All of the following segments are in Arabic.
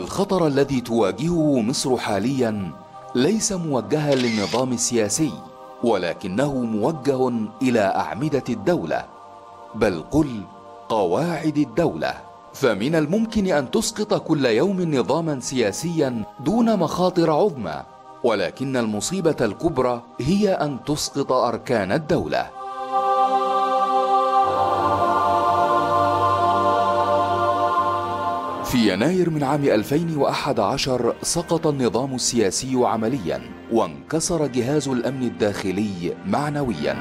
الخطر الذي تواجهه مصر حاليا ليس موجها للنظام السياسي ولكنه موجه الى اعمده الدوله بل قل قواعد الدوله فمن الممكن ان تسقط كل يوم نظاما سياسيا دون مخاطر عظمى ولكن المصيبه الكبرى هي ان تسقط اركان الدوله في يناير من عام 2011 سقط النظام السياسي عمليا وانكسر جهاز الامن الداخلي معنويا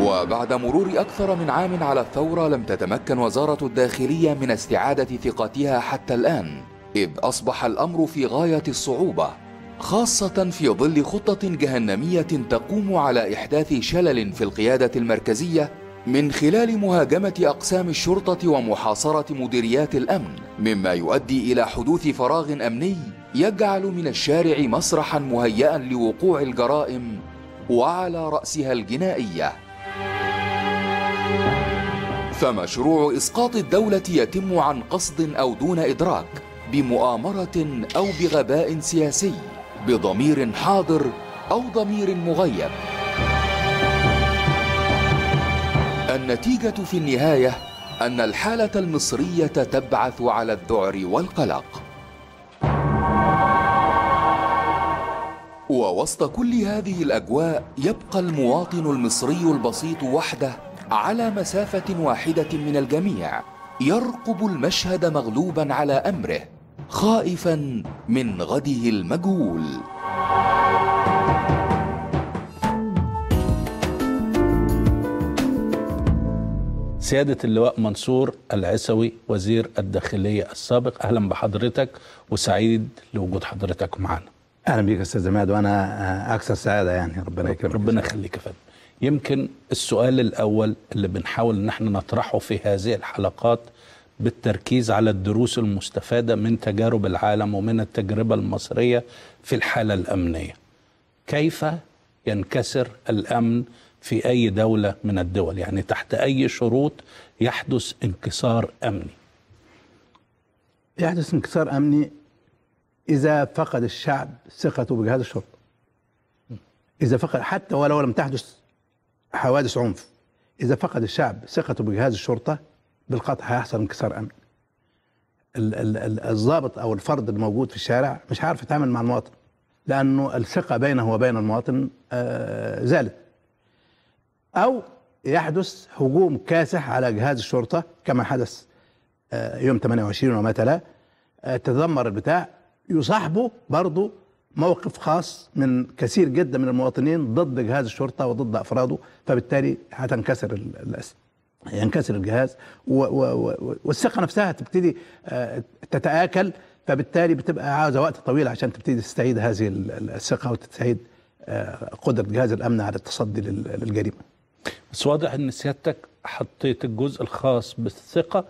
وبعد مرور اكثر من عام على الثوره لم تتمكن وزاره الداخليه من استعاده ثقتها حتى الان اذ اصبح الامر في غايه الصعوبه خاصة في ظل خطة جهنمية تقوم على إحداث شلل في القيادة المركزية من خلال مهاجمة أقسام الشرطة ومحاصرة مديريات الأمن مما يؤدي إلى حدوث فراغ أمني يجعل من الشارع مسرحا مهيئا لوقوع الجرائم وعلى رأسها الجنائية فمشروع إسقاط الدولة يتم عن قصد أو دون إدراك بمؤامرة أو بغباء سياسي بضمير حاضر أو ضمير مغيب النتيجة في النهاية أن الحالة المصرية تبعث على الذعر والقلق ووسط كل هذه الأجواء يبقى المواطن المصري البسيط وحده على مسافة واحدة من الجميع يرقب المشهد مغلوبا على أمره خائفا من غده المجهول سيادة اللواء منصور العسوي وزير الداخلية السابق أهلا بحضرتك وسعيد لوجود حضرتك معنا أهلا بك أستاذ زماد وأنا أكثر سعادة يعني ربنا يكرمك ربنا يخليك يا فندم يمكن السؤال الأول اللي بنحاول إن احنا نطرحه في هذه الحلقات بالتركيز على الدروس المستفادة من تجارب العالم ومن التجربة المصرية في الحالة الأمنية كيف ينكسر الأمن في أي دولة من الدول يعني تحت أي شروط يحدث انكسار أمني يحدث انكسار أمني إذا فقد الشعب ثقته بجهاز الشرطة إذا فقد حتى ولو لم تحدث حوادث عنف إذا فقد الشعب ثقته بجهاز الشرطة بالقطع هيحصل انكسار أمني الضابط أو الفرد الموجود في الشارع مش عارف يتعامل مع المواطن لأنه الثقة بينه وبين المواطن آه، زالت أو يحدث هجوم كاسح على جهاز الشرطة كما حدث آه، يوم 28 وما تلا آه، تدمر البتاع يصاحبه برضه موقف خاص من كثير جدا من المواطنين ضد جهاز الشرطه وضد افراده فبالتالي هتنكسر الأس... ينكسر الجهاز والثقه نفسها تبتدي آه، تتاكل فبالتالي بتبقى عاوزه وقت طويل عشان تبتدي تستعيد هذه الثقه وتستعيد قدره جهاز الامن على التصدي للجريمه بس واضح ان سيادتك حطيت الجزء الخاص بالثقه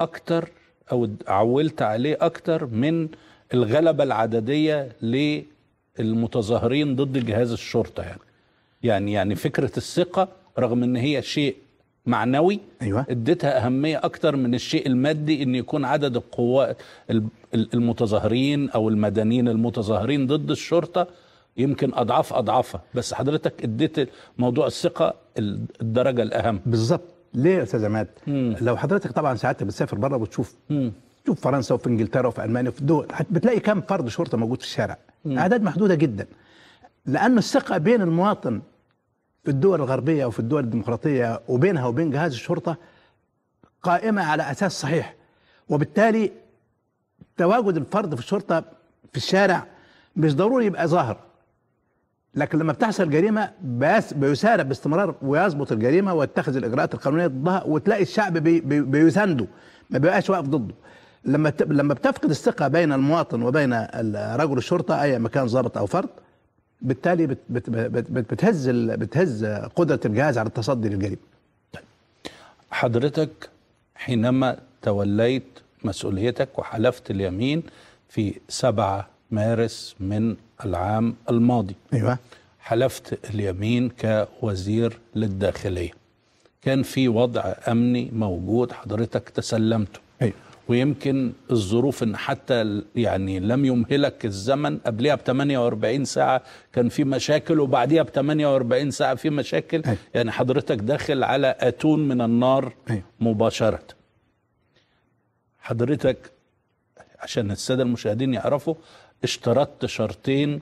اكتر او عولت عليه اكتر من الغلبه العدديه للمتظاهرين ضد جهاز الشرطه يعني يعني يعني فكره الثقه رغم ان هي شيء معنوي أيوة. اديتها اهميه اكتر من الشيء المادي ان يكون عدد القوات المتظاهرين او المدنيين المتظاهرين ضد الشرطه يمكن اضعاف اضعافها بس حضرتك اديت موضوع الثقه الدرجه الاهم بالظبط ليه يا استاذ عماد لو حضرتك طبعا ساعات بتسافر بره وتشوف تشوف فرنسا وفي انجلترا وفي المانيا وفي الدول بتلاقي كم فرد شرطه موجود في الشارع مم. اعداد محدوده جدا لأن الثقه بين المواطن في الدول الغربيه وفي الدول الديمقراطيه وبينها وبين جهاز الشرطه قائمه على اساس صحيح وبالتالي تواجد الفرد في الشرطه في الشارع مش ضروري يبقى ظاهر لكن لما بتحصل جريمه بس بيسارع باستمرار ويظبط الجريمه ويتخذ الاجراءات القانونيه ضدها وتلاقي الشعب بي بي بيسانده ما بيبقاش واقف ضده لما لما بتفقد الثقه بين المواطن وبين رجل الشرطه اي مكان ضابط او فرد بالتالي بت بت بت بت بتهز بتهز قدره الجهاز على التصدي للجريمه. طيب. حضرتك حينما توليت مسؤوليتك وحلفت اليمين في 7 مارس من العام الماضي أيوة. حلفت اليمين كوزير للداخلية كان في وضع أمني موجود حضرتك تسلمته أيوة. ويمكن الظروف ان حتى يعني لم يمهلك الزمن قبلها ب 48 ساعه كان في مشاكل وبعديها ب 48 ساعه في مشاكل أيوة. يعني حضرتك داخل على اتون من النار أيوة. مباشره حضرتك عشان الساده المشاهدين يعرفوا اشترطت شرطين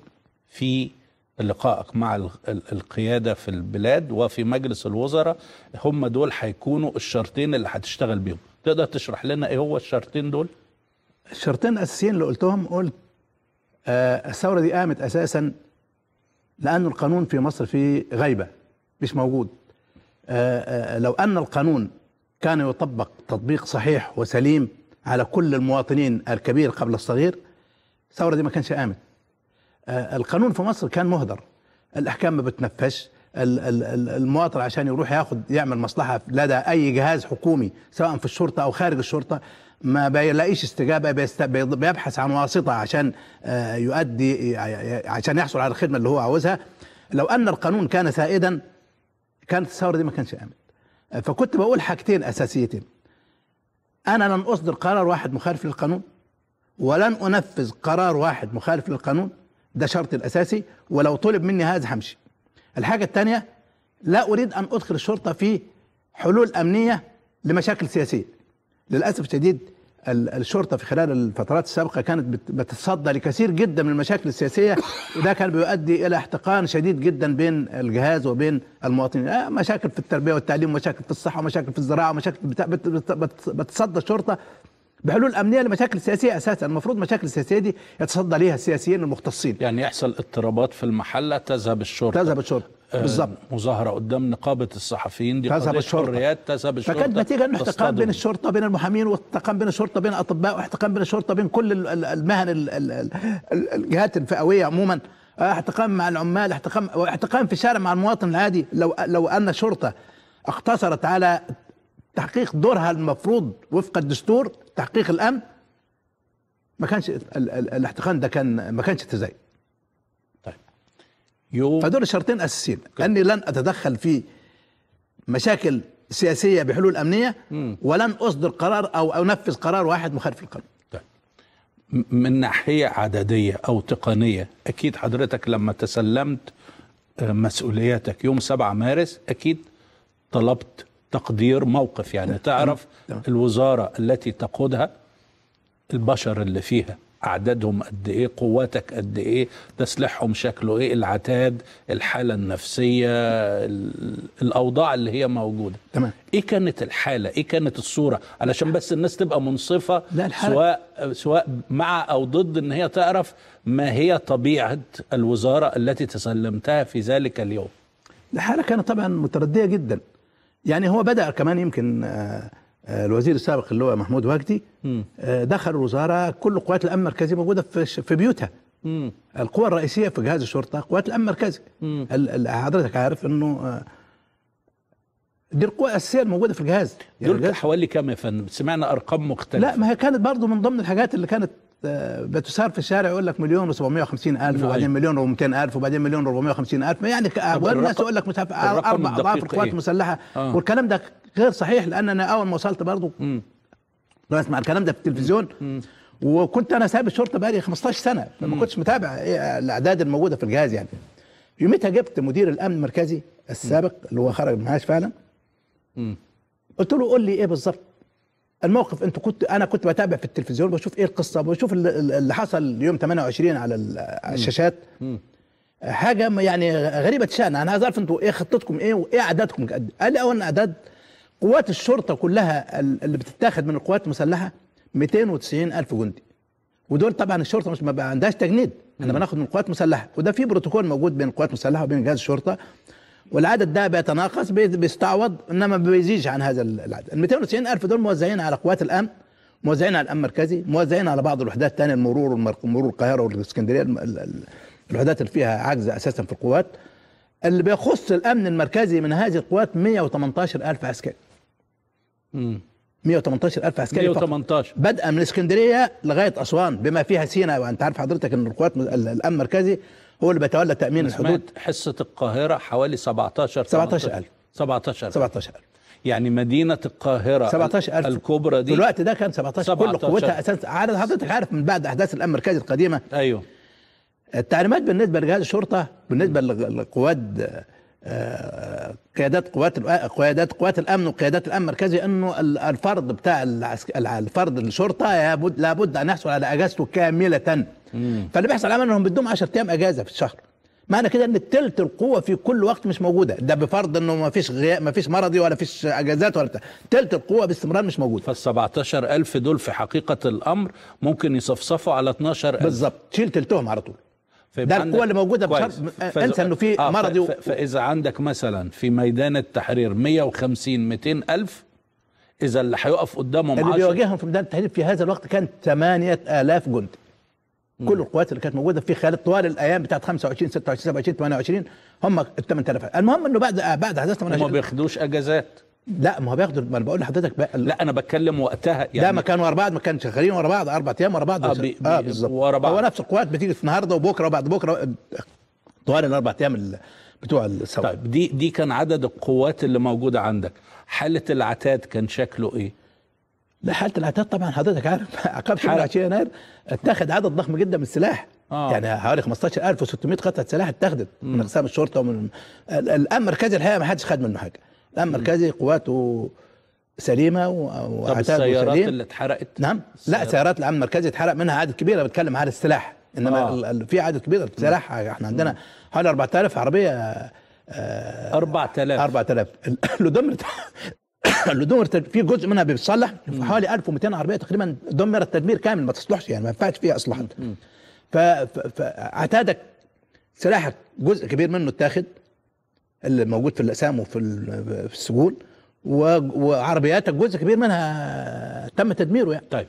في لقائك مع القياده في البلاد وفي مجلس الوزراء هم دول هيكونوا الشرطين اللي هتشتغل بيهم تقدر تشرح لنا ايه هو الشرطين دول الشرطين الاساسيين اللي قلتهم قلت آه الثوره دي قامت اساسا لأن القانون في مصر في غيبة مش موجود آه آه لو أن القانون كان يطبق تطبيق صحيح وسليم على كل المواطنين الكبير قبل الصغير الثورة دي ما كانش آمن آه، القانون في مصر كان مهدر الأحكام ما بتنفذش المواطن عشان يروح ياخد يعمل مصلحه لدى اي جهاز حكومي سواء في الشرطه او خارج الشرطه ما بيلاقيش استجابه بيبحث عن واسطه عشان آه، يؤدي عشان يحصل على الخدمه اللي هو عاوزها لو ان القانون كان سائدا كانت الثوره دي ما كانش امن فكنت بقول حاجتين اساسيتين أنا لن أصدر قرار واحد مخالف للقانون ولن أنفذ قرار واحد مخالف للقانون ده شرط الأساسي ولو طلب مني هذا همشي الحاجة الثانية لا أريد أن أدخل الشرطة في حلول أمنية لمشاكل سياسية للأسف الشديد الشرطه في خلال الفترات السابقه كانت بتتصدى لكثير جدا من المشاكل السياسيه وده كان بيؤدي الى احتقان شديد جدا بين الجهاز وبين المواطنين آه، مشاكل في التربيه والتعليم ومشاكل في الصحه ومشاكل في الزراعه ومشاكل بتتصدى الشرطه بحلول امنيه لمشاكل سياسيه اساسا المفروض مشاكل السياسيه دي يتصدى ليها السياسيين المختصين يعني يحصل اضطرابات في المحله تذهب الشرطه تذهب الشرطه آه، بالظبط مظاهره قدام نقابه الصحفيين دي تذهب الشرطه تذهب الشرطه فكانت نتيجه انه احتقان بين الشرطه بين المحامين واحتقان بين الشرطه بين الاطباء واحتقان بين الشرطه بين كل المهن الجهات الفئويه عموما آه، احتقان مع العمال احتقان واحتقان في الشارع مع المواطن العادي لو لو ان الشرطه اقتصرت على تحقيق دورها المفروض وفق الدستور تحقيق الامن ما كانش الاحتقان ده كان ما كانش تزايد طيب يوم فدول شرطين اساسيين اني لن اتدخل في مشاكل سياسيه بحلول امنيه مم. ولن اصدر قرار او انفذ قرار واحد مخالف للقانون طيب من ناحيه عدديه او تقنيه اكيد حضرتك لما تسلمت آه، مسؤولياتك يوم 7 مارس اكيد طلبت تقدير موقف يعني نعم، تعرف نعم، نعم. الوزارة التي تقودها البشر اللي فيها أعدادهم قد إيه قواتك قد إيه تسليحهم شكله إيه العتاد الحالة النفسية الأوضاع اللي هي موجودة تمام إيه كانت الحالة إيه كانت الصورة علشان بس الناس تبقى منصفة لا الحالة. سواء سواء مع أو ضد إن هي تعرف ما هي طبيعة الوزارة التي تسلمتها في ذلك اليوم الحالة كانت طبعا متردية جدا يعني هو بدأ كمان يمكن آه، آه، الوزير السابق اللي هو محمود وجدي آه، دخل الوزارة كل قوات الأمن المركزي موجودة في بيوتها القوى الرئيسية في جهاز الشرطة قوات الأمن المركزي حضرتك عارف أنه دي القوى الاساسيه الموجوده في الجهاز يعني دول حوالي كم يا فندم؟ سمعنا ارقام مختلفه لا ما هي كانت برضه من ضمن الحاجات اللي كانت بتسار في الشارع يقول لك مليون و750 الف وبعدين مليون و200 الف وبعدين مليون و450 الف يعني والناس يقول لك اربع اضعاف القوات إيه؟ المسلحه آه. والكلام ده غير صحيح لان انا اول ما وصلت برضه بسمع الكلام ده في التلفزيون وكنت انا سايب الشرطه بقالي 15 سنه فما كنتش متابع إيه الاعداد الموجوده في الجهاز يعني يوميتها جبت مدير الامن المركزي السابق اللي هو خرج معاش فعلا قلت له قول لي ايه بالظبط الموقف انت كنت انا كنت بتابع في التلفزيون بشوف ايه القصه بشوف اللي حصل يوم 28 على الشاشات حاجه يعني غريبه شان انا عايز اعرف انتوا ايه خطتكم ايه وايه اعدادكم قد قال اول اعداد قوات الشرطه كلها اللي بتتاخد من القوات المسلحه 290 الف جندي ودول طبعا الشرطه مش ما عندهاش تجنيد احنا بناخد من القوات المسلحه وده في بروتوكول موجود بين القوات المسلحه وبين جهاز الشرطه والعدد ده بيتناقص بيستعوض انما ما بيزيدش عن هذا العدد ال 290 الف دول موزعين على قوات الامن موزعين على الامن المركزي موزعين على بعض الوحدات الثانيه المرور مرور القاهره والاسكندريه الوحدات اللي فيها عجز اساسا في القوات اللي بيخص الامن المركزي من هذه القوات 118 الف عسكري امم 118 الف عسكري 118 بدءا من الاسكندريه لغايه اسوان بما فيها سينا وانت عارف حضرتك ان القوات الامن المركزي هو اللي بيتولى تامين الحدود حصه القاهره حوالي 17 17000 17000 17000 يعني مدينة القاهرة 17000 الكبرى دي في الوقت ده كان 17 كل قوتها اساس عارف حضرتك عارف من بعد احداث الامن المركزي القديمة ايوه التعليمات بالنسبة لجهاز الشرطة بالنسبة لقوات آه، قيادات قوات قيادات قوات الامن وقيادات الامن المركزي انه الفرد بتاع الفرد الشرطه لابد ان يحصل على اجازته كامله فاللي بيحصل عمل انهم بدهم 10 ايام اجازه في الشهر معنى كده ان الثلث القوه في كل وقت مش موجوده ده بفرض انه ما فيش غياء ما فيش مرضي ولا فيش اجازات ولا ثلث القوه باستمرار مش موجوده فال 17000 دول في حقيقه الامر ممكن يصفصفوا على 12000 بالظبط تشيل ثلثهم على طول ده القوه اللي موجوده بشرط انسى انه في آه مرضي و... فاذا عندك مثلا في ميدان التحرير 150 200 الف اذا اللي هيقف قدامهم اللي بيواجههم في ميدان التحرير في هذا الوقت كان 8000 جندي كل القوات اللي كانت موجوده في خلال طوال الايام بتاعت 25 26 27 28 هم ال 8000 المهم انه بعد آه، بعد احداث 28 هم ما بياخدوش اجازات لا ما هو بياخدوا ما انا بقول لحضرتك بقى لا انا بتكلم وقتها يعني لا ما كانوا ورا بعض ما كانوا شغالين ورا بعض اربع ايام ورا بعض اه, بي آه بالظبط ورا بعض هو نفس القوات بتيجي النهارده وبكره وبعد بكره آه، طوال الاربع ايام بتوع الثوره طيب دي دي كان عدد القوات اللي موجوده عندك حاله العتاد كان شكله ايه؟ لحاله العتاد طبعا حضرتك عارف عقاب شهر 20 يناير اتخذ عدد ضخم جدا من السلاح آه. يعني حوالي 15600 قطعه سلاح اتخذت من اقسام الشرطه ومن الامن المركزي الحقيقه ما حدش خد منه حاجه الامن المركزي قواته سليمه وعتاد طب السيارات سليم. اللي اتحرقت نعم السيارات. لا سيارات الامن المركزي اتحرق منها عدد كبير بتكلم عن السلاح انما آه. في عدد كبير سلاح احنا عندنا حوالي 4000 عربيه 4000 4000 اللي دمرت الهدوم في جزء منها بيتصلح في حوالي 1200 عربيه تقريبا دمرت تدمير كامل ما تصلحش يعني ما ينفعش فيها اصلاحات فعتادك سلاحك جزء كبير منه اتاخد اللي موجود في الاقسام وفي في السجون وعربياتك جزء كبير منها تم تدميره يعني طيب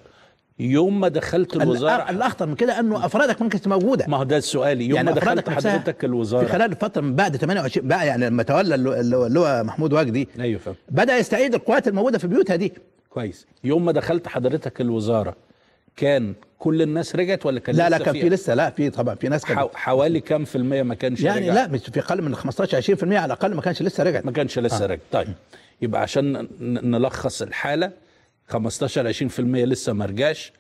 يوم ما دخلت الوزاره آه، الاخطر من كده انه افرادك ممكن تكون موجوده ما هو ده السؤال يوم يعني ما دخلت حضرتك الوزاره في خلال الفتره من بعد 28 بقى يعني لما تولى اللواء محمود وجدي ايوه فهم. بدا يستعيد القوات الموجوده في بيوتها دي كويس يوم ما دخلت حضرتك الوزاره كان كل الناس رجعت ولا كان لا لا كان في لسه لا في طبعا في ناس كانت حوالي كام في المية ما كانش يعني رجع. لا مش في اقل من 15 20% على الاقل ما كانش لسه رجع ما كانش لسه آه. رجع طيب يبقى عشان نلخص الحاله 15 20% لسه ما رجعش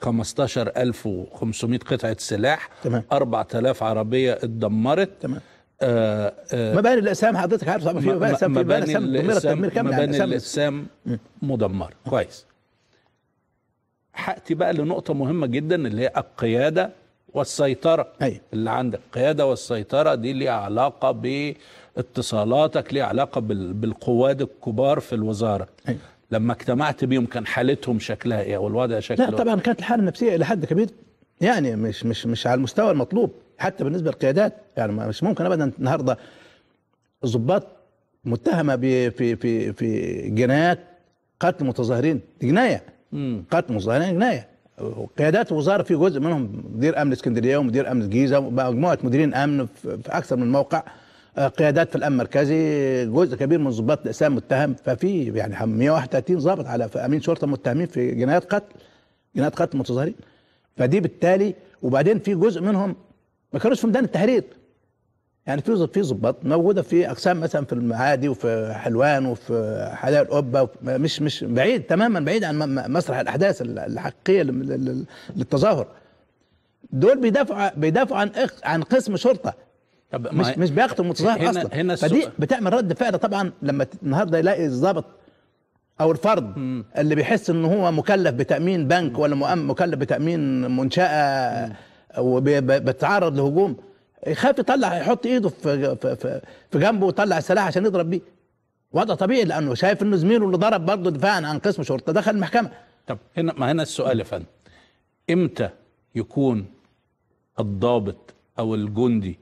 15500 قطعه سلاح تمام 4000 عربيه اتدمرت تمام آه،, آه مباني الاقسام حضرتك عارف طبعا في مباني الاقسام مباني الاقسام يعني، مباني الاقسام مدمره كويس هاتي بقى لنقطه مهمه جدا اللي هي القياده والسيطره أي. اللي عندك القياده والسيطره دي ليها علاقه باتصالاتك ليها علاقه بالقواد الكبار في الوزاره أي. لما اجتمعت بيهم كان حالتهم شكلها ايه او الوضع شكله لا طبعا كانت الحاله النفسيه الى حد كبير يعني مش مش مش على المستوى المطلوب حتى بالنسبه للقيادات يعني مش ممكن ابدا النهارده الضباط متهمه في في في جنايات قتل متظاهرين دي جنايه قتل متظاهرين جنايه قيادات وزارة في جزء منهم مدير امن اسكندريه ومدير امن الجيزه ومجموعه مديرين امن في اكثر من موقع آه، قيادات في الامن المركزي جزء كبير من ضباط الاسلام متهم ففي يعني 131 ضابط على امين شرطه متهمين في جنايات قتل جنايات قتل متظاهرين فدي بالتالي وبعدين في جزء منهم ما كانوش في ميدان التحرير يعني في في ضباط موجوده في اقسام مثلا في المعادي وفي حلوان وفي حدائق القبه مش مش بعيد تماما بعيد عن مسرح الاحداث الحقيقيه للتظاهر دول بيدافعوا بيدافعوا عن عن قسم شرطه طب مش مش بياخدوا متصالح هنا اصلا هنا فدي بتعمل رد فعل طبعا لما النهارده يلاقي الضابط او الفرد مم. اللي بيحس ان هو مكلف بتامين بنك مم. ولا مكلف بتامين منشاه وبتعرض لهجوم يخاف يطلع يحط ايده في في, في جنبه ويطلع السلاح عشان يضرب بيه وضع طبيعي لانه شايف انه زميله اللي ضرب برضه دفاعا عن قسم شرطه دخل المحكمه طب هنا ما هنا السؤال يا فندم امتى يكون الضابط او الجندي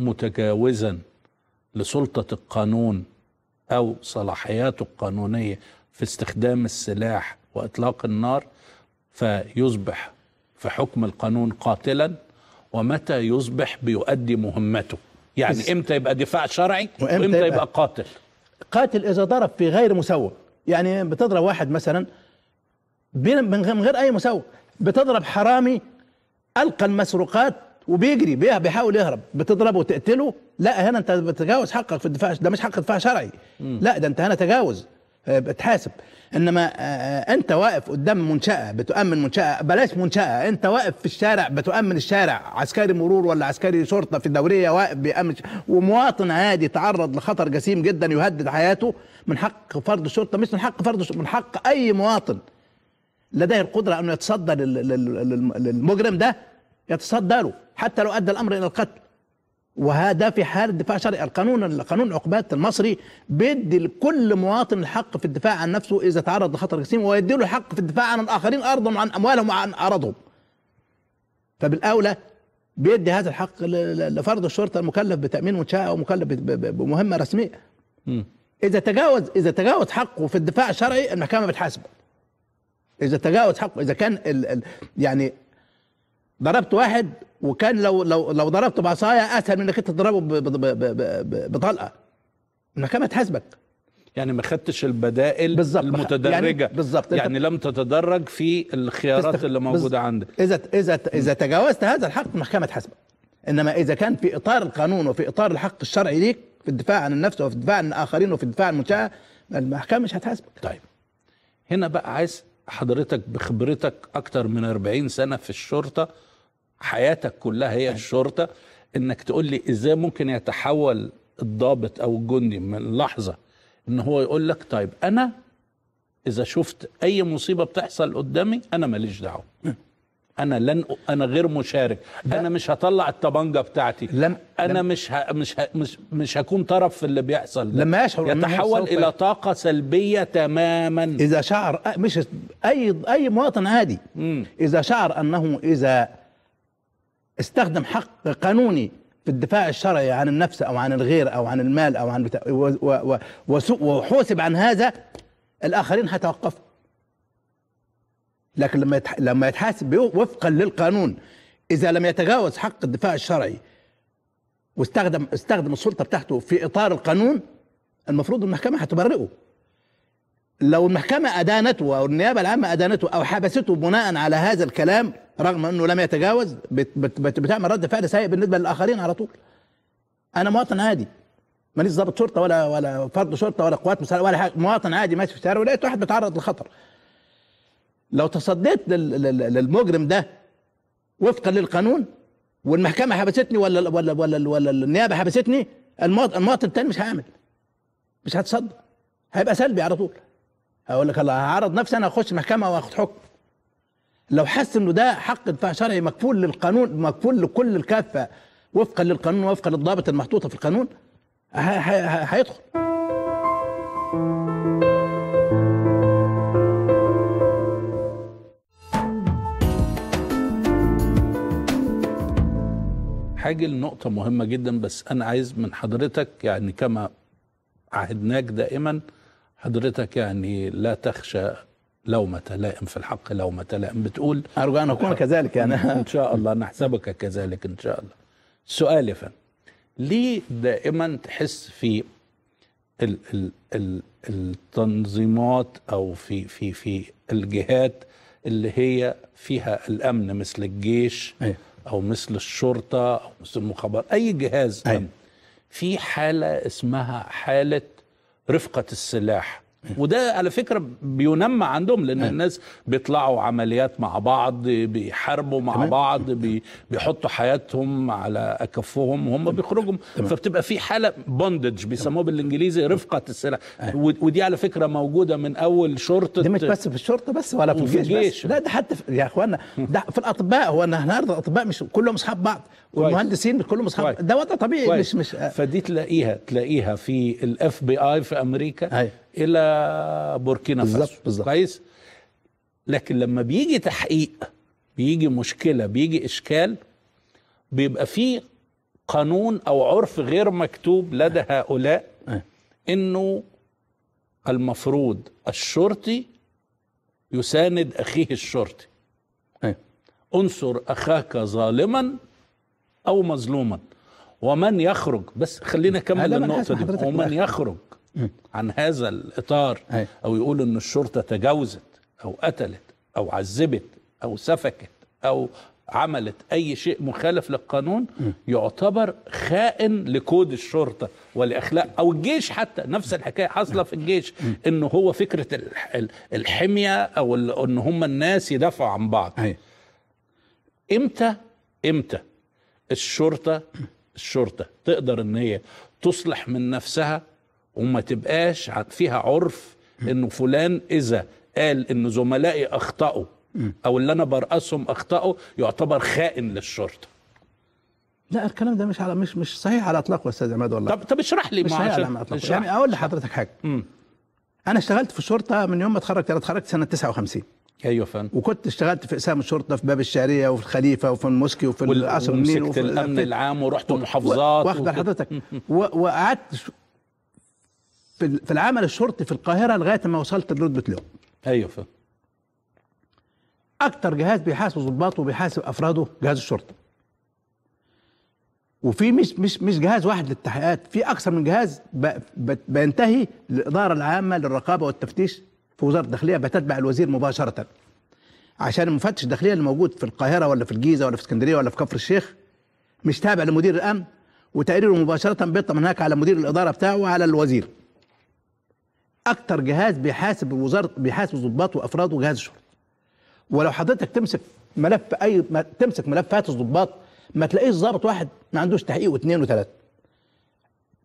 متجاوزا لسلطه القانون او صلاحياته القانونيه في استخدام السلاح واطلاق النار فيصبح في حكم القانون قاتلا ومتى يصبح بيؤدي مهمته يعني امتى يبقى دفاع شرعي وامتى, وإمتى يبقى, يبقى قاتل قاتل اذا ضرب في غير مسوغ يعني بتضرب واحد مثلا من غير اي مسوغ بتضرب حرامي القى المسروقات وبيجري بيحاول يهرب بتضربه وتقتله لا هنا انت بتتجاوز حقك في الدفاع ده مش حق دفاع شرعي لا ده انت هنا تجاوز آه، بتحاسب انما آه، آه، انت واقف قدام منشاه بتؤمن منشاه بلاش منشاه انت واقف في الشارع بتؤمن الشارع عسكري مرور ولا عسكري شرطه في الدوريه واقف بيامن ومواطن عادي تعرض لخطر جسيم جدا يهدد حياته من حق فرد الشرطه مش من حق فرد من حق اي مواطن لديه القدره انه يتصدى للمجرم ده يتصدى له حتى لو أدى الأمر إلى القتل وهذا في حال الدفاع الشرعي القانون القانون العقوبات المصري بيدي لكل مواطن الحق في الدفاع عن نفسه اذا تعرض لخطر جسيم ويدي له الحق في الدفاع عن الاخرين ارضا وعن اموالهم وعن اراضهم فبالاولى بيدي هذا الحق لفرد الشرطه المكلف بتامين منشاه مكلف بمهمه رسميه اذا تجاوز اذا تجاوز حقه في الدفاع الشرعي المحكمه بتحاسبه اذا تجاوز حقه اذا كان يعني ضربت واحد وكان لو لو لو ضربته بعصايه اسهل من انك انت تضربه بطلقه المحكمه تحاسبك يعني ما خدتش البدائل بالزبط المتدرجه يعني بالظبط يعني لم تتدرج في الخيارات تستخ... اللي موجوده بالزبط. عندك اذا اذا اذا تجاوزت هذا الحق المحكمه تحاسبك انما اذا كان في اطار القانون وفي اطار الحق الشرعي ليك في الدفاع عن النفس وفي الدفاع عن الاخرين وفي الدفاع عن المنشاه المحكمه مش هتحاسبك طيب هنا بقى عايز حضرتك بخبرتك اكتر من 40 سنه في الشرطه حياتك كلها هي أيوة. الشرطه انك تقول لي ازاي ممكن يتحول الضابط او الجندي من لحظه ان هو يقول لك طيب انا اذا شفت اي مصيبه بتحصل قدامي انا ماليش دعوه انا لن انا غير مشارك انا مش هطلع الطبنجه بتاعتي لم انا لم مش, ها مش ها مش مش هكون طرف في اللي بيحصل ده. لما يشعر يتحول الى طاقه سلبيه تماما اذا شعر مش اي اي مواطن عادي اذا شعر انه اذا استخدم حق قانوني في الدفاع الشرعي عن النفس او عن الغير او عن المال او عن بتا... و... و... وحوسب عن هذا الاخرين هيتوقفوا لكن لما يتح... لما يتحاسب وفقا للقانون اذا لم يتجاوز حق الدفاع الشرعي واستخدم استخدم السلطه بتاعته في اطار القانون المفروض المحكمه هتبرئه لو المحكمة أدانته أو النيابة العامة أدانته أو حبسته بناء على هذا الكلام رغم أنه لم يتجاوز بتعمل رد فعل سيء بالنسبة للآخرين على طول أنا مواطن عادي ماليش ضابط شرطة ولا ولا فرد شرطة ولا قوات مسلحة ولا حاجة مواطن عادي ماشي في الشارع ولقيت واحد بيتعرض لخطر لو تصديت للمجرم ده وفقا للقانون والمحكمة حبستني ولا ولا ولا ولا النيابة حبستني المواطن التاني مش هيعمل مش هتصدق هيبقى سلبي على طول اقول لك الله هعرض نفسي انا اخش محكمه واخد حكم لو حس انه ده حق دفاع شرعي مكفول للقانون مكفول لكل الكافه وفقا للقانون وفقا للضابط المحطوطه في القانون هيدخل حاجه لنقطه مهمه جدا بس انا عايز من حضرتك يعني كما عهدناك دائما حضرتك يعني لا تخشى لومة لائم في الحق لومة لائم بتقول أرجو أن أكون كذلك يعني إن شاء الله نحسبك كذلك إن شاء الله سؤالي فن ليه دائما تحس في ال ال ال التنظيمات أو في في في الجهات اللي هي فيها الأمن مثل الجيش أو مثل الشرطة أو مثل المخابرات أي جهاز أيه. أمن في حالة اسمها حالة رفقه السلاح وده على فكره بينمى عندهم لان الناس بيطلعوا عمليات مع بعض بيحاربوا مع بعض بي بيحطوا حياتهم على اكفهم وهم بيخرجوا فبتبقى في حاله بوندج بيسموه بالانجليزي رفقه السلاح آه. ودي على فكره موجوده من اول شرطه دي مش بس في الشرطه بس ولا في الجيش لا ده حتى في يا اخوانا ده في الاطباء هو النهارده الاطباء مش كلهم اصحاب بعض والمهندسين كلهم اصحاب ده وضع طبيعي مش مش فدي تلاقيها تلاقيها في الاف بي اي في امريكا الى بوركينا فاسو كويس لكن لما بيجي تحقيق بيجي مشكله بيجي اشكال بيبقى في قانون او عرف غير مكتوب لدى هؤلاء انه المفروض الشرطي يساند اخيه الشرطي انصر اخاك ظالما او مظلوما ومن يخرج بس خلينا نكمل النقطه دي ومن يخرج عن هذا الإطار أو يقول أن الشرطة تجاوزت أو قتلت أو عذبت أو سفكت أو عملت أي شيء مخالف للقانون يعتبر خائن لكود الشرطة والأخلاق أو الجيش حتى نفس الحكاية حاصلة في الجيش أنه هو فكرة الحمية أو أن هم الناس يدافعوا عن بعض إمتى إمتى الشرطة الشرطة تقدر أن هي تصلح من نفسها وما تبقاش فيها عرف انه فلان اذا قال ان زملائي اخطاوا او اللي انا برأسهم اخطاوا يعتبر خائن للشرطه لا الكلام ده مش على مش مش صحيح على الاطلاق يا استاذ عماد والله طب طب اشرح لي مش صحيح على اطلاق يعني اقول لحضرتك حاجه مم. انا اشتغلت في الشرطه من يوم ما اتخرجت انا اتخرجت سنه 59 ايوه فندم وكنت اشتغلت في اقسام الشرطه في باب الشعريه وفي الخليفه وفي الموسكي وفي القصر النيل وفي الامن العام ورحت محافظات واخد حضرتك وقعدت في العمل الشرطي في القاهره لغايه ما وصلت لرتبه لواء ايوه فهم. اكتر جهاز بيحاسب ضباطه وبيحاسب افراده جهاز الشرطه وفي مش مش مش جهاز واحد للتحقيقات في اكثر من جهاز بينتهي الاداره العامه للرقابه والتفتيش في وزاره الداخليه بتتبع الوزير مباشره عشان المفتش الداخليه اللي موجود في القاهره ولا في الجيزه ولا في اسكندريه ولا في كفر الشيخ مش تابع لمدير الامن وتقريره مباشره بيطلع من هناك على مدير الاداره بتاعه وعلى الوزير اكتر جهاز بيحاسب وزاره بيحاسب الضباط وافراد وجهاز الشرطه ولو حضرتك تمسك ملف اي ما تمسك ملفات الضباط ما تلاقيش ضابط واحد ما عندوش تحقيق واثنين وثلاثه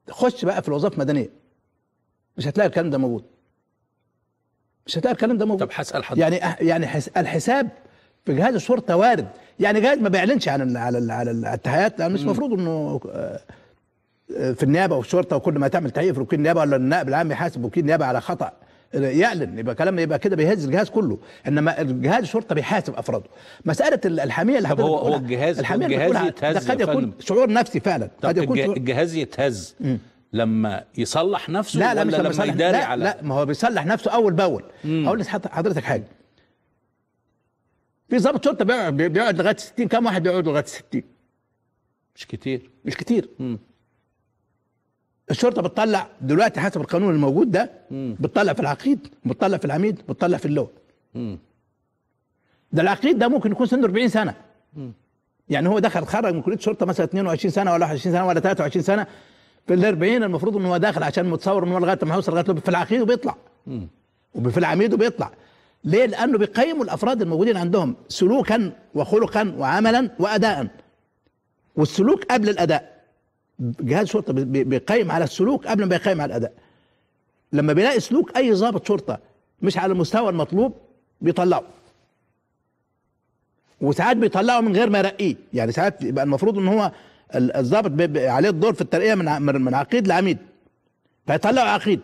خش بقى في الوظائف المدنيه مش هتلاقي الكلام ده موجود مش هتلاقي الكلام ده موجود طب هسال حضرتك يعني يعني الحساب في جهاز الشرطه وارد يعني جهاز ما بيعلنش عن على على التحقيقات مش المفروض انه آه في النيابه والشرطه وكل ما تعمل تحقيق في وكيل النيابه ولا النائب العام يحاسب وكيل النيابه على خطا يعلن يبقى كلام يبقى كده بيهز الجهاز كله انما الجهاز الشرطه بيحاسب افراده مساله الحميه اللي حضرتك هو هو الجهاز الجهاز يتهز ده قد يكون شعور نفسي فعلا قد يكون الجهاز يتهز لما يصلح نفسه لا لا ولا لما يداري لا على لا ما هو بيصلح نفسه اول باول هقول لحضرتك حاجه في ضابط شرطه بيقعد لغايه 60 كم واحد بيقعد لغايه 60 مش كتير مش كتير مم. الشرطه بتطلع دلوقتي حسب القانون الموجود ده بتطلع في العقيد بتطلع في العميد بتطلع في اللون ده العقيد ده ممكن يكون سنه 40 سنه مم. يعني هو دخل خرج من كليه الشرطه مثلا 22 سنه ولا 21 سنه ولا 23 سنه في ال 40 المفروض ان هو داخل عشان متصور ان هو لغايه ما هيوصل لغايه في العقيد وبيطلع وفي العميد وبيطلع ليه؟ لانه بيقيموا الافراد الموجودين عندهم سلوكا وخلقا وعملا واداء والسلوك قبل الاداء جهاز شرطه بيقيم على السلوك قبل ما يقيم على الاداء لما بيلاقي سلوك اي ضابط شرطه مش على المستوى المطلوب بيطلعه وساعات بيطلعه من غير ما يرقيه يعني ساعات يبقى المفروض ان هو الضابط عليه الدور في الترقيه من من عقيد لعميد فيطلعوا عقيد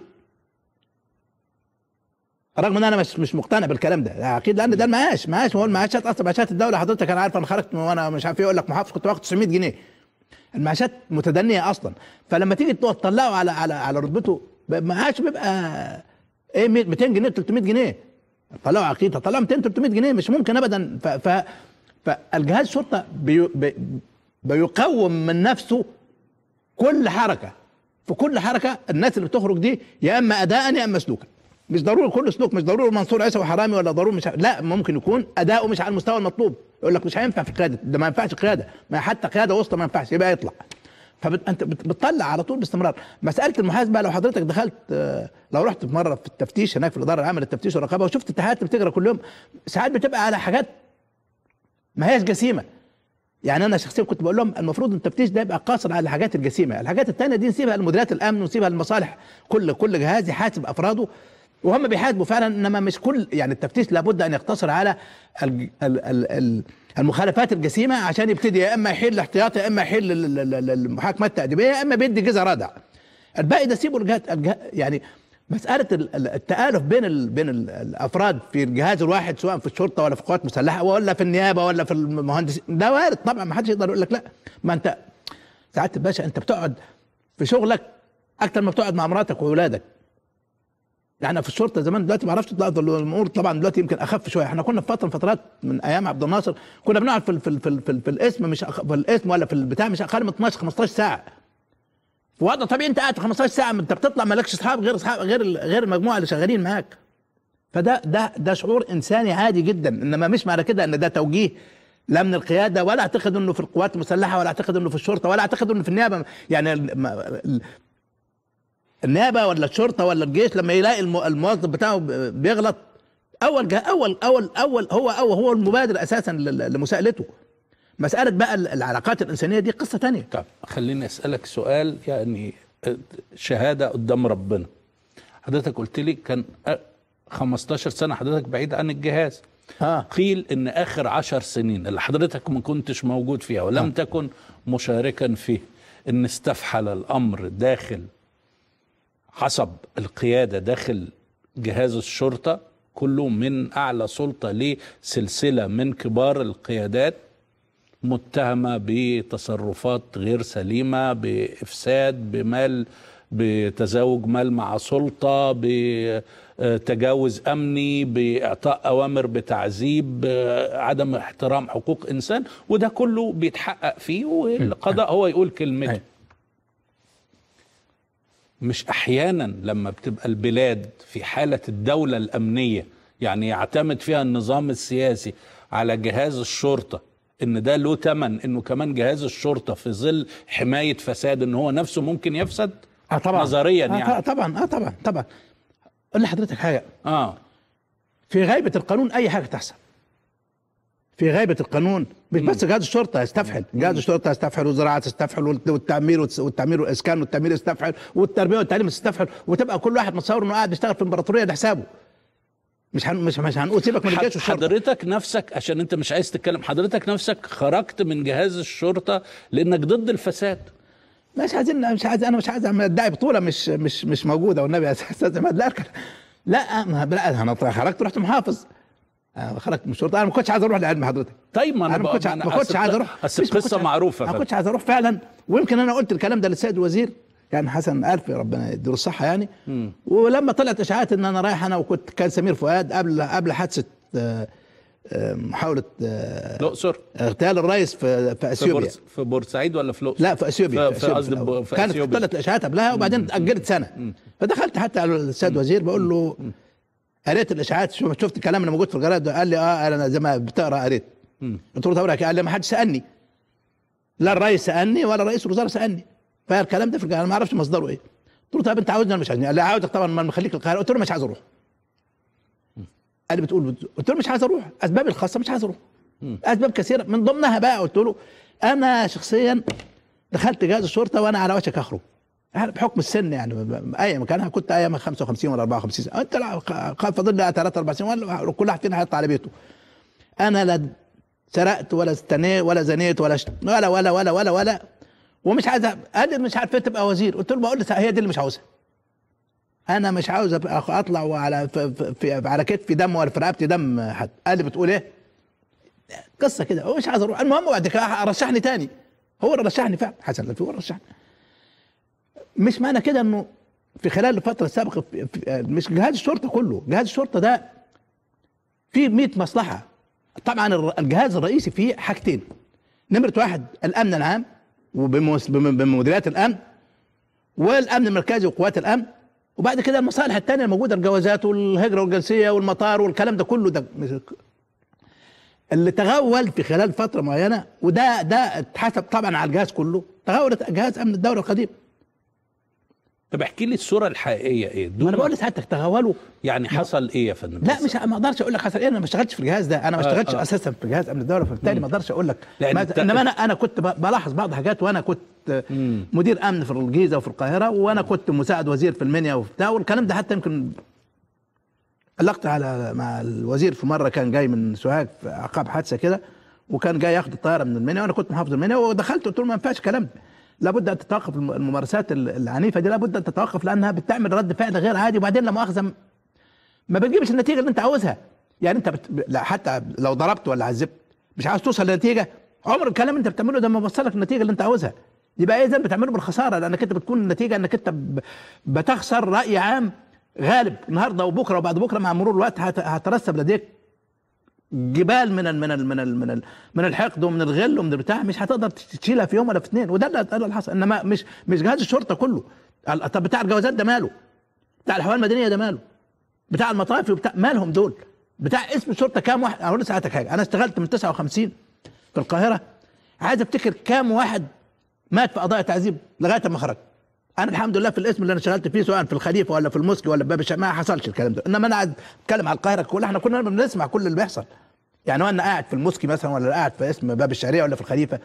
رغم ان انا مش مش مقتنع بالكلام ده عقيد لان ده المعاش معاش هو المعاشات اصلا معاشات الدوله حضرتك انا عارف انا خرجت وانا مش عارف ايه اقول لك محافظ كنت واخد 900 جنيه المعاشات متدنيه اصلا فلما تيجي تطلعه على على على رتبته معاش بيبقى ايه 200 جنيه 300 جنيه طلعوا عقيده طلعوا 200 300 جنيه مش ممكن ابدا ف ف فالجهاز الشرطه بي بي بيقوم من نفسه كل حركه في كل حركه الناس اللي بتخرج دي يا اما اداء يا اما سلوكا مش ضروري كل سلوك مش ضروري منصور عيسى وحرامي ولا ضروري مش لا ممكن يكون اداؤه مش على المستوى المطلوب يقول لك مش هينفع في قياده ده ما ينفعش قياده ما حتى قياده وسطى ما ينفعش يبقى يطلع فانت بتطلع على طول باستمرار مساله المحاسبه لو حضرتك دخلت آه، لو رحت في مره في التفتيش هناك في الاداره العامه للتفتيش والرقابه وشفت التهات بتجرى كل يوم ساعات بتبقى على حاجات ما هياش جسيمه يعني انا شخصيا كنت بقول لهم المفروض التفتيش ده يبقى قاصر على الحاجات الجسيمه الحاجات الثانيه دي نسيبها لمديرات الامن ونسيبها للمصالح كل كل جهاز يحاسب افراده وهم بيحاسبوا فعلا انما مش كل يعني التفتيش لابد ان يقتصر على المخالفات الجسيمه عشان يبتدي يا اما يحل احتياطي يا اما يحل المحاكمات التاديبيه يا اما بيدي جزء ردع الباقي ده سيبه الجهات يعني مساله التالف بين ال بين الافراد في الجهاز الواحد سواء في الشرطه ولا في القوات المسلحه ولا في النيابه ولا في المهندس ده وارد طبعا ما حدش يقدر يقول لك لا ما انت سعاده الباشا انت بتقعد في شغلك اكتر ما بتقعد مع مراتك واولادك يعني في الشرطه زمان دلوقتي ما اعرفش الامور طبعا دلوقتي يمكن اخف شويه احنا كنا في فتره من فترات من ايام عبد الناصر كنا بنقعد في, في, في, في, في الاسم مش أخ... في الاسم ولا في البتاع مش اقل من 12 15 ساعه في وضع طبيعي انت قاعد 15 ساعه انت بتطلع مالكش اصحاب غير اصحاب غير غير المجموعه اللي شغالين معاك فده ده ده شعور انساني عادي جدا انما مش معنى كده ان ده توجيه لا من القياده ولا اعتقد انه في القوات المسلحه ولا اعتقد انه في الشرطه ولا اعتقد انه في النيابه يعني النيابه ولا الشرطه ولا الجيش لما يلاقي الموظف بتاعه بيغلط اول جه اول اول اول هو هو هو المبادر اساسا لمساءلته مساله بقى العلاقات الانسانيه دي قصه تانية طب خليني اسالك سؤال يعني آه، شهاده قدام ربنا حضرتك قلت لي كان 15 آه، سنه حضرتك بعيد عن الجهاز آه. قيل ان اخر عشر سنين اللي حضرتك ما كنتش موجود فيها ولم ها. آه. تكن مشاركا فيه ان استفحل الامر داخل حسب القياده داخل جهاز الشرطه كله من اعلى سلطه لسلسله من كبار القيادات متهمه بتصرفات غير سليمه بافساد بمال بتزاوج مال مع سلطه بتجاوز امني باعطاء اوامر بتعذيب عدم احترام حقوق انسان وده كله بيتحقق فيه والقضاء هو يقول كلمته أيوة. مش احيانا لما بتبقى البلاد في حاله الدوله الامنيه يعني يعتمد فيها النظام السياسي على جهاز الشرطه ان ده له ثمن انه كمان جهاز الشرطه في ظل حمايه فساد ان هو نفسه ممكن يفسد آه طبعا نظريا آه يعني آه طبعا اه طبعا طبعا قول لحضرتك حاجه اه في غيبه القانون اي حاجه تحصل في غايبه القانون مش بس جهاز الشرطه يستفحل جهاز الشرطه يستفحل والزراعه تستفحل والتعمير والتعمير والاسكان والتعمير يستفحل والتربيه والتعليم تستفحل وتبقى كل واحد متصور انه قاعد بيشتغل في الامبراطوريه ده حسابه مش هن... مش مش هنقول سيبك من الجيش والشرطه حضرتك نفسك عشان انت مش عايز تتكلم حضرتك نفسك خرجت من جهاز الشرطه لانك ضد الفساد مش عايزين مش عايز انا مش عايز ادعي بطوله مش مش مش موجوده والنبي يا استاذ لا لا انا خرجت رحت محافظ آه، خرجت من الشرطه انا ما كنتش عايز اروح لعلم حضرتك طيب ما انا ما كنتش ما كنتش عايز اروح بس القصه معروفه ما كنتش عايز اروح فعلا ويمكن انا قلت الكلام ده للسيد الوزير يعني حسن ألف ربنا يديله الصحة يعني م. ولما طلعت إشاعات إن أنا رايح أنا وكنت كان سمير فؤاد قبل قبل حادثة آه، آه، محاولة الأقصر اغتيال الرئيس في في أثيوبيا في بورسعيد ولا في الأقصر؟ لا في أثيوبيا في قصدي كانت طلعت إشاعات قبلها وبعدين اتأجلت سنة فدخلت حتى على السيد وزير بقول له قريت الاشاعات شفت الكلام اللي موجود في الجرايد قال لي اه انا زي ما بتقرا قريت قلت له طب قال لي ما حدش سالني لا الرئيس سالني ولا رئيس الوزراء سالني فالكلام ده في انا ما اعرفش مصدره ايه قلت له طب انت عاوزني ولا مش عاوزني قال لي عاوزك طبعا ما مخليك القاهره قلت له مش عايز اروح قال لي بتقول قلت له مش عايز اروح اسبابي الخاصه مش عايز اروح اسباب كثيره من ضمنها بقى قلت له انا شخصيا دخلت جهاز الشرطه وانا على وشك اخرج بحكم السن يعني اي مكانها كنت ايام 55 ولا 54 سنه انت فاضل لها ثلاث اربع سنين كل واحد فينا هيطلع على بيته انا لا سرقت ولا استنيت ولا زنيت ولا ولا ولا ولا ولا, ولا ومش عايز قال لي مش عارف تبقى وزير قلت له بقول هي دي اللي مش عاوزها انا مش عاوز اطلع وعلى في, في على كتفي دم ولا في رقبتي دم حد قال لي بتقول ايه قصه كده ومش مش عايز اروح المهم بعد كده رشحني تاني هو اللي رشحني فعلا حسن لفي هو رشحني مش معنى كده انه في خلال الفتره السابقه مش جهاز الشرطه كله جهاز الشرطه ده في 100 مصلحه طبعا الجهاز الرئيسي فيه حاجتين نمره واحد الامن العام وبمديريات الامن والامن المركزي وقوات الامن وبعد كده المصالح الثانيه الموجوده الجوازات والهجره والجنسيه والمطار والكلام ده كله ده اللي تغول في خلال فتره معينه وده ده اتحسب طبعا على الجهاز كله تغولت جهاز امن الدوله القديم طب احكي لي الصوره الحقيقيه ايه ما انا بقول ساعتك تغولوا يعني حصل ايه يا فندم لا مش ما اقدرش اقول لك حصل ايه انا ما اشتغلتش في الجهاز ده انا ما آه، اشتغلتش آه آه. اساسا في جهاز امن الدوله فبالتالي ما اقدرش اقول لك انما انا انا كنت بلاحظ بعض حاجات وانا كنت مم. مدير امن في الجيزه وفي القاهره وانا مم. كنت مساعد وزير في المنيا وبتاع والكلام ده حتى يمكن علقت على مع الوزير في مره كان جاي من سوهاج في عقاب حادثه كده وكان جاي ياخد الطياره من المنيا وانا كنت محافظ المنيا ودخلت قلت له ما ينفعش كلام ده لابد ان تتوقف الممارسات العنيفه دي لابد ان تتوقف لانها بتعمل رد فعل غير عادي وبعدين لا مؤاخذه ما بتجيبش النتيجه اللي انت عاوزها يعني انت بت... لا حتى لو ضربت ولا عذبت مش عاوز توصل لنتيجه عمر الكلام انت بتعمله ده ما بوصلك النتيجه اللي انت عاوزها يبقى اذا إيه بتعمله بالخساره لانك انت بتكون النتيجه انك انت بتخسر راي عام غالب النهارده وبكره وبعد بكره مع مرور الوقت هترسب لديك جبال من الـ من الـ من الـ من الـ من الحقد ومن الغل ومن البتاع مش هتقدر تشيلها في يوم ولا في اثنين وده اللي حصل انما مش مش جهاز الشرطه كله طب بتاع الجوازات ده ماله؟ بتاع الحوالي المدنيه ده ماله؟ بتاع المطافي وبتاع مالهم دول؟ بتاع اسم الشرطه كام واحد اقول ساعتك حاجه انا اشتغلت من 59 في القاهره عايز افتكر كام واحد مات في قضايا تعذيب لغايه ما خرجت انا الحمد لله في الاسم اللي انا اشتغلت فيه سواء في الخليفه ولا في المسكي ولا في باب الشام ما حصلش الكلام ده انما انا قاعد بتكلم على القاهره كلها احنا كنا بنسمع كل اللي بيحصل يعني وانا قاعد في المسكي مثلا ولا قاعد في اسم باب الشارع ولا في الخليفه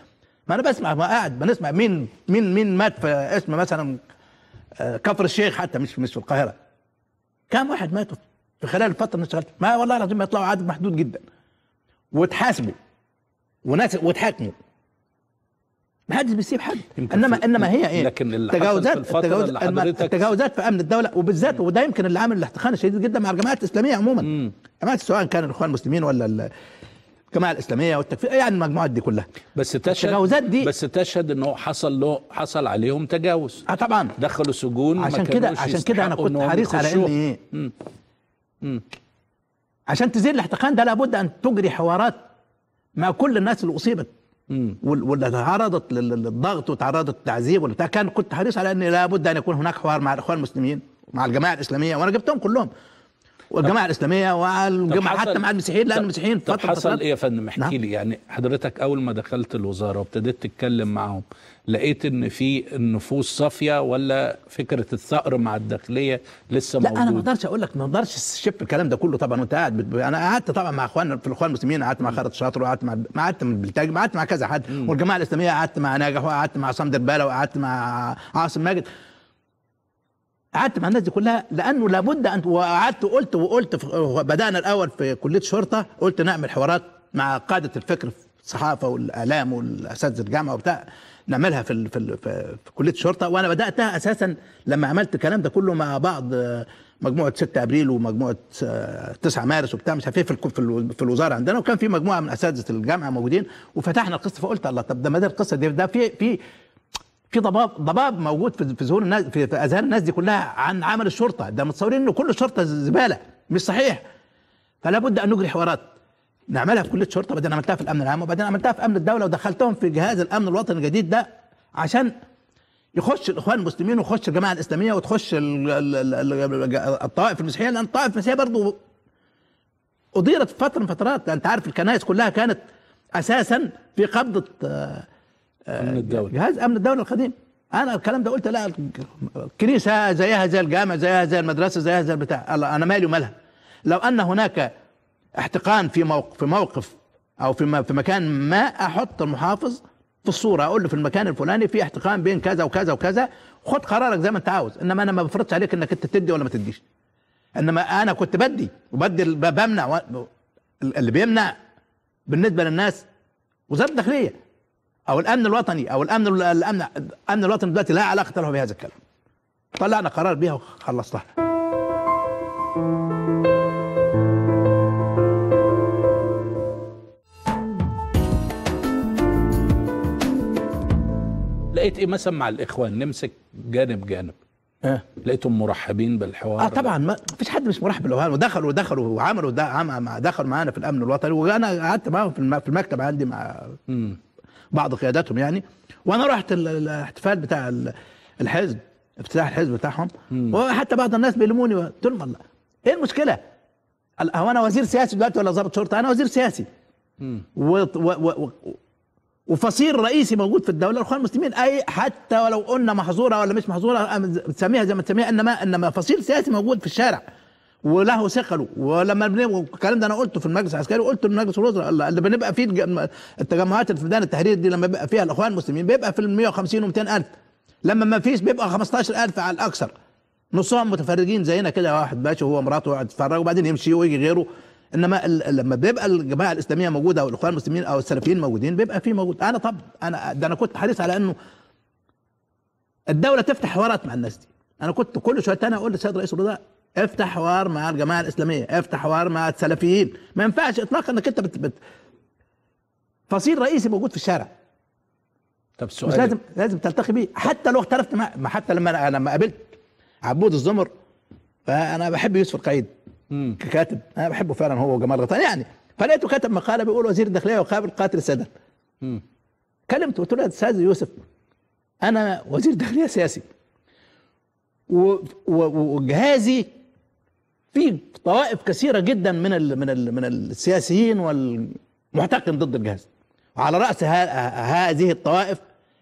ما انا بسمع ما قاعد بنسمع مين مين مين مات في اسم مثلا آه، كفر الشيخ حتى مش مش في القاهره كم واحد ماتوا في خلال الفتره اللي اشتغلت ما والله العظيم يطلعوا عدد محدود جدا وتحاسبوا وناس وتحاكموا ما حدش بيسيب حد انما انما هي ايه لكن التجاوزات اللي التجاوزات في امن الدوله وبالذات وده يمكن اللي عامل الاحتقان الشديد جدا مع الجماعات الاسلاميه عموما جماعات سواء كان الاخوان المسلمين ولا الجماعه الاسلاميه والتكفير يعني المجموعات دي كلها بس تشهد التجاوزات دي بس تشهد انه حصل له حصل عليهم تجاوز اه طبعا دخلوا سجون عشان كده عشان كده انا كنت حريص على ان ايه عشان تزيل الاحتقان ده لابد ان تجري حوارات مع كل الناس اللي اصيبت تعرضت للضغط وتعرضت للتعذيب ولا كان كنت حريص على اني لابد ان يكون هناك حوار مع الاخوان المسلمين مع الجماعه الاسلاميه وانا جبتهم كلهم والجماعه الاسلاميه وعلى الجماعه حتى مع المسيحيين لان المسيحيين فتره طب حصل ايه يا فندم احكي نعم. لي يعني حضرتك اول ما دخلت الوزاره وابتديت تتكلم معاهم لقيت ان في النفوس صافيه ولا فكره الثأر مع الداخليه لسه لا موجود. انا ما اقدرش اقول لك ما اقدرش شف الكلام ده كله طبعا وانت قاعد بت... انا قعدت طبعا مع اخواننا في الاخوان المسلمين قعدت مع خالد شاطر وقعدت مع قعدت مع بلتاج قعدت مع كذا حد والجماعه الاسلاميه قعدت مع ناجح وقعدت مع صمد البالا وقعدت مع عاصم ماجد قعدت مع الناس دي كلها لانه لابد ان وقعدت وقلت وقلت بدانا الاول في كليه شرطه قلت نعمل حوارات مع قاده الفكر في الصحافه والاعلام والاساتذه الجامعه وبتاع نعملها في في في كليه الشرطه وانا بداتها اساسا لما عملت الكلام ده كله مع بعض مجموعه 6 ابريل ومجموعه 9 آه، مارس وبتاع مش عارف ايه في الوزاره عندنا وكان في مجموعه من اساتذه الجامعه موجودين وفتحنا القصه فقلت الله طب ده ما ده القصه دي ده في في في ضباب ضباب موجود في ذهول الناس في, اذهان الناس دي كلها عن عمل الشرطه ده متصورين انه كل الشرطه زباله مش صحيح فلا بد ان نجري حوارات نعملها في كليه الشرطه بعدين عملتها في الامن العام وبعدين عملتها في امن الدوله ودخلتهم في جهاز الامن الوطني الجديد ده عشان يخش الاخوان المسلمين ويخش الجماعه الاسلاميه وتخش الطوائف المسيحيه لان الطوائف المسيحيه برضه اديرت في فتره من فترات انت عارف الكنائس كلها كانت اساسا في قبضه آه، آه، امن الدوله جهاز امن الدوله القديم انا الكلام ده قلت لا الكنيسه زيها زي الجامع زيها زي المدرسه زيها زي البتاع الله انا مالي ومالها لو ان هناك احتقان في موقف في موقف او في في مكان ما احط المحافظ في الصوره اقول له في المكان الفلاني في احتقان بين كذا وكذا وكذا خد قرارك زي ما انت عاوز انما انا ما بفرضش عليك انك انت تدي ولا ما تديش انما انا كنت بدي وبدي بمنع اللي بيمنع بالنسبه للناس وزاره الداخليه او الامن الوطني او الامن الامن الامن الوطني دلوقتي لا علاقه له بهذا الكلام طلعنا قرار بيها وخلصتها لقيت ايه مثلا مع الاخوان نمسك جانب جانب أه؟ لقيتهم مرحبين بالحوار اه طبعا ما فيش حد مش مرحب بالاوهام ودخلوا دخلوا وعملوا دخلوا معانا في الامن الوطني وانا قعدت معاهم في المكتب عندي مع بعض قياداتهم يعني وانا رحت الاحتفال بتاع الحزب افتتاح الحزب بتاعهم وحتى بعض الناس بيلموني قلت لهم الله ايه المشكله؟ هو انا وزير سياسي دلوقتي ولا ضابط شرطه؟ انا وزير سياسي و... و... و... وفصيل رئيسي موجود في الدوله الاخوان المسلمين اي حتى ولو قلنا محظوره ولا مش محظوره بتسميها زي ما تسميها انما انما فصيل سياسي موجود في الشارع وله ثقله ولما الكلام ده انا قلته في المجلس العسكري وقلته المجلس الوزراء اللي بنبقى فيه التجمعات في ميدان التحرير دي لما بيبقى فيها الاخوان المسلمين بيبقى في ال 150 و200 الف لما ما فيش بيبقى 15000 على الاكثر نصهم متفرجين زينا كده واحد ماشي وهو مراته قاعد يتفرج وبعدين يمشي ويجي غيره انما لما بيبقى الجماعه الاسلاميه موجوده او الاخوان المسلمين او السلفيين موجودين بيبقى في موجود انا طب انا ده انا كنت حريص على انه الدوله تفتح حوارات مع الناس دي انا كنت كل شويه انا اقول للسيد رئيس الوزراء افتح حوار مع الجماعه الاسلاميه افتح حوار مع السلفيين ما ينفعش اطلاقا انك انت بت... بت... فصيل رئيسي موجود في الشارع طب السؤال مش لازم لازم تلتقي بيه حتى لو اختلفت مع حتى لما انا لما قابلت عبود الزمر فانا بحب يوسف القايد ككاتب انا بحبه فعلا هو وجمال غطان يعني فلقيته كتب مقاله بيقول وزير الداخليه يقابل قاتل السادات كلمته قلت له يا استاذ يوسف انا وزير داخليه سياسي وجهازي في طوائف كثيره جدا من الـ من الـ من السياسيين والمحتكم ضد الجهاز وعلى راس هذه الطوائف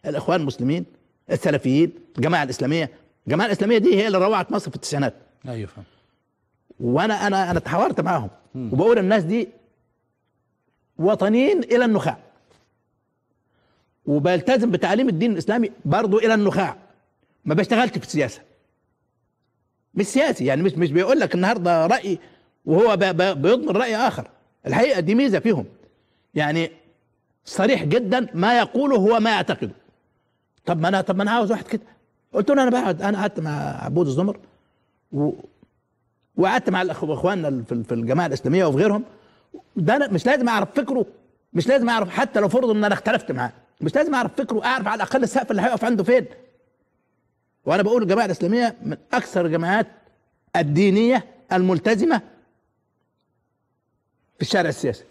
الاخوان المسلمين السلفيين الجماعه الاسلاميه الجماعه الاسلاميه دي هي اللي روعت مصر في التسعينات ايوه فهم. وانا انا انا تحاورت معاهم وبقول الناس دي وطنيين الى النخاع وبلتزم بتعاليم الدين الاسلامي برضه الى النخاع ما بيشتغلش في السياسه مش سياسي يعني مش مش بيقول لك النهارده راي وهو بيضمن راي اخر الحقيقه دي ميزه فيهم يعني صريح جدا ما يقوله هو ما يعتقده طب ما انا طب ما انا عاوز واحد كده قلت له انا بقعد انا قعدت مع عبود الزمر و... وقعدت مع اخواننا في الجماعه الاسلاميه وفي غيرهم ده أنا مش لازم اعرف فكره مش لازم اعرف حتى لو فرضوا ان انا اختلفت معاه مش لازم اعرف فكره اعرف على الاقل السقف اللي هيقف عنده فين وانا بقول الجماعه الاسلاميه من اكثر الجماعات الدينيه الملتزمه في الشارع السياسي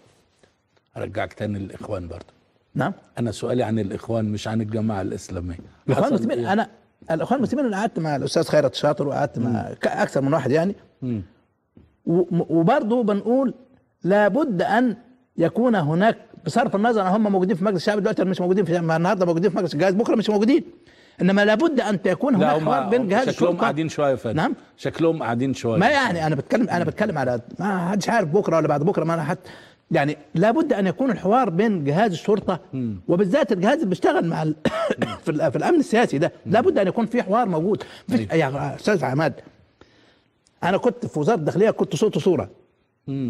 ارجعك تاني للاخوان برضه نعم انا سؤالي عن الاخوان مش عن الجماعه الاسلاميه الاخوان المسلمين إيه؟ انا الاخوان المسلمين انا قعدت مع الاستاذ خيرت شاطر وقعدت مع اكثر من واحد يعني وبرضه بنقول لابد ان يكون هناك بصرف النظر هم موجودين في مجلس الشعب دلوقتي مش موجودين في النهارده موجودين في مجلس الجهاز بكره مش موجودين انما لابد ان تكون هناك حوار بين جهاز شكلهم قاعدين شويه فادي نعم شكلهم قاعدين شويه ما يعني انا بتكلم انا بتكلم على ما حدش عارف بكره ولا بعد بكره ما انا حتى يعني لابد ان يكون الحوار بين جهاز الشرطه وبالذات الجهاز اللي بيشتغل مع ال... في, في الامن السياسي ده لابد ان يكون في حوار موجود مفيش طيب. يا استاذ عماد انا كنت في وزاره الداخليه كنت صوت وصوره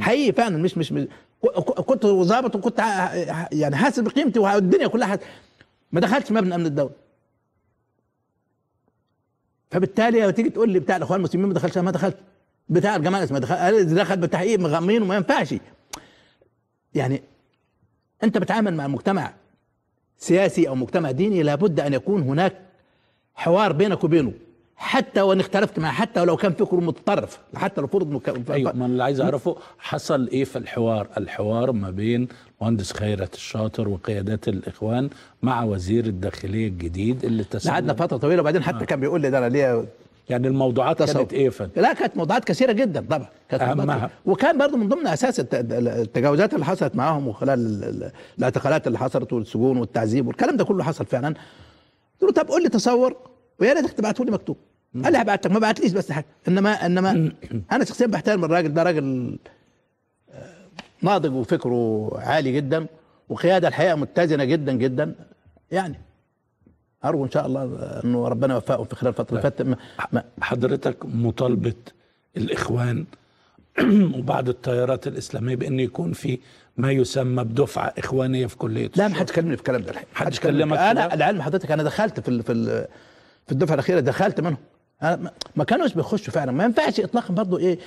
حقيقي فعلا مش مش, مش كنت ظابط وكنت يعني حاسس بقيمتي والدنيا كلها حاسس ما دخلتش مبنى امن الدوله فبالتالي لما تيجي تقول لي بتاع الاخوان المسلمين ما دخلش ما دخلت بتاع الجماعه ما دخل دخل بالتحقيق مغمين وما ينفعش يعني انت بتعامل مع مجتمع سياسي او مجتمع ديني لابد ان يكون هناك حوار بينك وبينه حتى وان اختلفت معه حتى ولو كان فكره متطرف حتى لو فرض مك... ايوه ما اللي عايز اعرفه حصل ايه في الحوار الحوار ما بين مهندس خيرت الشاطر وقيادات الاخوان مع وزير الداخليه الجديد اللي تسلم قعدنا فتره طويله وبعدين حتى آه. كان بيقول لي ده انا ليه يعني الموضوعات كانت ايه فن؟ لا كانت موضوعات كثيره جدا طبعا كانت أهمها. وكان برضه من ضمن اساس التجاوزات اللي حصلت معاهم وخلال الاعتقالات اللي حصلت والسجون والتعذيب والكلام ده كله حصل فعلا قلت له طب قول لي تصور ويا ريتك تبعته لي مكتوب قال لي هبعت لك ما بعتليش بس حاجه انما انما انا شخصيا بحترم الراجل ده راجل ناضج وفكره عالي جدا وقياده الحقيقه متزنه جدا جدا يعني ارجو ان شاء الله انه ربنا يوفقهم في خلال فتره فاتت حضرتك مطالبه الاخوان وبعض التيارات الاسلاميه بان يكون في ما يسمى بدفعه اخوانيه في كليه لا ما حدش كلمني في الكلام ده الحقيقه حدش كلمك انا العلم حضرتك انا دخلت في في في الدفعه الاخيره دخلت منهم ما كانوش بيخشوا فعلا ما ينفعش اطلاقا برضه ايه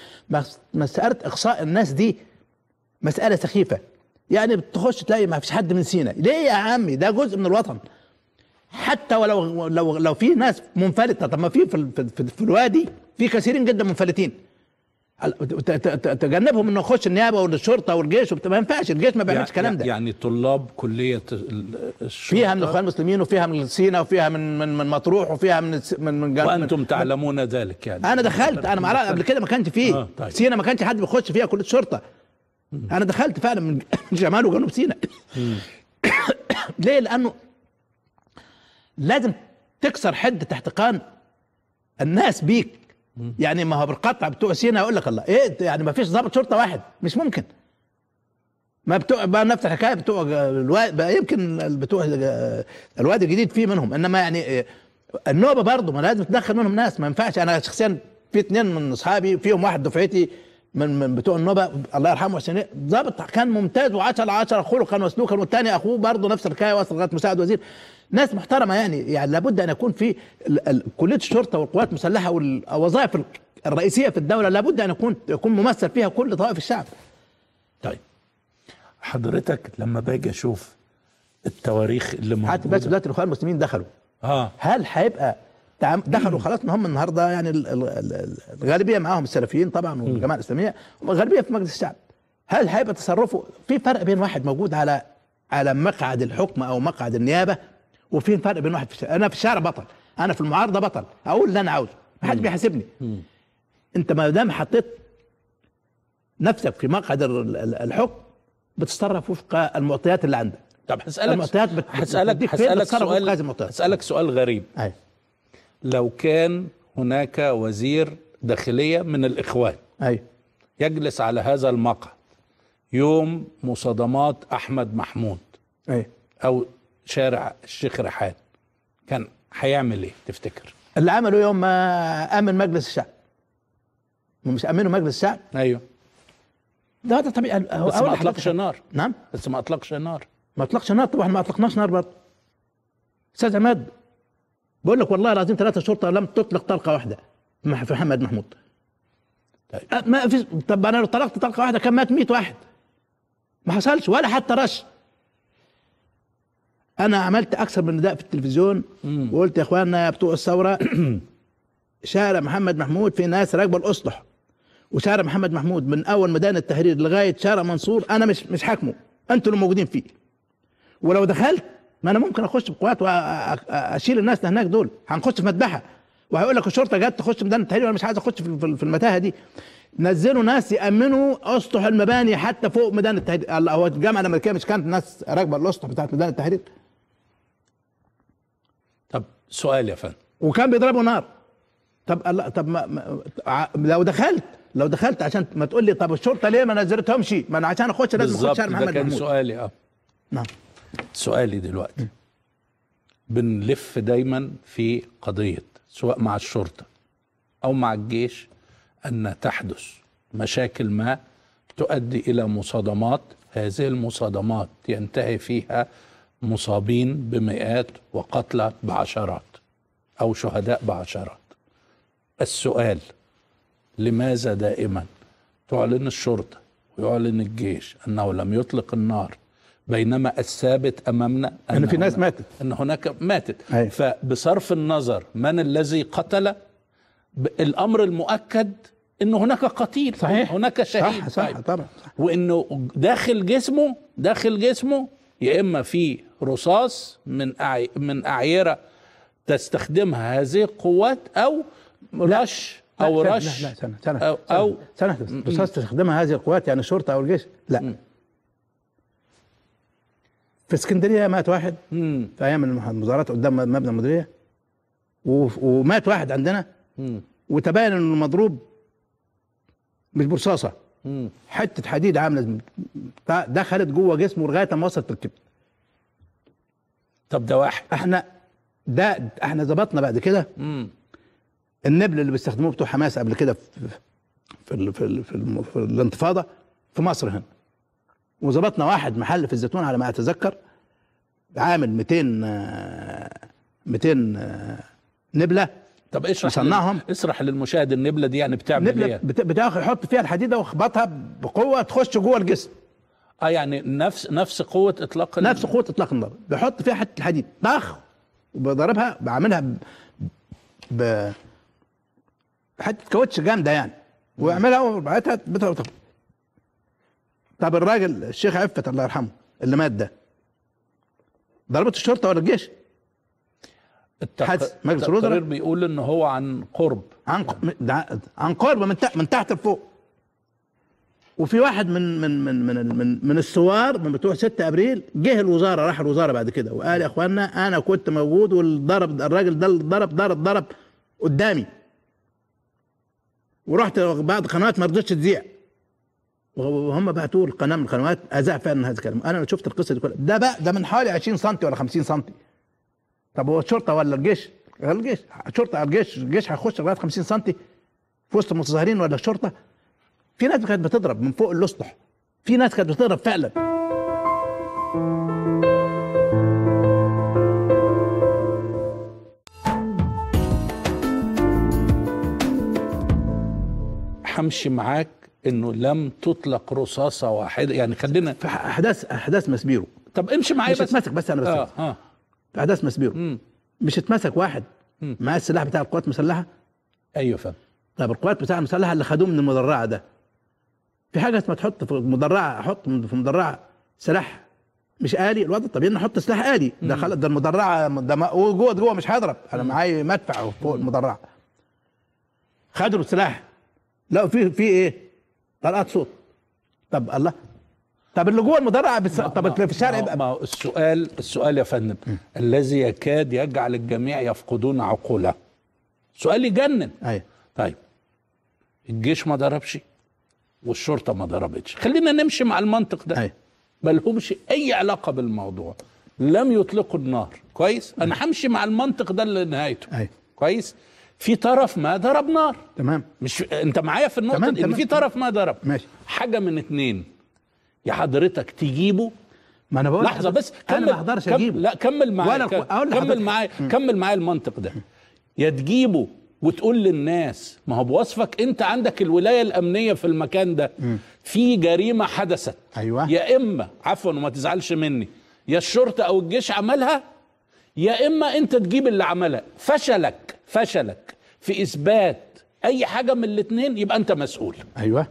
مساله اقصاء الناس دي مساله سخيفه يعني بتخش تلاقي ما فيش حد من سينا ليه يا عمي ده جزء من الوطن حتى ولو لو لو في ناس منفلته طب ما في في, في, في الوادي في كثيرين جدا منفلتين تجنبهم انه يخش النيابه والشرطه والجيش ما ينفعش الجيش ما بيعملش الكلام يعني ده يعني طلاب كليه الشرطه فيها من الاخوان المسلمين وفيها من سينا وفيها من من, من مطروح وفيها من من من وانتم من تعلمون ذلك يعني انا دخلت انا قبل كده ما كانش فيه آه طيب. سينا ما كانش حد بيخش فيها كليه شرطه انا دخلت فعلا من شمال وجنوب سيناء ليه لانه لازم تكسر حد تحت قان الناس بيك يعني ما هو بالقطع بتوع سينا اقول لك الله ايه يعني ما فيش ضابط شرطه واحد مش ممكن ما بتوع بقى نفس الحكايه بتوع الواد يمكن بتوع الواد الجديد فيه منهم انما يعني إيه، النوبه برضه ما لازم تدخل منهم ناس ما ينفعش انا شخصيا في اثنين من اصحابي فيهم واحد دفعتي من من بتوع النوبه الله يرحمه حسين إيه؟ ظابط كان ممتاز و10 10 خلقا وسلوكا والثاني اخوه برضه نفس الحكايه وصل لغايه مساعد وزير ناس محترمه يعني يعني لابد ان يكون في كليه الشرطه والقوات المسلحه والوظائف الرئيسيه في الدوله لابد ان يكون يكون ممثل فيها كل طوائف الشعب. طيب حضرتك لما باجي اشوف التواريخ اللي موجوده حتى بس دلوقتي الاخوان المسلمين دخلوا اه هل هيبقى دخلوا خلاص ما هم النهارده يعني الغالبيه معاهم السلفيين طبعا والجماعه الاسلاميه الغالبيه في مجلس الشعب هل هيبقى تصرفه في فرق بين واحد موجود على على مقعد الحكم او مقعد النيابه وفي فرق بين واحد في الشارع انا في الشارع بطل انا في المعارضه بطل اقول اللي انا عاوزه ما حدش بيحاسبني انت ما دام حطيت نفسك في مقعد الحكم بتتصرف وفق المعطيات اللي عندك طب هسألك المعطيات هسألك هسألك سؤال هسألك سؤال غريب أي. لو كان هناك وزير داخلية من الإخوان أي. يجلس على هذا المقعد يوم مصادمات أحمد محمود أي. أو شارع الشيخ رحال كان هيعمل إيه تفتكر اللي عمله يوم ما أمن مجلس الشعب مش أمنوا مجلس الشعب أيوه ده ده طبيعي بس ما أطلقش نار نعم بس ما أطلقش نار ما أطلقش نار طبعا ما أطلقناش نار برضه أستاذ عماد بقول لك والله العظيم ثلاثه شرطه لم تطلق طلقه واحده في محمد محمود طيب. ما في طب انا لو طلقت طلقه واحده كان مات 100 واحد ما حصلش ولا حتى رش انا عملت اكثر من نداء في التلفزيون وقلت يا اخواننا يا بتوع الثوره شارع محمد محمود في ناس راكبه الاسطح وشارع محمد محمود من اول ميدان التحرير لغايه شارع منصور انا مش مش حاكمه انتوا اللي موجودين فيه ولو دخلت ما انا ممكن اخش بقوات واشيل الناس اللي هناك دول هنخش في مذبحه وهيقول لك الشرطه جت تخش ميدان التحرير وانا مش عايز اخش في المتاهه دي نزلوا ناس يامنوا اسطح المباني حتى فوق ميدان التحرير هو الجامعه الامريكيه مش كانت ناس راكبه الاسطح بتاعت ميدان التحرير طب سؤال يا فندم وكان بيضربوا نار طب الله طب ما ما لو دخلت لو دخلت عشان ما تقول لي طب الشرطه ليه ما نزلتهمش ما انا عشان اخش لازم اخش شارع محمد بالظبط ده كان سؤالي اه نعم سؤالي دلوقتي بنلف دايما في قضية سواء مع الشرطة أو مع الجيش أن تحدث مشاكل ما تؤدي إلى مصادمات هذه المصادمات ينتهي فيها مصابين بمئات وقتلى بعشرات أو شهداء بعشرات السؤال لماذا دائما تعلن الشرطة ويعلن الجيش أنه لم يطلق النار بينما الثابت امامنا ان, في ناس ماتت ان هناك ماتت أي. فبصرف النظر من الذي قتل الامر المؤكد ان هناك قتيل صحيح هناك شهيد صح صح طبعا صح. وانه داخل جسمه داخل جسمه يا اما في رصاص من أعي من اعيره تستخدمها هذه القوات او رش او رش لا لا سنة سنة أو, سنة أو سنة, سنة, سنة, سنة, سنة تستخدمها هذه القوات يعني الشرطة أو الجيش لا م. في اسكندريه مات واحد مم. في ايام المظاهرات قدام مبنى المديريه ومات واحد عندنا مم. وتبين انه المضروب مش برصاصه حته حديد عامله دخلت جوه جسمه لغايه ما وصلت الكبد طب ده واحد احنا ده احنا ظبطنا بعد كده النبل اللي بيستخدموه بتوع حماس قبل كده في في في, في, في, في الانتفاضه في مصر هنا وظبطنا واحد محل في الزيتون على ما اتذكر عامل 200 200 نبله طب اشرح مصنعهم اشرح للمشاهد النبله دي يعني بتعمل ايه؟ بتاخد يحط فيها الحديده واخبطها بقوه تخش جوه الجسم اه يعني نفس نفس قوه اطلاق نفس قوه اطلاق النار بحط فيها حته الحديد طخ وبضربها بعملها ب, ب... حته كاوتش جامده يعني واعملها وبعتها بتطلع طب الراجل الشيخ عفت الله يرحمه اللي مات ده ضربت الشرطه ولا الجيش؟ حادث مجلس الوزراء بيقول ان هو عن قرب عن يعني. عن قرب من تحت من تحت لفوق وفي واحد من من من من من, من الثوار من بتوع 6 ابريل جه الوزاره راح الوزاره بعد كده وقال يا اخوانا انا كنت موجود والضرب الراجل ده اللي ضرب ضرب ضرب قدامي ورحت بعض قنوات ما رضيتش تذيع وهم بعتوا القناه من القنوات اذاع فعلا هذا الكلام انا شفت القصه دي كلها ده بقى ده من حوالي 20 سم ولا 50 سم طب هو الشرطه ولا الجيش؟ الجيش الشرطه الجيش الجيش هيخش لغايه 50 سم في وسط المتظاهرين ولا الشرطه؟ في ناس كانت بتضرب من فوق الاسطح في ناس كانت بتضرب فعلا همشي معاك انه لم تطلق رصاصه واحده يعني خلينا في احداث احداث مسبيرو طب امشي معايا بس اتمسك بس انا بس اه, آه. في احداث مسبيرو مش اتمسك واحد مع معاه السلاح بتاع القوات المسلحه ايوه فاهم طب القوات بتاع المسلحه اللي خدوه من المدرعه ده في حاجه اسمها تحط في المدرعه احط في المدرعه سلاح مش آلي الوضع الطبيعي نحط سلاح آلي ده خل... ده المدرعة ده جوه جوه مش هضرب انا معايا مدفع فوق المدرعة خدوا السلاح لا في في ايه طلعت صوت طب الله طب اللي جوه المدرعه بس... طب ما في الشارع ما, ما السؤال السؤال يا فندم الذي يكاد يجعل الجميع يفقدون عقوله سؤال يجنن ايوه طيب الجيش ما ضربش والشرطه ما ضربتش خلينا نمشي مع المنطق ده أيه. ما لهمش اي علاقه بالموضوع لم يطلقوا النار كويس انا همشي مع المنطق ده لنهايته أيه. كويس في طرف ما ضرب نار تمام مش انت معايا في النقطه تمام ان في طرف ما ضرب ماشي حاجه من اتنين يا حضرتك تجيبه ما انا بقول لحظه بس كمل انا ما اقدرش اجيبه لا كمل معايا كمل معايا كمل معايا المنطق ده يا تجيبه وتقول للناس ما هو بوصفك انت عندك الولايه الامنيه في المكان ده م. في جريمه حدثت ايوه يا اما عفوا وما تزعلش مني يا الشرطه او الجيش عملها يا اما انت تجيب اللي عملها فشلك فشلك في اثبات اي حاجه من الاثنين يبقى انت مسؤول ايوه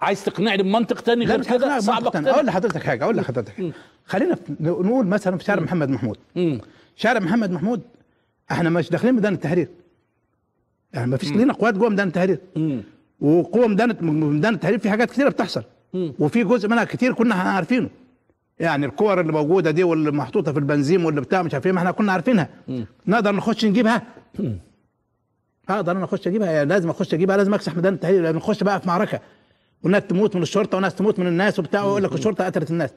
عايز تقنعني بمنطق تاني غير كده صعب اقول لحضرتك حاجه اقول لحضرتك خلينا نقول مثلا في شارع محمد محمود مم. شارع محمد محمود احنا مش داخلين ميدان التحرير يعني ما فيش لينا قوات جوه ميدان التحرير وقوه ميدان ميدان التحرير في حاجات كثيره بتحصل وفي جزء منها كثير كنا عارفينه يعني الكور اللي موجوده دي واللي محطوطه في البنزين واللي بتاع مش عارف ايه ما احنا كنا عارفينها نقدر نخش نجيبها اقدر انا اخش اجيبها يعني لازم اخش اجيبها لازم اكسح ميدان التحرير لان نخش بقى في معركه وناس تموت من الشرطه وناس تموت من الناس وبتاع ويقول لك الشرطه قتلت الناس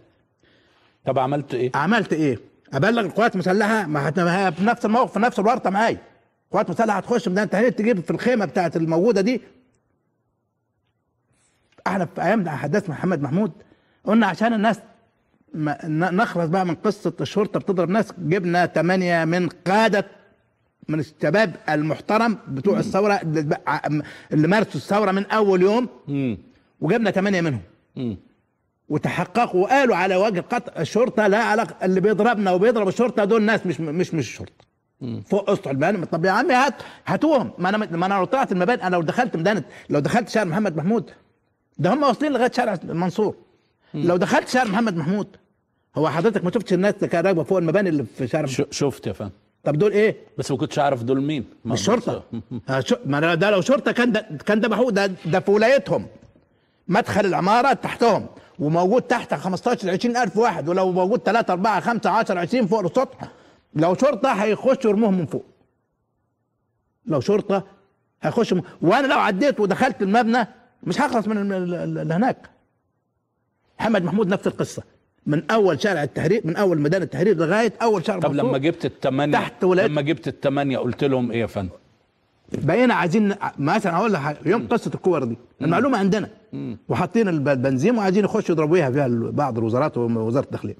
طب عملت ايه؟ عملت ايه؟ ابلغ القوات المسلحه ما في نفس الموقف في نفس الورطه معايا قوات مسلحه هتخش ميدان التحرير تجيب في الخيمه بتاعت الموجوده دي احنا في ايام حدثنا محمد محمود قلنا عشان الناس نخلص بقى من قصه الشرطه بتضرب ناس جبنا ثمانيه من قاده من الشباب المحترم بتوع مم. الثوره اللي مارسوا الثوره من اول يوم مم. وجبنا ثمانيه منهم مم. وتحققوا وقالوا على وجه قطع الشرطه لا علاقه اللي بيضربنا وبيضرب الشرطه دول ناس مش مش مش الشرطه فوق اسطح المباني طب يا عمي هات هاتوهم ما انا ما انا لو طلعت المباني انا لو دخلت مدانة لو دخلت شارع محمد محمود ده هم واصلين لغايه شارع المنصور لو دخلت شارع محمد محمود هو حضرتك ما شفتش الناس اللي كانت راكبه فوق المباني اللي في شارع شفت يا فندم طب دول ايه بس ما كنتش اعرف دول مين الشرطه شرطه آه، ما ده لو شرطه كان ده كان ده ده ده في ولايتهم مدخل العماره تحتهم وموجود تحت 15 20 الف واحد ولو موجود 3 4 5 10 20 فوق السطح لو شرطه هيخشوا يرموهم من فوق لو شرطه هيخشوا وانا لو عديت ودخلت المبنى مش هخلص من اللي هناك محمد محمود نفس القصه من اول شارع التحرير من اول ميدان التحرير لغايه اول شارع طب لما جبت الثمانيه تحت ولايه لما جبت الثمانيه قلت لهم ايه يا فندم؟ بقينا عايزين مثلا هقول لك يوم قصه الكور دي المعلومه عندنا وحاطين البنزين وعايزين يخشوا يضربوا بيها فيها بعض الوزارات ووزاره الداخليه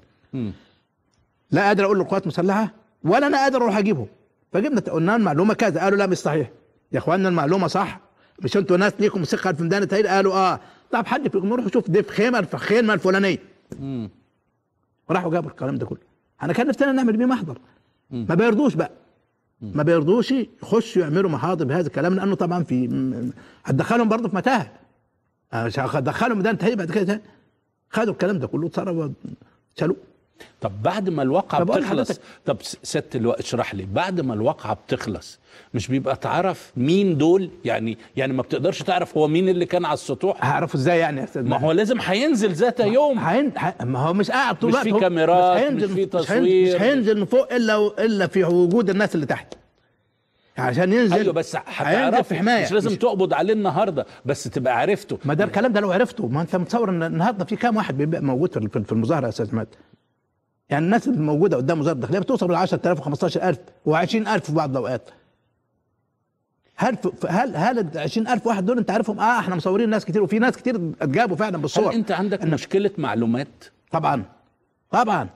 لا قادر اقول للقوات المسلحه ولا انا قادر اروح اجيبهم فجبنا قلنا المعلومه كذا قالوا لا مش صحيح يا اخواننا المعلومه صح مش انتوا ناس ليكم ثقه في ميدان التحرير قالوا اه طب حد فيكم يروح يشوف دي في خيمه الفخيمه الفلانيه وراحوا جابوا الكلام ده كله كان نفسنا نعمل بيه محضر ما بيرضوش بقى ما بيرضوش يخشوا يعملوا محاضر بهذا الكلام لانه طبعا في هتدخلهم برضه في متاهه هتدخلهم آه، ده انتهي بعد كده خدوا الكلام ده كله اتصرفوا شالوه طب بعد ما الواقعة بتخلص طب ست الوقت اشرح لي بعد ما الواقعة بتخلص مش بيبقى تعرف مين دول يعني يعني ما بتقدرش تعرف هو مين اللي كان على السطوح هعرفه ازاي يعني يا استاذ ما هو لازم هينزل ذات يوم هين... ح... ما هو مش قاعد طول الوقت مش في كاميرات مش, هينزل... مش في تصوير مش هينزل من فوق الا الا في وجود الناس اللي تحت عشان ينزل ايوه بس هتعرف في حمايه مش لازم مش تقبض عليه النهارده بس تبقى عرفته ما ده الكلام ده لو عرفته ما انت متصور ان النهارده في كام واحد بيبقى موجود في المظاهره يا استاذ مات يعني الناس اللي موجوده قدام وزاره الداخليه بتوصل ل 10000 و15000 و20000 في بعض الاوقات هل هل هل ال 20000 واحد دول انت عارفهم اه احنا مصورين ناس كتير وفي ناس كتير اتجابوا فعلا بالصور هل انت عندك إن مشكله معلومات طبعا طبعا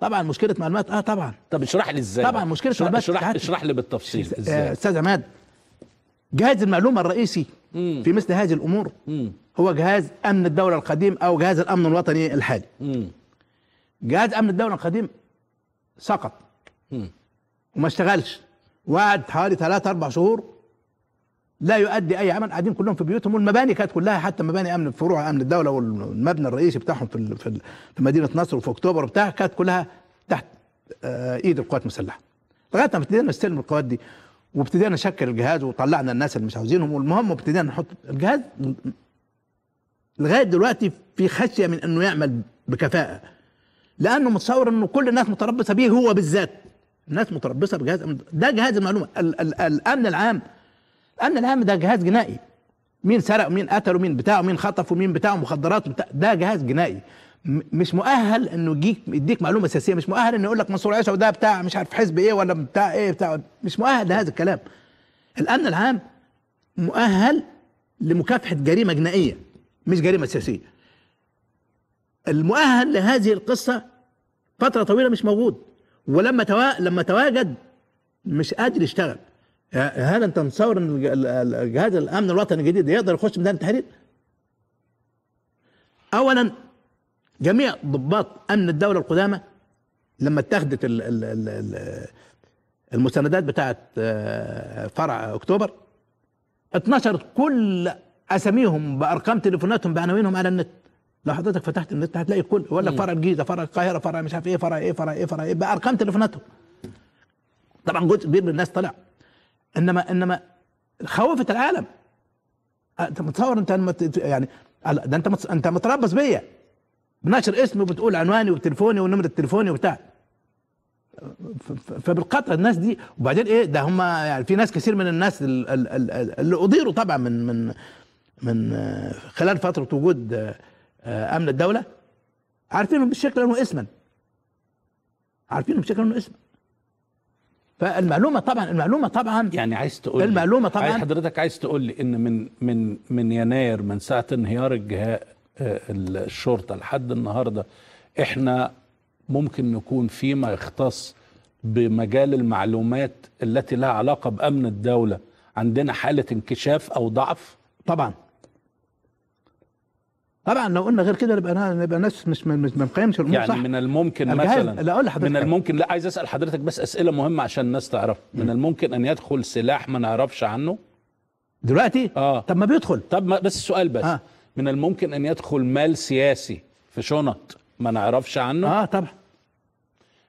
طبعا مشكله معلومات اه طبعا طب اشرح لي ازاي طبعا مشكله اشرح معلومات اشرح, اشرح لي بالتفصيل ازاي آه، استاذ عماد جهاز المعلومه الرئيسي مم. في مثل هذه الامور مم. هو جهاز امن الدوله القديم او جهاز الامن الوطني الحالي مم. جهاز امن الدوله القديم سقط وما اشتغلش وقعد حوالي ثلاث أربع شهور لا يؤدي أي عمل قاعدين كلهم في بيوتهم والمباني كانت كلها حتى مباني أمن فروع أمن الدولة والمبنى الرئيسي بتاعهم في في مدينة نصر وفي أكتوبر وبتاع كانت كلها تحت آه، إيد القوات المسلحة لغاية ما ابتدينا نستلم القوات دي وابتدينا نشكل الجهاز وطلعنا الناس اللي مش عاوزينهم والمهم وابتدينا نحط الجهاز لغاية دلوقتي في خشية من إنه يعمل بكفاءة لانه متصور انه كل الناس متربصه به هو بالذات الناس متربصه بجهاز ده جهاز المعلومه ال ال الامن العام الامن العام ده جهاز جنائي مين سرق ومين قتل ومين بتاع ومين خطف ومين بتاع مخدرات وبتاع ده جهاز جنائي مش مؤهل انه يجيك يديك معلومه اساسيه مش مؤهل انه يقول لك منصور عيسى وده بتاع مش عارف حزب ايه ولا بتاع ايه بتاع مش مؤهل لهذا الكلام الامن العام مؤهل لمكافحه جريمه جنائيه مش جريمه سياسيه المؤهل لهذه القصه فتره طويله مش موجود ولما توا... لما تواجد مش قادر يشتغل هل انت متصور ان جهاز الامن الوطني الجديد يقدر يخش ميدان التحرير؟ اولا جميع ضباط امن الدوله القدامى لما اتخذت المستندات بتاعت آه، فرع اكتوبر اتنشرت كل اساميهم بارقام تليفوناتهم بعناوينهم على النت لو حضرتك فتحت النت هتلاقي الكل ولا فرع الجيزه فرع القاهره فرع مش عارف ايه فرع ايه فرع ايه فرع ايه بارقام تليفوناتهم طبعا جزء كبير من الناس طلع انما انما خوفت العالم آه، انت متصور انت يعني ده انت انت متربص بيا بنشر اسمي وبتقول عنواني وتليفوني ونمره تليفوني وبتاع فبالقطع الناس دي وبعدين ايه ده هم يعني في ناس كثير من الناس اللي اضيروا طبعا من من من آه، خلال فتره وجود آه، آه، امن الدوله عارفينه بشكل واسما عارفينه بشكل واسما فالمعلومه طبعا المعلومه طبعا يعني عايز تقول المعلومه طبعا عايز حضرتك عايز تقول لي ان من من من يناير من ساعه انهيار الجهاء آه، الشرطه لحد النهارده احنا ممكن نكون فيما يختص بمجال المعلومات التي لها علاقه بامن الدوله عندنا حاله انكشاف او ضعف طبعا طبعا لو قلنا غير كده نبقى نبقى ناس مش ما بنقيمش الامور يعني صح من الممكن مثلا لا اقول لحضرتك من الممكن لا عايز اسال حضرتك بس اسئله مهمه عشان الناس تعرف من الممكن ان يدخل سلاح ما نعرفش عنه دلوقتي اه طب ما بيدخل طب ما بس سؤال بس آه. من الممكن ان يدخل مال سياسي في شنط ما نعرفش عنه اه طبعا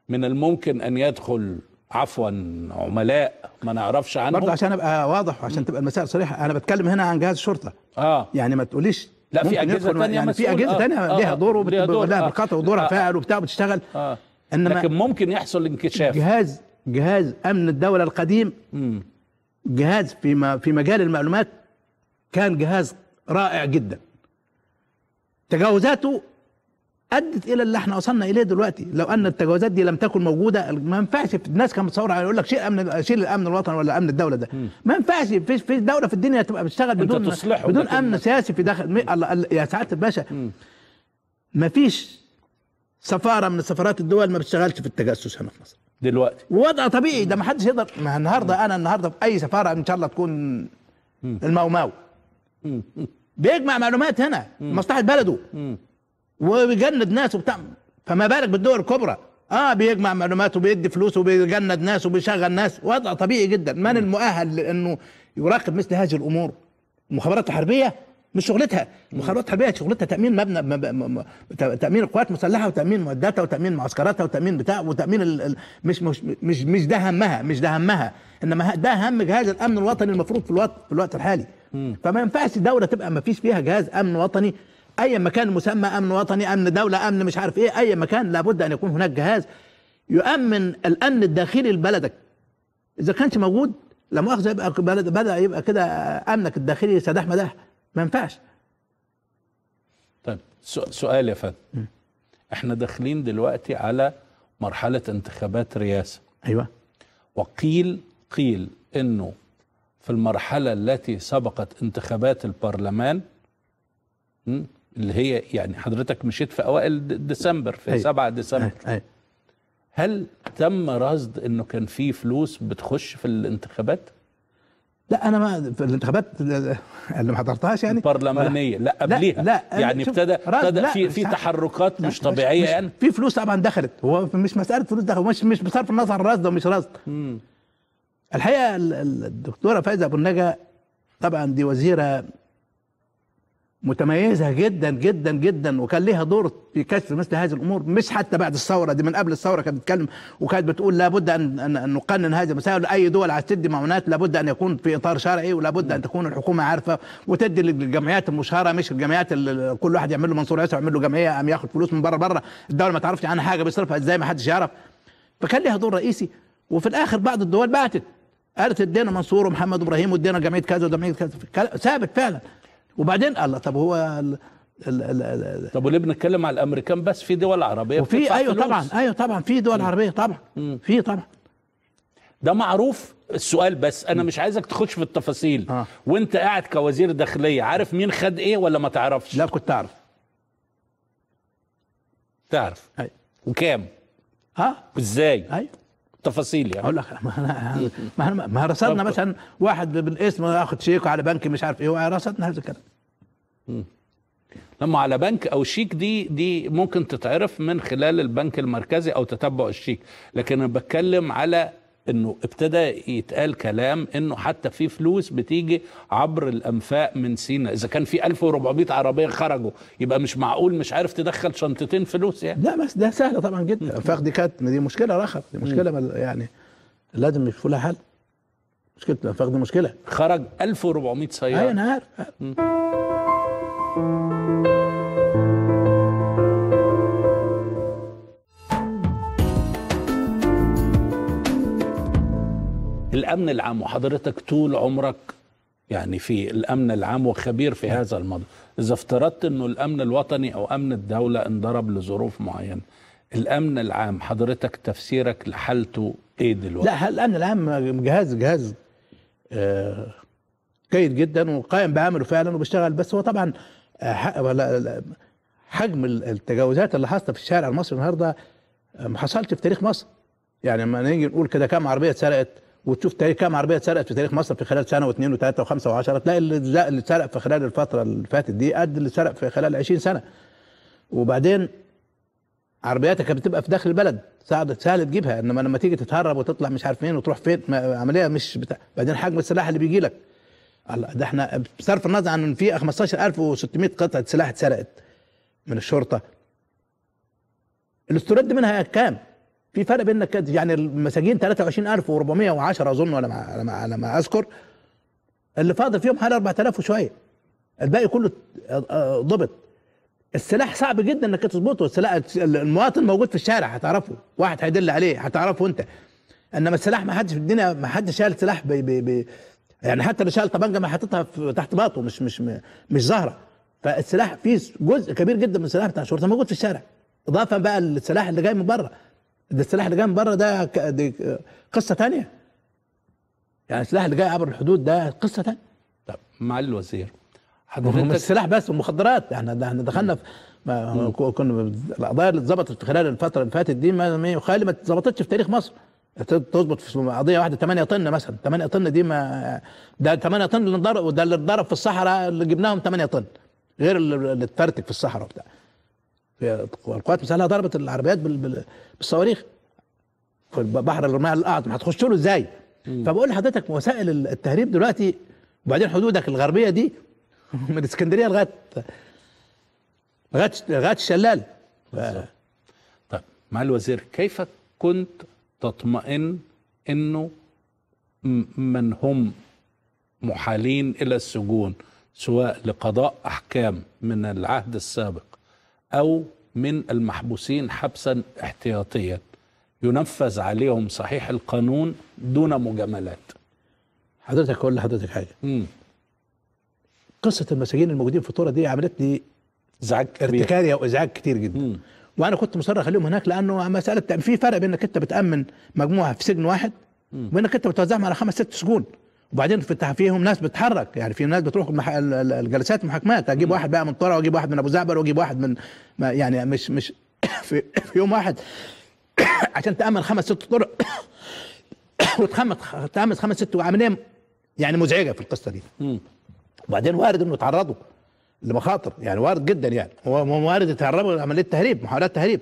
من الممكن ان يدخل عفوا عملاء ما نعرفش عنهم برضه عشان ابقى واضح وعشان تبقى المسائل صريحه انا بتكلم هنا عن جهاز الشرطه اه يعني ما تقوليش لا في اجهزه ثانيه يعني في اجهزه ثانيه آه، آه، ليها دور ليها دور لها بالقطع آه. ودورها فاعل وبتاع وبتشتغل انما لكن ممكن يحصل انكشاف جهاز جهاز امن الدوله القديم جهاز في في مجال المعلومات كان جهاز رائع جدا تجاوزاته ادت الى اللي احنا وصلنا اليه دلوقتي لو ان التجاوزات دي لم تكن موجوده ما ينفعش الناس كانت متصوره يقول لك شيل امن شيل الامن الوطني ولا امن الدوله ده ما ينفعش في في دوله في الدنيا تبقى بتشتغل بدون بدون امن سياسي في داخل يا سعاده الباشا ما فيش سفاره من سفارات الدول ما بتشتغلش في التجسس هنا في مصر دلوقتي ووضع طبيعي ده ما حدش يقدر ما النهارده انا النهارده في اي سفاره ان شاء الله تكون الموماو بيجمع معلومات هنا مصلحه بلده وبيجند ناس وبتاع فما بالك بالدول الكبرى اه بيجمع معلومات وبيدي فلوس وبيجند ناس وبيشغل ناس وضع طبيعي جدا من المؤهل لانه يراقب مثل هذه الامور المخابرات الحربيه مش شغلتها المخابرات الحربيه شغلتها تامين مبنى تامين القوات المسلحه وتامين معداتها وتامين معسكراتها وتامين بتاع وتامين الـ الـ مش مش مش مش ده همها مش ده همها انما ده هم جهاز الامن الوطني المفروض في الوقت في الوقت الحالي فما ينفعش دوله تبقى ما فيش فيها جهاز امن وطني اي مكان مسمى امن وطني امن دوله امن مش عارف ايه اي مكان لابد ان يكون هناك جهاز يؤمن الامن الداخلي لبلدك اذا كانش موجود لا مؤاخذه يبقى بلد بدا يبقى كده امنك الداخلي سداح مداح أه، ما ينفعش طيب سؤال يا فندم احنا داخلين دلوقتي على مرحله انتخابات رئاسه ايوه وقيل قيل انه في المرحله التي سبقت انتخابات البرلمان اللي هي يعني حضرتك مشيت في اوائل ديسمبر في 7 أيوة. ديسمبر أي. أيوة، أي. أيوة. هل تم رصد انه كان في فلوس بتخش في الانتخابات؟ لا انا ما في الانتخابات اللي ما حضرتهاش يعني البرلمانيه لا قبليها لا, يعني لا يعني ابتدى ابتدى في في تحركات مش طبيعيه مش يعني في فلوس طبعا دخلت هو مش مساله فلوس دخلت مش مش بصرف النظر رصد ومش رصد الحقيقه الدكتوره فايزه ابو النجا طبعا دي وزيره متميزه جدا جدا جدا وكان ليها دور في كشف مثل هذه الامور مش حتى بعد الثوره دي من قبل الثوره كانت بتتكلم وكانت بتقول لابد ان ان نقنن هذه المسائل اي دول عايز تدي معونات لابد ان يكون في اطار شرعي ولابد ان تكون الحكومه عارفه وتدي للجمعيات المشهره مش الجمعيات اللي كل واحد يعمل له منصور ياسر يعمل له جمعيه ام ياخد فلوس من بره بره الدوله ما تعرفش عنها حاجه بيصرفها ازاي ما حدش يعرف فكان ليها دور رئيسي وفي الاخر بعض الدول بعتت قالت ادينا منصور ومحمد ابراهيم وادينا جمعيه كذا وجمعيه كذا ثابت فعلا وبعدين قال طب هو ال... ال... ال... ال... طب وليه بنتكلم على الامريكان بس في دول عربيه وفي ايوه فلوس. طبعا ايوه طبعا في دول عربيه طبعا في طبعا ده معروف السؤال بس انا مش عايزك تخش في التفاصيل آه. وانت قاعد كوزير داخليه عارف مين خد ايه ولا ما تعرفش لا كنت اعرف تعرف أي. أيوة. وكام ها ازاي ايوه تفاصيل يعني اقول لك ما احنا ما, ما رصدنا مثلا واحد بالاسم ياخد شيك على بنك مش عارف ايه رصدنا هذا الكلام لما على بنك او شيك دي دي ممكن تتعرف من خلال البنك المركزي او تتبع الشيك لكن انا بتكلم على انه ابتدى يتقال كلام انه حتى في فلوس بتيجي عبر الانفاق من سينا اذا كان في 1400 عربيه خرجوا يبقى مش معقول مش عارف تدخل شنطتين فلوس يعني لا بس ده سهل طبعا جدا الانفاق دي كانت دي مشكله رخم دي مشكله مم. يعني لازم يشوفوا لها حل مشكله الانفاق دي مشكله خرج 1400 سياره ايوه انا عارف الامن العام وحضرتك طول عمرك يعني في الامن العام وخبير في هذا الموضوع اذا افترضت انه الامن الوطني او امن الدوله انضرب لظروف معينه الامن العام حضرتك تفسيرك لحالته ايه دلوقتي لا الامن العام جهاز جهاز جيد آه، جدا وقائم بعمله فعلا وبيشتغل بس هو طبعا آه، حجم التجاوزات اللي حاصله في الشارع المصري النهارده آه، ما حصلش في تاريخ مصر يعني لما نيجي نقول كده كام عربيه اتسرقت وتشوف تاريخ كام عربيه اتسرقت في تاريخ مصر في خلال سنه واثنين وثلاثه وخمسه وعشره تلاقي اللي اتسرق في خلال الفتره اللي فاتت دي قد اللي اتسرق في خلال 20 سنه وبعدين عربياتك كانت بتبقى في داخل البلد سهل سهل تجيبها انما لما تيجي تتهرب وتطلع مش عارف فين وتروح فين عمليه مش بتاع بعدين حجم السلاح اللي بيجي لك الله ده احنا بصرف النظر عن ان في 15600 قطعه سلاح اتسرقت من الشرطه الاستورد منها كام؟ في فرق بين الكتف يعني المساجين 23410 اظن ولا ما على ما على ما اذكر اللي فاضل فيهم حوالي 4000 وشويه الباقي كله ضبط آه، آه، السلاح صعب جدا انك تظبطه السلاح المواطن موجود في الشارع هتعرفه واحد هيدل عليه هتعرفه انت انما السلاح ما حدش في الدنيا ما حدش شال سلاح بي بي بي يعني حتى اللي شال طبنجه ما حاططها تحت باطه مش مش مش ظاهره فالسلاح فيه جزء كبير جدا من السلاح بتاع الشرطه موجود في الشارع اضافه بقى للسلاح اللي جاي من بره ده السلاح اللي جاي من بره ده دي قصه ثانيه يعني السلاح اللي جاي عبر الحدود ده قصه ثانيه طب معالي الوزير حضرتك مش سلاح بس ومخدرات احنا احنا دخلنا في ما كنا القضايا اللي اتظبطت خلال الفتره اللي فاتت دي ما يخالي ما اتظبطتش في تاريخ مصر تظبط في قضيه واحده 8 طن مثلا 8 طن دي ما ده 8 طن اللي انضرب وده اللي انضرب في الصحراء اللي جبناهم 8 طن غير اللي اتفرتك في الصحراء وبتاع القوات المسلحه ضربت العربيات بالصواريخ في بحر الرمال الاعظم هتخش له ازاي؟ فبقول لحضرتك وسائل التهريب دلوقتي وبعدين حدودك الغربيه دي من اسكندريه لغايه لغايه لغايه الشلال ف... طيب مع الوزير كيف كنت تطمئن انه من هم محالين الى السجون سواء لقضاء احكام من العهد السابق أو من المحبوسين حبسا احتياطيا ينفذ عليهم صحيح القانون دون مجاملات حضرتك هقول لحضرتك حاجه مم. قصه المساجين الموجودين في الطورة دي عملت لي ازعاج ارتكاري او ازعاج كتير جدا مم. وانا كنت مصر اخليهم هناك لانه مساله في فرق بين انك انت بتامن مجموعه في سجن واحد انك انت بتوزعهم على خمس ست سجون وبعدين في فيهم ناس بتتحرك يعني في ناس بتروح المح... الجلسات المحاكمات اجيب واحد بقى من طرع واجيب واحد من ابو زعبل واجيب واحد من ما يعني مش مش في, في يوم واحد عشان تامن خمس ست طرق وتخمس تامن خمس ست عاملين يعني مزعجه في القصه دي وبعدين وارد انه يتعرضوا لمخاطر يعني وارد جدا يعني هو وارد يتعرضوا لعمليه تهريب محاولات تهريب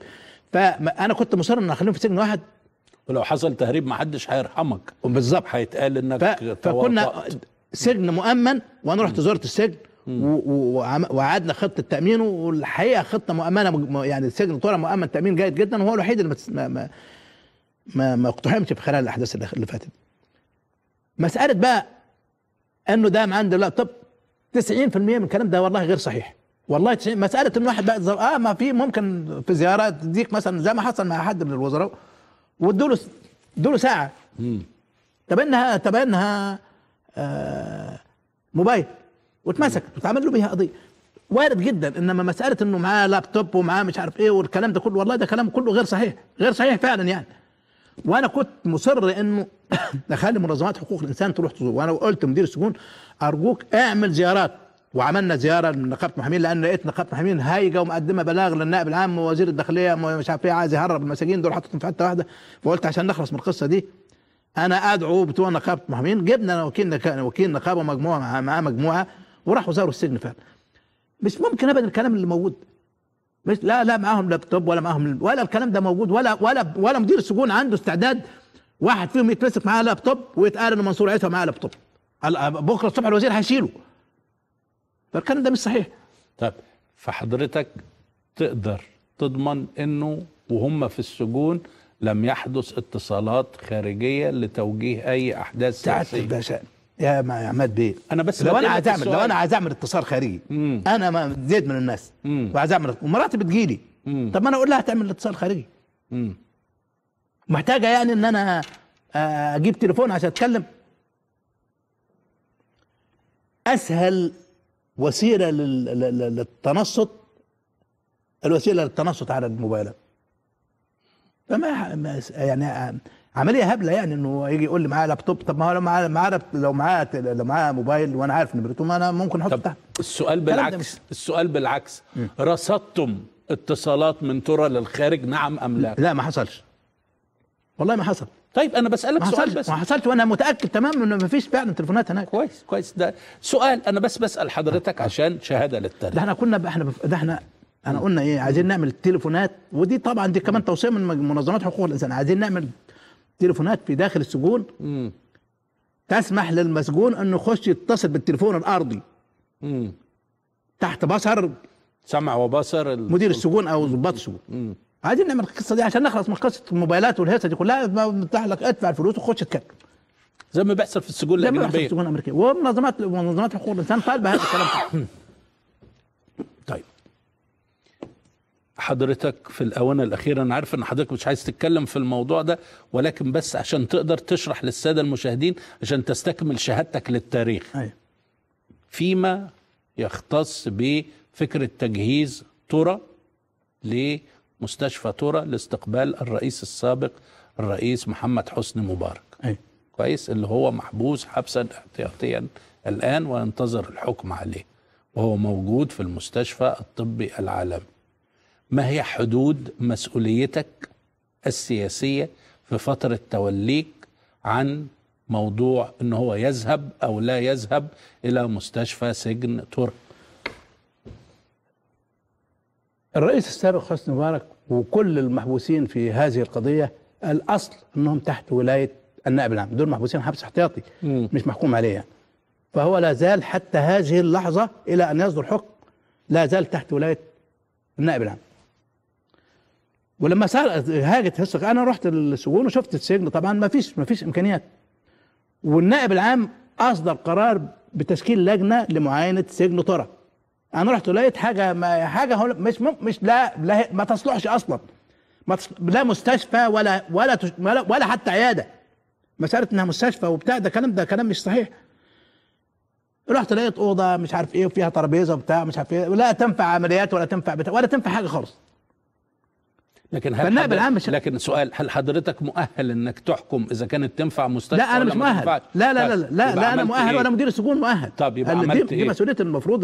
فانا كنت مصر ان اخليهم في سجن واحد ولو حصل تهريب ما حدش هيرحمك بالظبط هيتقال انك ف... فكنا سجن مؤمن وانا رحت زرت السجن وقعدنا خطه تامينه والحقيقه خطه مؤمنه يعني السجن طلع مؤمن تامين جيد جدا وهو الوحيد اللي ما ما ما, ما اقتحمش في خلال الاحداث اللي فاتت. مساله بقى انه دام عند طب 90% من الكلام ده والله غير صحيح. والله مساله ان واحد بقى اه ما في ممكن في زيارات تديك مثلا زي ما حصل مع حد من الوزراء وادوله ادوله ساعه تبنها تبنها آه موبايل واتمسكت وتعمل له بيها قضيه وارد جدا انما مساله انه معاه لابتوب ومعاه مش عارف ايه والكلام ده كله والله ده كلام كله غير صحيح غير صحيح فعلا يعني وانا كنت مصر انه اخلي منظمات حقوق الانسان تروح تزور وانا قلت مدير السجون ارجوك اعمل زيارات وعملنا زياره لنقابه المحامين لان لقيت نقابه المحامين هايجه ومقدمه بلاغ للنائب العام ووزير الداخليه مش عارف ايه عايز يهرب المساجين دول حطتهم في حته واحده فقلت عشان نخلص من القصه دي انا ادعو بتوع نقابه المحامين جبنا وكيل وكيل نقابه مجموعه معاه مجموعه وراحوا زاروا السجن فعلا مش ممكن ابدا الكلام اللي موجود مش لا لا معاهم لابتوب ولا معاهم ولا الكلام ده موجود ولا ولا ولا مدير السجون عنده استعداد واحد فيهم يتمسك معاه لابتوب ويتقال ان منصور عيسى معاه لابتوب بكره الصبح الوزير هيشيله فالكلام ده مش صحيح طب فحضرتك تقدر تضمن انه وهم في السجون لم يحدث اتصالات خارجيه لتوجيه اي احداث سياسيه تعال باشا يا عماد بيه انا بس لو انا عايز اعمل لو انا عايز اعمل اتصال خارجي مم. انا ما زيد من الناس وعايز اعمل ومراتي بتجيلي طب ما انا اقول لها تعمل اتصال خارجي مم. محتاجه يعني ان انا آه، اجيب تليفون عشان اتكلم اسهل وسيله للتنصت الوسيله للتنصت على الموبايلات فما يعني عمليه هبله يعني انه يجي يقول لي معاه لابتوب طب ما هو لو معاه لو معاه لو معاه موبايل وانا عارف نمرته ما انا ممكن احطه تحت السؤال بالعكس السؤال بالعكس رصدتم اتصالات من ترى للخارج نعم ام لا؟ لا ما حصلش والله ما حصل طيب انا بسالك سؤال بس ما حصلش وانا متاكد تماما انه ما فيش فعلا تليفونات هناك كويس كويس ده سؤال انا بس بسال حضرتك آه، آه. عشان شهاده للتاريخ ده احنا كنا بقى احنا ده احنا انا قلنا ايه عايزين نعمل تليفونات ودي طبعا دي كمان توصيه من منظمات حقوق الانسان عايزين نعمل تليفونات في داخل السجون م. تسمح للمسجون انه يخش يتصل بالتليفون الارضي م. تحت بصر سمع وبصر مدير السجون او ضباط السجون عايزين نعمل القصه دي عشان نخلص من قصه الموبايلات والهيصه دي كلها بتاع لك ادفع الفلوس وخش اتكلم زي ما بيحصل في السجون الاجنبيه زي ما بيحصل في السجون الامريكيه ومنظمات منظمات حقوق الانسان طالبه هذا الكلام طيب حضرتك في الاونه الاخيره انا عارف ان حضرتك مش عايز تتكلم في الموضوع ده ولكن بس عشان تقدر تشرح للساده المشاهدين عشان تستكمل شهادتك للتاريخ فيما يختص بفكره تجهيز ترى مستشفى تورا لاستقبال الرئيس السابق الرئيس محمد حسني مبارك أي. كويس اللي هو محبوس حبسا احتياطيا الآن وينتظر الحكم عليه وهو موجود في المستشفى الطبي العالمي ما هي حدود مسؤوليتك السياسية في فترة توليك عن موضوع ان هو يذهب او لا يذهب الى مستشفى سجن ترك الرئيس السابق حسني مبارك وكل المحبوسين في هذه القضية الأصل أنهم تحت ولاية النائب العام دول محبوسين حبس احتياطي مش محكوم عليه يعني. فهو لا زال حتى هذه اللحظة إلى أن يصدر حكم لا زال تحت ولاية النائب العام ولما صار هاجت هسك انا رحت السجون وشفت السجن طبعا ما فيش ما فيش امكانيات والنائب العام اصدر قرار بتشكيل لجنه لمعاينه سجن طرق انا رحت لقيت حاجه ما حاجه مش مش لا, لا ما تصلحش اصلا ما تصلح لا مستشفى ولا ولا ولا, ولا حتى عياده مساله انها مستشفى وبتاع ده كلام ده كلام مش صحيح رحت لقيت اوضه مش عارف ايه وفيها ترابيزه وبتاع مش عارف ايه لا تنفع عمليات ولا تنفع بتاع ولا تنفع حاجه خالص لكن هل فالنائب العام مش لكن سؤال هل حضرتك مؤهل انك تحكم اذا كانت تنفع مستشفى لا انا مش مؤهل لا لا لا طيب، لا, لا, لا انا مؤهل إيه؟ وانا مدير السجون مؤهل طب يبقى عملت دي, إيه؟ دي مسؤوليه المفروض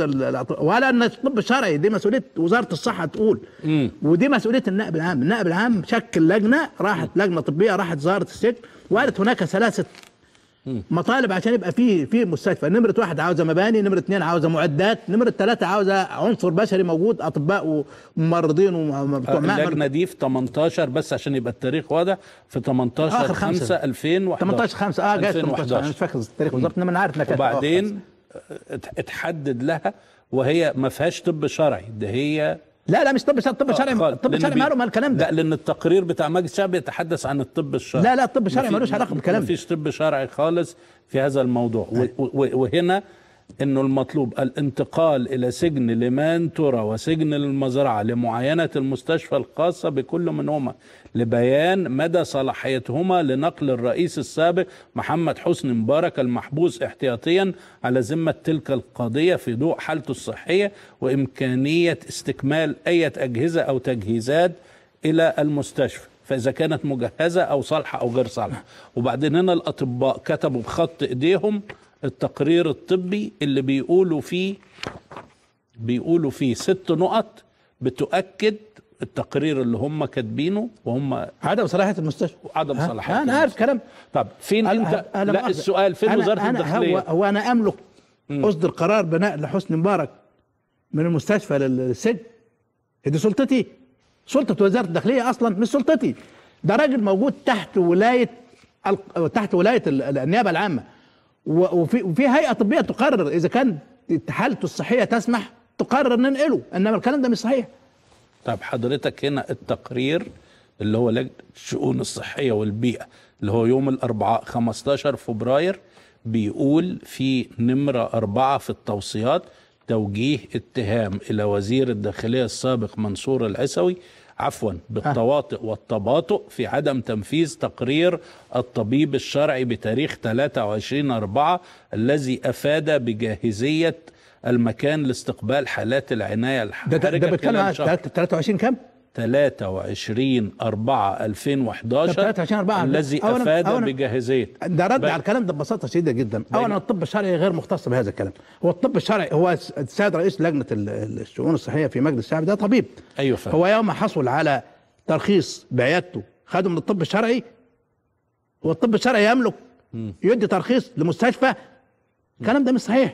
ولا ان الطب الشرعي دي مسؤوليه وزاره الصحه تقول مم. ودي مسؤوليه النائب العام النائب العام شكل لجنه راحت مم. لجنه طبيه راحت وزاره السجن وقالت هناك ثلاثه مطالب عشان يبقى في في مستشفى نمره واحد عاوزه مباني نمره اثنين عاوزه معدات نمره ثلاثه عاوزه عنصر بشري موجود اطباء وممرضين وبتوع آه، اللجنه دي في 18 بس عشان يبقى التاريخ واضح في 18 آخر 5 2011 18 5 اه جاي 18 انا مش فاكر التاريخ بالظبط انما انا عارف انها وبعدين اتحدد لها وهي ما فيهاش طب شرعي ده هي لا لا مش طب آه، شرعي طب شرعي الطب الشرعي ماله الكلام ده لا لان التقرير بتاع مجلس الشعب بيتحدث عن الطب الشرعي لا لا الطب الشرعي ملوش علاقه بالكلام ده مفيش طب شرعي خالص في هذا الموضوع وهنا انه المطلوب الانتقال الى سجن لمانتورا وسجن المزرعه لمعاينه المستشفى الخاصه بكل منهما لبيان مدى صلاحيتهما لنقل الرئيس السابق محمد حسني مبارك المحبوس احتياطيا على ذمه تلك القضيه في ضوء حالته الصحيه وامكانيه استكمال اي اجهزه او تجهيزات الى المستشفى فاذا كانت مجهزه او صالحه او غير صالحه وبعدين هنا الاطباء كتبوا بخط ايديهم التقرير الطبي اللي بيقولوا فيه بيقولوا فيه ست نقط بتؤكد التقرير اللي هم كاتبينه وهم عدم صلاحيه المستشفى عدم صلاحيه انا عارف كلام طب فين انت لا مؤخذ. السؤال فين وزاره الداخليه هو, هو انا املك اصدر قرار بناء لحسني مبارك من المستشفى للسجن دي سلطتي سلطه وزاره الداخليه اصلا مش سلطتي ده راجل موجود تحت ولايه تحت ولايه النيابه العامه وفي وفي هيئه طبيه تقرر اذا كان حالته الصحيه تسمح تقرر ننقله انما الكلام ده مش صحيح طب حضرتك هنا التقرير اللي هو لجنه الشؤون الصحيه والبيئه اللي هو يوم الاربعاء 15 فبراير بيقول في نمره أربعة في التوصيات توجيه اتهام إلى وزير الداخلية السابق منصور العسوي عفوا بالتواطؤ والتباطؤ في عدم تنفيذ تقرير الطبيب الشرعي بتاريخ 23 أربعة الذي أفاد بجاهزية المكان لاستقبال حالات العناية الحرجة ده, ده, بتكلم 23 كم؟ 23 4 2011 الذي افاد بجاهزيه ده رد على الكلام ده ببساطه شديده جدا اولا الطب الشرعي غير مختص بهذا الكلام هو الطب الشرعي هو السيد رئيس لجنه الشؤون الصحيه في مجلس الشعب ده طبيب ايوه فهم. هو يوم حصل على ترخيص بعيادته خده من الطب الشرعي والطب الشرعي يملك يدي ترخيص لمستشفى الكلام ده مش صحيح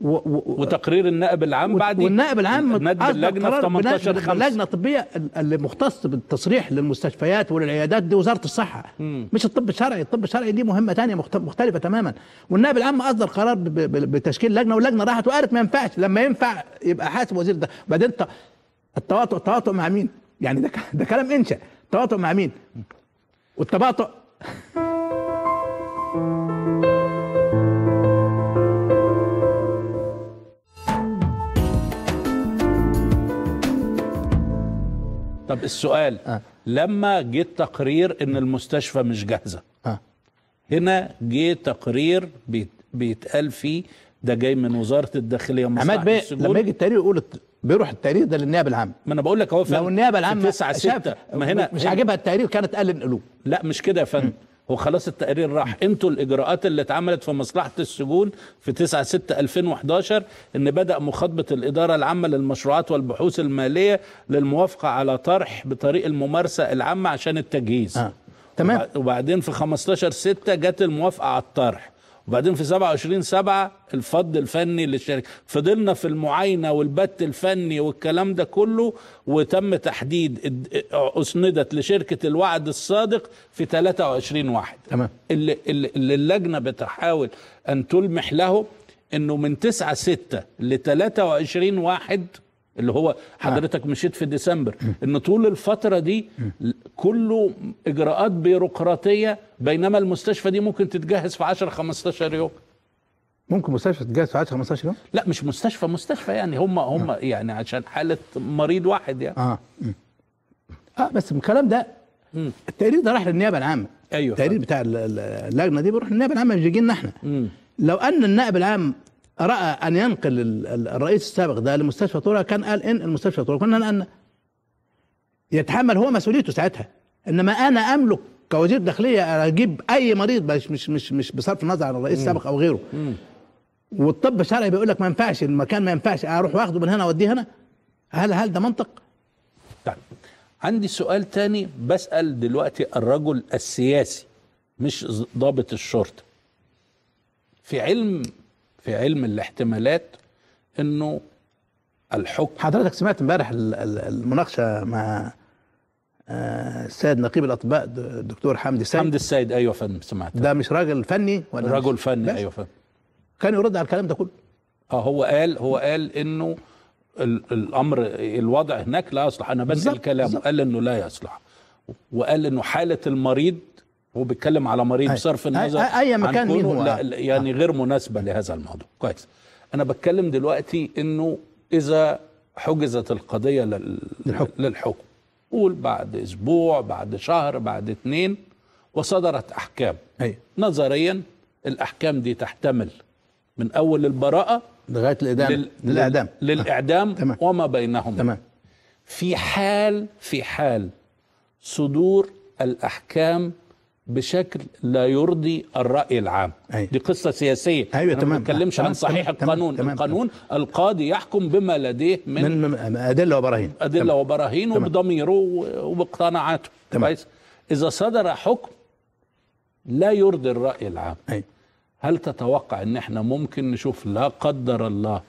و و وتقرير النائب العام بعد والنائب العام اصدر اللجنه في 18 5 اللجنه الطبيه اللي مختص بالتصريح للمستشفيات وللعيادات دي وزاره الصحه مم. مش الطب الشرعي الطب الشرعي دي مهمه ثانيه مختلفه تماما والنائب العام اصدر قرار بتشكيل لجنه واللجنه راحت وقالت ما ينفعش لما ينفع يبقى حاسب وزير ده بعدين التواطؤ التواطؤ مع مين يعني ده ده كلام انشا التواطؤ مع مين والتباطؤ طب السؤال آه. لما جه التقرير ان المستشفى مش جاهزه آه. هنا جه تقرير بيت بيتقال فيه ده جاي من وزاره الداخليه عماد بيه لما يجي التقرير يقول بيروح التقرير ده للنيابه العامه ما انا بقول لك اهو لو النيابه العامه 9 6 ما هنا مش عاجبها التقرير كانت قال انقلوه لا مش كده يا فندم هو خلاص التقرير راح انتوا الاجراءات اللي اتعملت في مصلحه السجون في 9 6 2011 ان بدا مخاطبه الاداره العامه للمشروعات والبحوث الماليه للموافقه على طرح بطريق الممارسه العامه عشان التجهيز آه. تمام وبعدين في 15 6 جت الموافقه على الطرح وبعدين في 27 سبعة الفض الفني للشركة فضلنا في المعاينة والبت الفني والكلام ده كله وتم تحديد أسندت لشركة الوعد الصادق في 23 واحد تمام اللي, اللي اللجنة بتحاول أن تلمح له أنه من 9 6 ل 23 واحد اللي هو حضرتك مشيت في ديسمبر ان طول الفتره دي كله اجراءات بيروقراطيه بينما المستشفى دي ممكن تتجهز في 10 15 يوم ممكن مستشفى تتجهز في 10 15 يوم لا مش مستشفى مستشفى يعني هم هم آه. يعني عشان حاله مريض واحد يعني اه اه بس الكلام ده التقرير ده راح للنيابه العامه ايوه التقرير بتاع اللجنه دي بيروح للنيابه العامه مش يجي لنا احنا لو ان النائب العام راى ان ينقل الرئيس السابق ده لمستشفى طوله كان قال ان المستشفى طوله كنا ان يتحمل هو مسؤوليته ساعتها انما انا املك كوزير داخليه اجيب اي مريض مش مش مش, مش بصرف النظر عن الرئيس السابق او غيره والطب الشرعي بيقول لك ما ينفعش المكان ما ينفعش اروح واخده من هنا واوديه هنا هل هل ده منطق؟ طيب عندي سؤال تاني بسال دلوقتي الرجل السياسي مش ضابط الشرطه في علم في علم الاحتمالات انه الحكم حضرتك سمعت امبارح المناقشه مع آه، السيد نقيب الاطباء الدكتور حمدي السيد حمدي السيد ايوه فن سمعت ده مش راجل فني ولا رجل فني ايوه فن كان يرد على الكلام ده كله اه هو قال هو قال انه الامر الوضع هناك لا يصلح انا بس الكلام قال انه لا يصلح وقال انه حاله المريض هو بيتكلم على مريض بصرف النظر اي مكان مين هو لا يعني غير مناسبه لهذا الموضوع كويس انا بتكلم دلوقتي انه اذا حجزت القضيه للحكم. للحكم قول بعد اسبوع بعد شهر بعد اثنين وصدرت احكام أي. نظريا الاحكام دي تحتمل من اول البراءه لغايه الاعدام لل... للاعدام للاعدام آه. وما بينهما تمام في حال في حال صدور الاحكام بشكل لا يرضي الراي العام أيوة. دي قصه سياسيه ايوه تمام ما نتكلمش عن صحيح تمام القانون تمام القانون تمام القاضي يحكم بما لديه من, من ادله وبراهين ادله تمام وبراهين تمام وبضميره وبقناعاته كويس اذا صدر حكم لا يرضي الراي العام أيوة هل تتوقع ان احنا ممكن نشوف لا قدر الله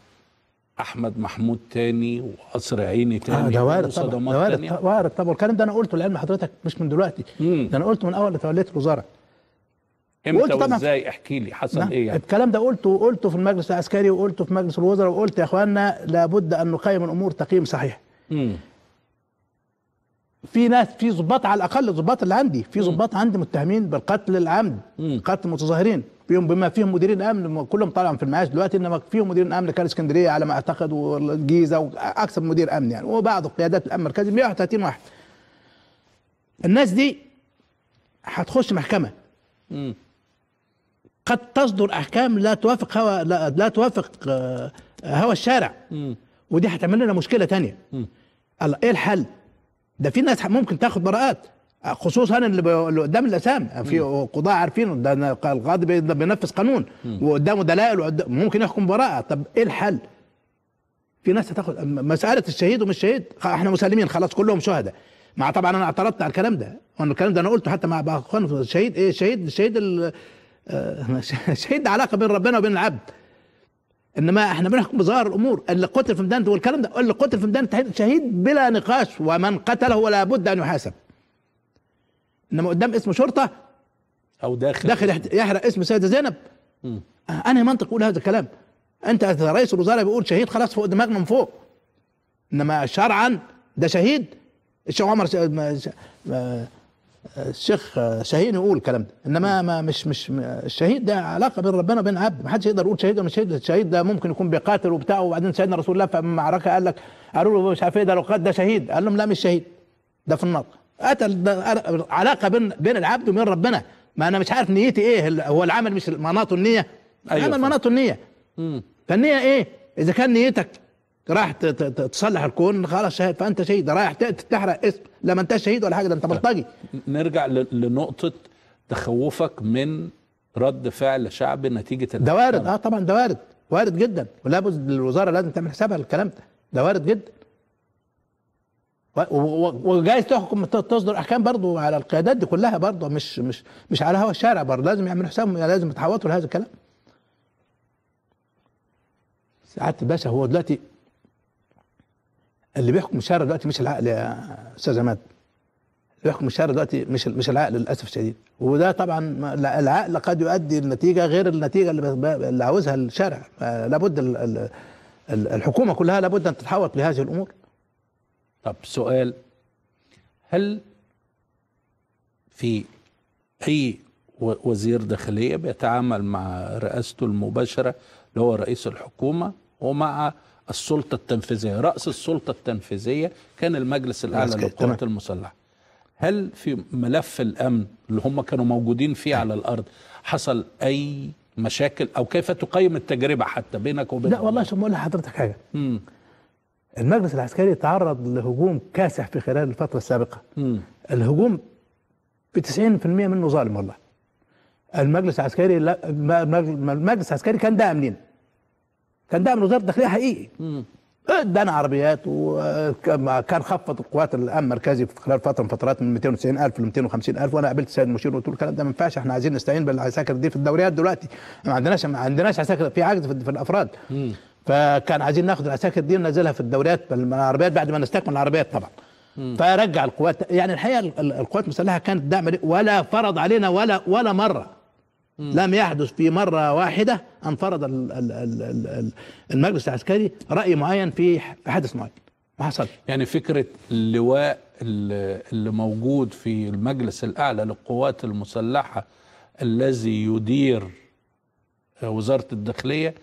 احمد محمود تاني وقصر عيني تاني آه ده وارد طبعا ده وارد طبعا وارد طبعا والكلام ده انا قلته لعلم حضرتك مش من دلوقتي ده انا قلته من اول ما توليت الوزاره امتى وازاي احكي لي حصل نعم. ايه يعني؟ الكلام ده قلته قلته في المجلس العسكري وقلته في مجلس الوزراء وقلت يا اخواننا لابد ان نقيم الامور تقييم صحيح مم. في ناس في ظباط على الاقل الظباط اللي عندي في ظباط عندي متهمين بالقتل العمد قتل متظاهرين فيهم بما فيهم مديرين امن كلهم طالعوا في المعاش دلوقتي انما فيهم مديرين امن كان اسكندريه على ما اعتقد والجيزه واكثر مدير امن يعني وبعض قيادات الامن المركزي 131 واحد الناس دي هتخش محكمه قد تصدر احكام لا توافق هوا لا, لا توافق آه، هوى الشارع ودي هتعمل لنا مشكله ثانيه الله ايه الحل ده في ناس ممكن تاخد براءات خصوصا اللي قدام الاسامي يعني في قضاة عارفين ده القاضي بينفذ قانون وقدامه دلائل ممكن يحكم براءه طب ايه الحل؟ في ناس هتاخد مساله الشهيد ومش شهيد احنا مسلمين خلاص كلهم شهداء مع طبعا انا اعترضت على الكلام ده وانا الكلام ده انا قلته حتى مع اخوان الشهيد ايه الشهيد الشهيد آه، الشهيد ده علاقه بين ربنا وبين العبد انما احنا بنحكم بظاهر الامور اللي قتل في ميدان والكلام ده اللي قتل في ميدان شهيد بلا نقاش ومن قتله ولا بد ان يحاسب انما قدام اسم شرطه او داخل داخل يحرق اسم السيده زينب آه، انا منطق اقول هذا الكلام انت رئيس الوزراء بيقول شهيد خلاص فوق دماغنا من فوق انما شرعا ده شهيد الشيخ عمر آه، آه، الشيخ شاهين يقول الكلام ده انما ما مش مش الشهيد ده علاقه بين ربنا وبين عبد ما حدش يقدر يقول شهيد ولا مش شهيد الشهيد ده ممكن يكون بيقاتل وبتاع وبعدين سيدنا رسول الله في معركه قال لك قالوا له مش عارف ايه ده لو قد ده شهيد قال لهم لا مش شهيد ده في النار اتى علاقه بين بين العبد وبين ربنا ما انا مش عارف نيتي ايه هو العمل مش مناطه النيه أيوة العمل مناطه النيه فالنيه ايه اذا كان نيتك رايح تصلح الكون خلاص شهيد فانت شهيد رايح تحرق اسم لا ما انت شهيد ولا حاجه ده انت بلطجي نرجع لنقطه تخوفك من رد فعل شعب نتيجه ده وارد اه طبعا ده وارد وارد جدا ولابد الوزاره لازم تعمل حسابها الكلام ده ده وارد جدا وجايز تحكم تصدر احكام برضه على القيادات دي كلها برضه مش مش مش على هوا الشارع برضه لازم يعملوا حسابهم لازم يتحوطوا لهذا الكلام سعاده الباشا هو دلوقتي اللي بيحكم الشارع دلوقتي مش العقل يا استاذ عماد اللي بيحكم الشارع دلوقتي مش مش العقل للاسف الشديد وده طبعا العقل قد يؤدي النتيجه غير النتيجه اللي اللي عاوزها الشارع آه، لابد الحكومه كلها لابد ان تتحوط لهذه الامور طب سؤال هل في أي وزير داخلية بيتعامل مع رئاسته المباشرة اللي هو رئيس الحكومة ومع السلطة التنفيذية رأس السلطة التنفيذية كان المجلس الأعلى للقوات المسلحة هل في ملف الأمن اللي هم كانوا موجودين فيه على الأرض حصل أي مشاكل أو كيف تقيم التجربة حتى بينك وبين لا والله شو أقول لحضرتك حاجة مم. المجلس العسكري تعرض لهجوم كاسح في خلال الفترة السابقة م. الهجوم ب 90% منه ظالم والله المجلس العسكري لا المجلس العسكري كان داعم لينا كان داعم لوزاره الداخليه حقيقي ادانا عربيات وكان خفض القوات الامن المركزي في خلال فتره من فترات من 290000 ل 250000 وانا قابلت السيد المشير وقلت له الكلام ده ما ينفعش احنا عايزين نستعين بالعساكر دي في الدوريات دلوقتي ما عندناش ما عندناش عساكر في عجز في الافراد مم. فكان عايزين ناخد العساكر دي وننزلها في الدوريات بالعربيات بعد ما نستكمل العربيات طبعا فرجع القوات يعني الحقيقه القوات المسلحه كانت دعم ولا فرض علينا ولا ولا مره مم. لم يحدث في مره واحده ان فرض المجلس العسكري راي معين في حدث معين ما حصل يعني فكره اللواء اللي موجود في المجلس الاعلى للقوات المسلحه الذي يدير وزاره الداخليه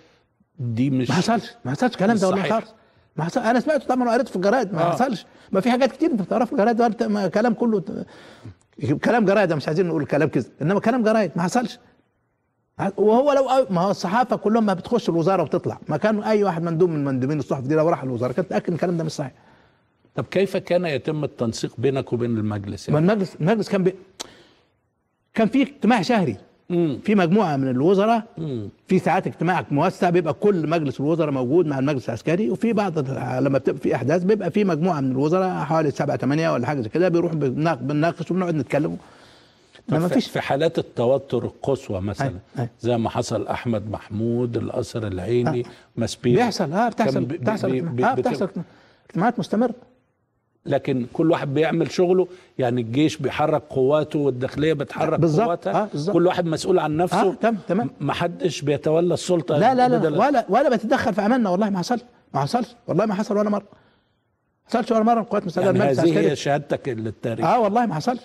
دي مش ما حصلش ما حصلش الكلام ده والله خالص ما حصل انا سمعته طبعا وقريته في الجرايد ما آه. حصلش ما في حاجات كتير انت بتعرفها في الجرايد كلام كله كلام جرايد مش عايزين نقول كلام كذا انما كلام جرايد ما حصلش وهو لو ما هو الصحافه كلهم ما بتخش الوزاره وتطلع ما كان اي واحد مندوب من مندوبين الصحف دي لو راح الوزاره كانت تاكد الكلام ده مش صحيح طب كيف كان يتم التنسيق بينك وبين المجلس يعني؟ ما المجلس المجلس كان بي... كان في اجتماع شهري في مجموعه من الوزراء في ساعات اجتماعك موسع بيبقى كل مجلس الوزراء موجود مع المجلس العسكري وفي بعض آه، لما بتبقى في احداث بيبقى في مجموعه من الوزراء حوالي سبعة ثمانية ولا حاجه زي كده بيروح بنناقش وبنقعد نتكلم ما فيش في حالات التوتر القصوى مثلا زي ما حصل احمد محمود الاسر العيني آه. بيحصل اه بتحصل بتحصل آه بتحصل اجتماعات مستمره لكن كل واحد بيعمل شغله يعني الجيش بيحرك قواته والداخليه بتحرك بالزبط. قواتها آه كل واحد مسؤول عن نفسه آه تمام تمام محدش بيتولى السلطه لا لا لا, لا ولا ولا بتتدخل في عملنا والله ما حصل ما حصلش والله ما حصل ولا مره ما حصلش ولا مره القوات المسلحه يعني هذه هي شهادتك للتاريخ اه والله ما حصلش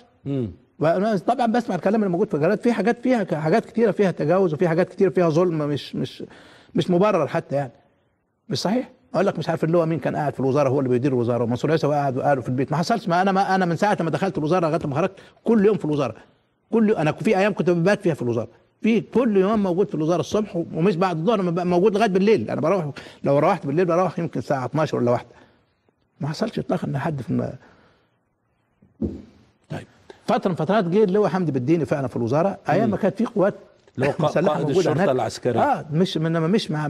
طبعا بسمع الكلام اللي موجود في الجرائد في حاجات فيها حاجات كتيره فيها تجاوز وفي حاجات كثيره فيها ظلم مش مش مش مبرر حتى يعني مش صحيح اقول لك مش عارف اللي هو مين كان قاعد في الوزاره هو اللي بيدير الوزاره ومنصور عيسى قاعد وقاعد في البيت ما حصلش ما انا ما انا من ساعه ما دخلت الوزاره لغايه ما خرجت كل يوم في الوزاره كل انا في ايام كنت ببات فيها في الوزاره في كل يوم موجود في الوزاره الصبح ومش بعد الظهر موجود لغايه بالليل انا بروح لو روحت بالليل بروح يمكن الساعه 12 ولا واحده ما حصلش اطلاقا ان حد في طيب فتره من فترات جه اللواء حمدي بالديني فعلا في الوزاره ايام ما كانت في قوات لو قائد الشرطه العسكريه اه مش انما مش مع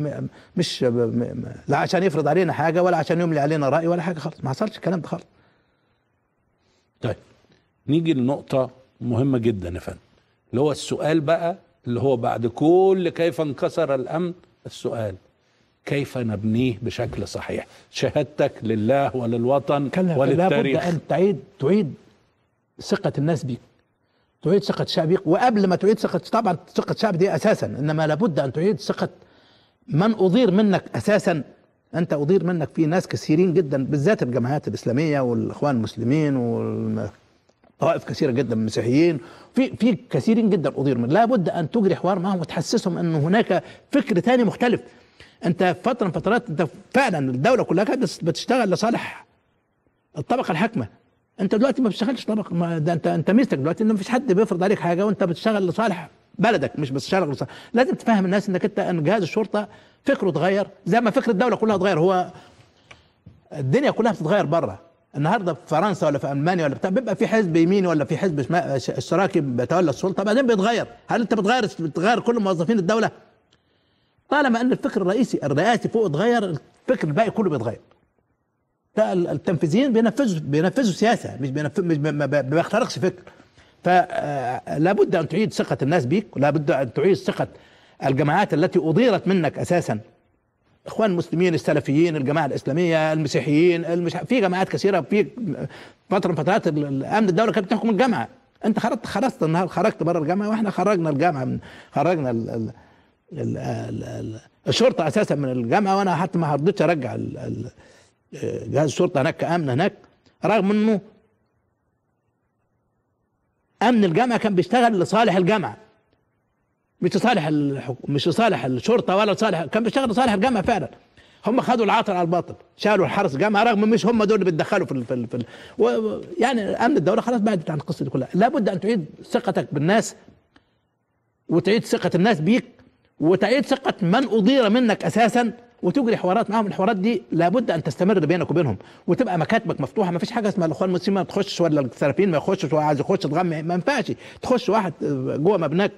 مش لا عشان يفرض علينا حاجه ولا عشان يملي علينا راي ولا حاجه خالص ما حصلش الكلام ده خالص طيب نيجي لنقطه مهمه جدا يا فندم اللي هو السؤال بقى اللي هو بعد كل كيف انكسر الامن السؤال كيف نبنيه بشكل صحيح شهادتك لله وللوطن وللتاريخ لابد ان تعيد تعيد ثقه الناس بيك تعيد ثقة الشعب وقبل ما تعيد ثقة طبعا ثقة الشعب دي أساسا إنما لابد أن تعيد ثقة من أضير منك أساسا أنت أضير منك في ناس كثيرين جدا بالذات الجماعات الإسلامية والإخوان المسلمين والطوائف كثيرة جدا من المسيحيين في في كثيرين جدا أضير منك لابد أن تجري حوار معهم وتحسسهم أن هناك فكر ثاني مختلف أنت فترة من فترات أنت فعلا الدولة كلها كانت بتشتغل لصالح الطبقة الحاكمة انت دلوقتي ما بتشتغلش طبق ما ده انت انت ميزتك دلوقتي ان ما فيش حد بيفرض عليك حاجه وانت بتشتغل لصالح بلدك مش بتشتغل لصالح لازم تفهم الناس انك انت ان جهاز الشرطه فكره اتغير زي ما فكره الدوله كلها اتغير هو الدنيا كلها بتتغير بره النهارده في فرنسا ولا في المانيا ولا بتاع بيبقى في حزب يميني ولا في حزب اشتراكي بيتولى السلطه بعدين بيتغير هل انت بتغير بتغير كل موظفين الدوله طالما ان الفكر الرئيسي الرئاسي فوق اتغير الفكر الباقي كله بيتغير لا التنفيذيين بينفذوا بينفذوا سياسه مش بينفذ مش ما بيخترقش فكر فلا آه، بد ان تعيد ثقه الناس بيك ولا بد ان تعيد ثقه الجماعات التي اضيرت منك اساسا اخوان المسلمين السلفيين الجماعه الاسلاميه المسيحيين المش... في جماعات كثيره في فتره من فترات الامن الدوله كانت بتحكم الجامعه انت خرجت خرجت خرجت بره الجامعه واحنا خرجنا الجامعه من خرجنا ال... ال... ال... ال... الشرطه اساسا من الجامعه وانا حتى ما رضيتش ارجع ال... ال... جهاز آه، الشرطه هناك أمن هناك رغم انه امن الجامعه كان بيشتغل لصالح الجامعه مش لصالح الحكومة مش لصالح الشرطه ولا لصالح كان بيشتغل لصالح الجامعه فعلا هم خدوا العطر على الباطل شالوا الحرس الجامعه رغم مش هم دول اللي بيتدخلوا في الـ في, الـ في الـ و... يعني امن الدوله خلاص بعدت عن القصه دي كلها لابد ان تعيد ثقتك بالناس وتعيد ثقه الناس بيك وتعيد ثقه من أضير منك اساسا وتجري حوارات معاهم الحوارات دي لابد ان تستمر بينك وبينهم وتبقى مكاتبك مفتوحه ما فيش حاجه اسمها الاخوان المسلمين ما تخشش ولا السلفيين ما يخشش ولا عايز يخش تغمي ما ينفعش تخش واحد جوه مبناك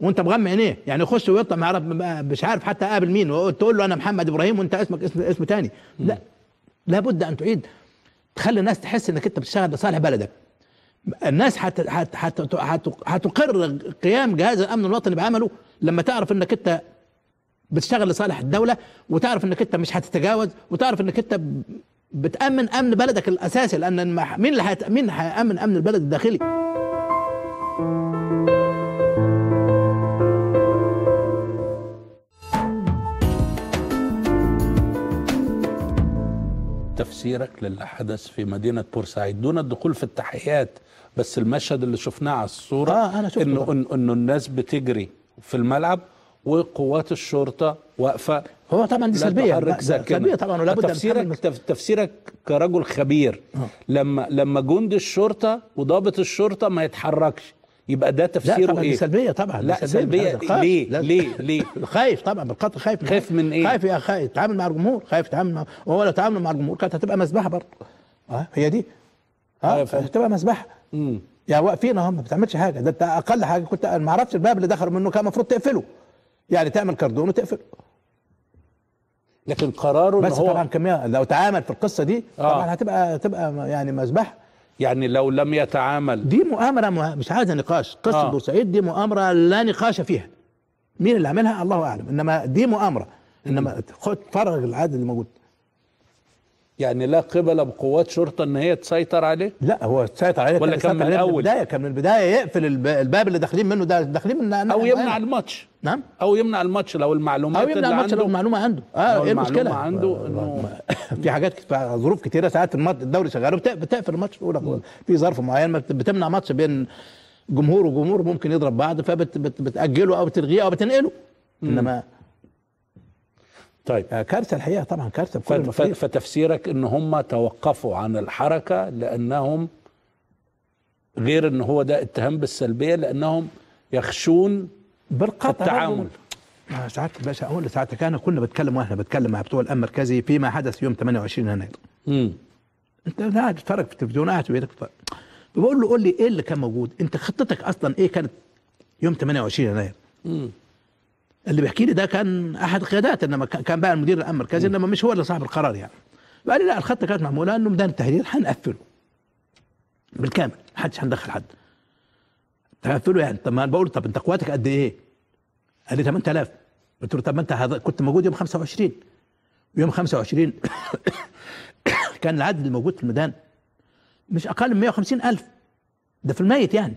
وانت مغمى عينيه يعني يخش ويطلع ما عارف مش عارف حتى قابل مين وتقول له انا محمد ابراهيم وانت اسمك اسم اسم تاني لا لابد ان تعيد تخلي الناس تحس انك انت بتشتغل لصالح بلدك الناس حت حت حت هتقر قيام جهاز الامن الوطني بعمله لما تعرف انك انت بتشتغل لصالح الدوله وتعرف انك انت مش هتتجاوز وتعرف انك انت بتامن امن بلدك الاساسي لان مين اللي هيت... مين هيامن امن البلد الداخلي تفسيرك للي حدث في مدينه بورسعيد دون الدخول في التحيات بس المشهد اللي شفناه على الصوره آه أنا شفت انه انه الناس بتجري في الملعب وقوات الشرطه واقفه هو طبعا دي سلبيه سلبيه طبعا ولا بد تفسيرك تفسيرك كرجل خبير آه. لما لما جند الشرطه وضابط الشرطه ما يتحركش يبقى ده تفسيره ايه؟ لا طبعا إيه؟ سلبيه طبعا لا سلبيه, ليه؟ لا ليه؟ ليه؟ خايف طبعا بالقطع خايف خايف من ايه؟ خايف إيه؟ خايف يتعامل مع الجمهور خايف يتعامل مع هو لو تعامل مع الجمهور كانت هتبقى مذبحه برضه اه هي دي اه, آه، هتبقى مذبحه امم يعني واقفين اهو ما بتعملش حاجه ده انت اقل حاجه كنت ما اعرفش الباب اللي دخلوا منه كان المفروض تقفله يعني تعمل كاردون وتقفل لكن قراره بس إن هو طبعا كمية لو تعامل في القصه دي آه. طبعا هتبقى تبقى يعني مذبحه يعني لو لم يتعامل دي مؤامره مه... مش عايزه نقاش قصه آه. بورسعيد دي مؤامره لا نقاش فيها مين اللي عملها الله اعلم انما دي مؤامره انما خد فرغ العدد اللي موجود يعني لا قبل بقوات شرطه ان هي تسيطر عليه لا هو تسيطر عليه ولا كان من الاول البدايه كان من البدايه يقفل الباب اللي داخلين منه ده داخلين من او يمنع الماتش نعم او يمنع الماتش لو المعلومات او يمنع الماتش لو المعلومه عنده اه ايه المشكله عنده آه، انه في حاجات ظروف كتيره ساعات الدوري شغال بتقفل الماتش في ظرف معين بتمنع ماتش بين جمهور وجمهور ممكن يضرب بعض فبتاجله او بتلغيه او بتنقله انما طيب آه، كارثه الحقيقه طبعا كارثه بكل فت فتفسيرك ان هم توقفوا عن الحركه لانهم غير ان هو ده اتهام بالسلبيه لانهم يخشون بالقطع التعامل ساعات باش اقول ساعات كان كنا بتكلم واحنا بتكلم مع بتوع المركزي فيما حدث يوم 28 يناير امم انت قاعد تتفرج في التلفزيون قاعد بقول له قول لي ايه اللي كان موجود انت خطتك اصلا ايه كانت يوم 28 يناير امم اللي بيحكي لي ده كان احد قيادات انما كان بقى المدير الامن المركزي انما مش هو اللي صاحب القرار يعني قال لي لا الخطه كانت معموله انه ميدان التحرير هنقفله بالكامل محدش هندخل حد قلت له يعني طب ما انا بقول طب انت قواتك قد ايه؟ قال لي 8000 قلت له طب ما انت هذا كنت موجود يوم 25 يوم 25 كان العدد الموجود في الميدان مش اقل من 150000 ده في الميت يعني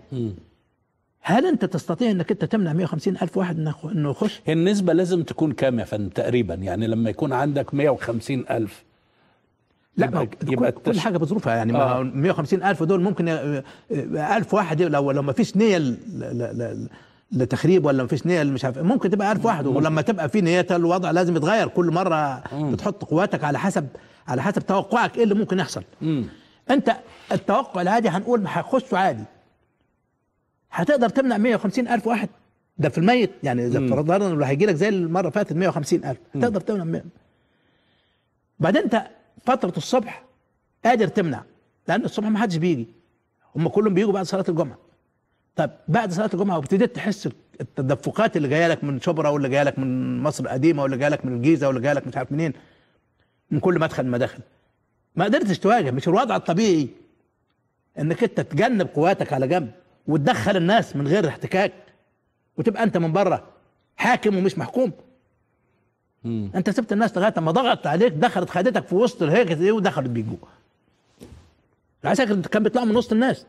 هل انت تستطيع انك انت تمنع 150 الف واحد انه يخش النسبه لازم تكون كام يا فندم تقريبا يعني لما يكون عندك 150 الف لا يبقى, كل, حاجه بظروفها يعني آه. 150 الف دول ممكن آه، آه، ألف واحد لو لو ما فيش نيه لتخريب ولا ما فيش نيه مش عارف ممكن تبقى ألف واحد ولما تبقى في نيه الوضع لازم يتغير كل مره مم. بتحط قواتك على حسب على حسب توقعك ايه اللي ممكن يحصل مم. انت التوقع العادي هنقول هيخشوا عادي هتقدر تمنع 150 الف واحد ده في الميت يعني اذا فرضنا انه هيجي لك زي المره اللي فاتت 150 الف هتقدر تمنع 100 بعدين انت فترة الصبح قادر تمنع لأن الصبح ما حدش بيجي هم كلهم بيجوا بعد صلاة الجمعة طب بعد صلاة الجمعة وابتديت تحس التدفقات اللي جاية لك من شبرا واللي جاية لك من مصر القديمة واللي جاية لك من الجيزة واللي جاية لك مش عارف منين من كل مدخل مداخل ما قدرتش تواجه مش الوضع الطبيعي انك انت تجنب قواتك على جنب وتدخل الناس من غير احتكاك وتبقى انت من بره حاكم ومش محكوم مم. انت سبت الناس لغايه ما ضغطت عليك دخلت خدتك في وسط الهيك دي ودخلت بيك جوه العساكر كان بيطلعوا من وسط الناس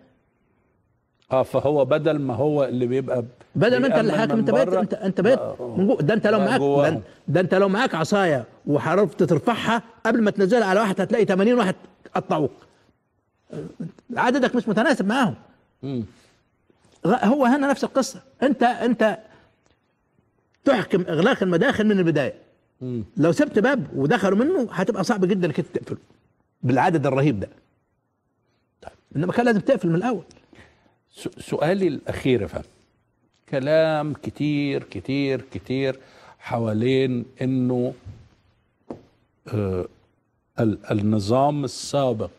اه فهو بدل ما هو اللي بيبقى بدل ما انت اللي حاكم انت بقيت انت انت بقيت آه. من جوه ده انت لو معاك ده, ده انت لو معاك عصايه وحرفت ترفعها قبل ما تنزلها على واحد هتلاقي 80 واحد قطعوك عددك مش متناسب معاهم هو هنا نفس القصه انت انت تحكم اغلاق المداخل من البدايه مم. لو سبت باب ودخلوا منه هتبقى صعب جدا انك تقفله بالعدد الرهيب ده طيب. انما كان لازم تقفل من الاول سؤالي الاخير يا فندم كلام كتير كتير كتير حوالين انه آه النظام السابق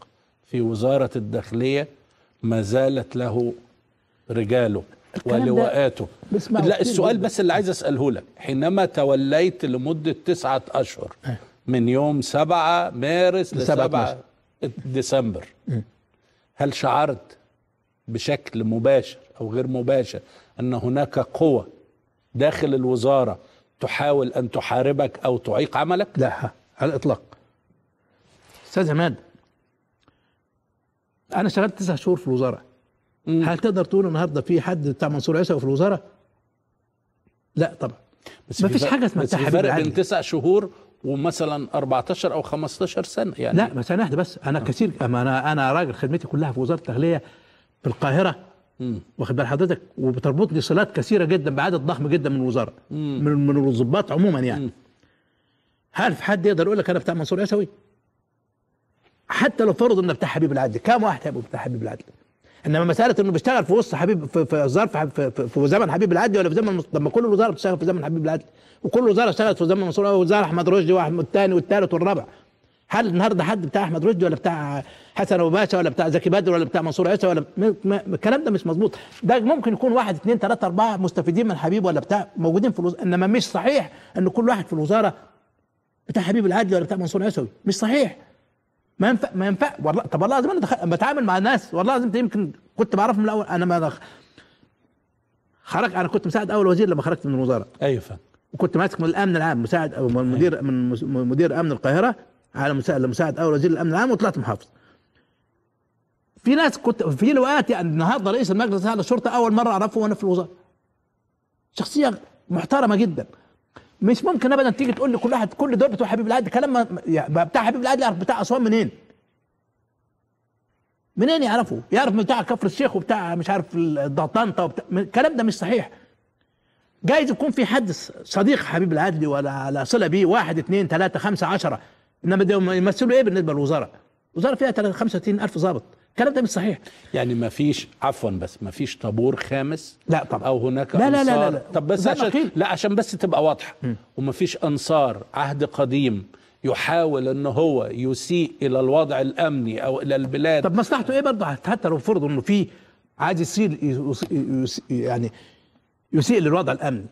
في وزاره الداخليه ما زالت له رجاله ولواءاته لا السؤال بس اللي عايز اساله لك حينما توليت لمده تسعة اشهر من يوم 7 مارس ل 7 ديسمبر هل شعرت بشكل مباشر او غير مباشر ان هناك قوى داخل الوزاره تحاول ان تحاربك او تعيق عملك؟ لا على الاطلاق. استاذ عماد انا اشتغلت تسع شهور في الوزاره هل تقدر تقول النهارده في حد بتاع منصور عيسى في الوزاره؟ لا طبعا بس ما فيش حاجه اسمها تحرير فرق بين تسع شهور ومثلا 14 او 15 سنه يعني لا بس انا بس انا آه. كثير اما انا انا راجل خدمتي كلها في وزاره التغذيه في القاهره واخد بال حضرتك وبتربطني صلات كثيره جدا بعدد ضخم جدا من الوزاره مم. من من الضباط عموما يعني مم. هل في حد يقدر يقول لك انا بتاع منصور عيسوي؟ حتى لو فرض انه بتاع حبيب العدل كم واحد هيبقى بتاع حبيب العدل؟ انما مساله انه بيشتغل في وسط حبيب في, في ظرف في, في, في زمن حبيب العدلي ولا في زمن لما كل الوزاره بتشتغل في زمن حبيب العدلي وكل وزاره اشتغلت في زمن منصور وزاره احمد رشدي والثاني والثالث والرابع هل النهارده حد بتاع احمد رشدي ولا بتاع حسن ابو باشا ولا بتاع زكي بدر ولا بتاع منصور عيسى ولا الكلام ده مش مظبوط ده ممكن يكون واحد اثنين ثلاثه اربعه مستفيدين من حبيب ولا بتاع موجودين في الوزاره انما مش صحيح ان كل واحد في الوزاره بتاع حبيب العدلي ولا بتاع منصور عيسى مش صحيح ما ينفع ما ينفع والله طب والله لازم انا دخل... بتعامل مع ناس والله لازم يمكن كنت بعرفهم من الاول انا ما دخل... خرج انا كنت مساعد اول وزير لما خرجت من الوزاره ايوه فهم. وكنت ماسك من الامن العام مساعد او من مدير أيوة. من مدير امن القاهره على مساعد لمساعد اول وزير الامن العام وطلعت محافظ في ناس كنت في لواءات يعني النهارده رئيس المجلس هذا الشرطه اول مره اعرفه وانا في الوزاره شخصيه محترمه جدا مش ممكن ابدا تيجي تقول لي كل واحد كل دول بتوع حبيب العدل كلام ما يعني بتاع حبيب العدل يعرف بتاع اسوان منين؟ منين يعرفوا؟ يعرف بتاع كفر الشيخ وبتاع مش عارف طنطا وبتاع الكلام ده مش صحيح. جايز يكون في حد صديق حبيب العدل ولا على صله بيه واحد اثنين ثلاثه خمسه عشره انما يمثلوا ايه بالنسبه للوزاره؟ الوزاره فيها 35000 ظابط الكلام ده مش صحيح يعني ما فيش عفوا بس ما فيش طابور خامس لا طبعا او هناك لا لا لا, لا, لا طب بس عشان نقيل. لا عشان بس تبقى واضحه وما فيش انصار عهد قديم يحاول ان هو يسيء الى الوضع الامني او الى البلاد طب مصلحته ايه برضه حتى لو فرضوا انه في عايز يصير يعني يسيء للوضع الامني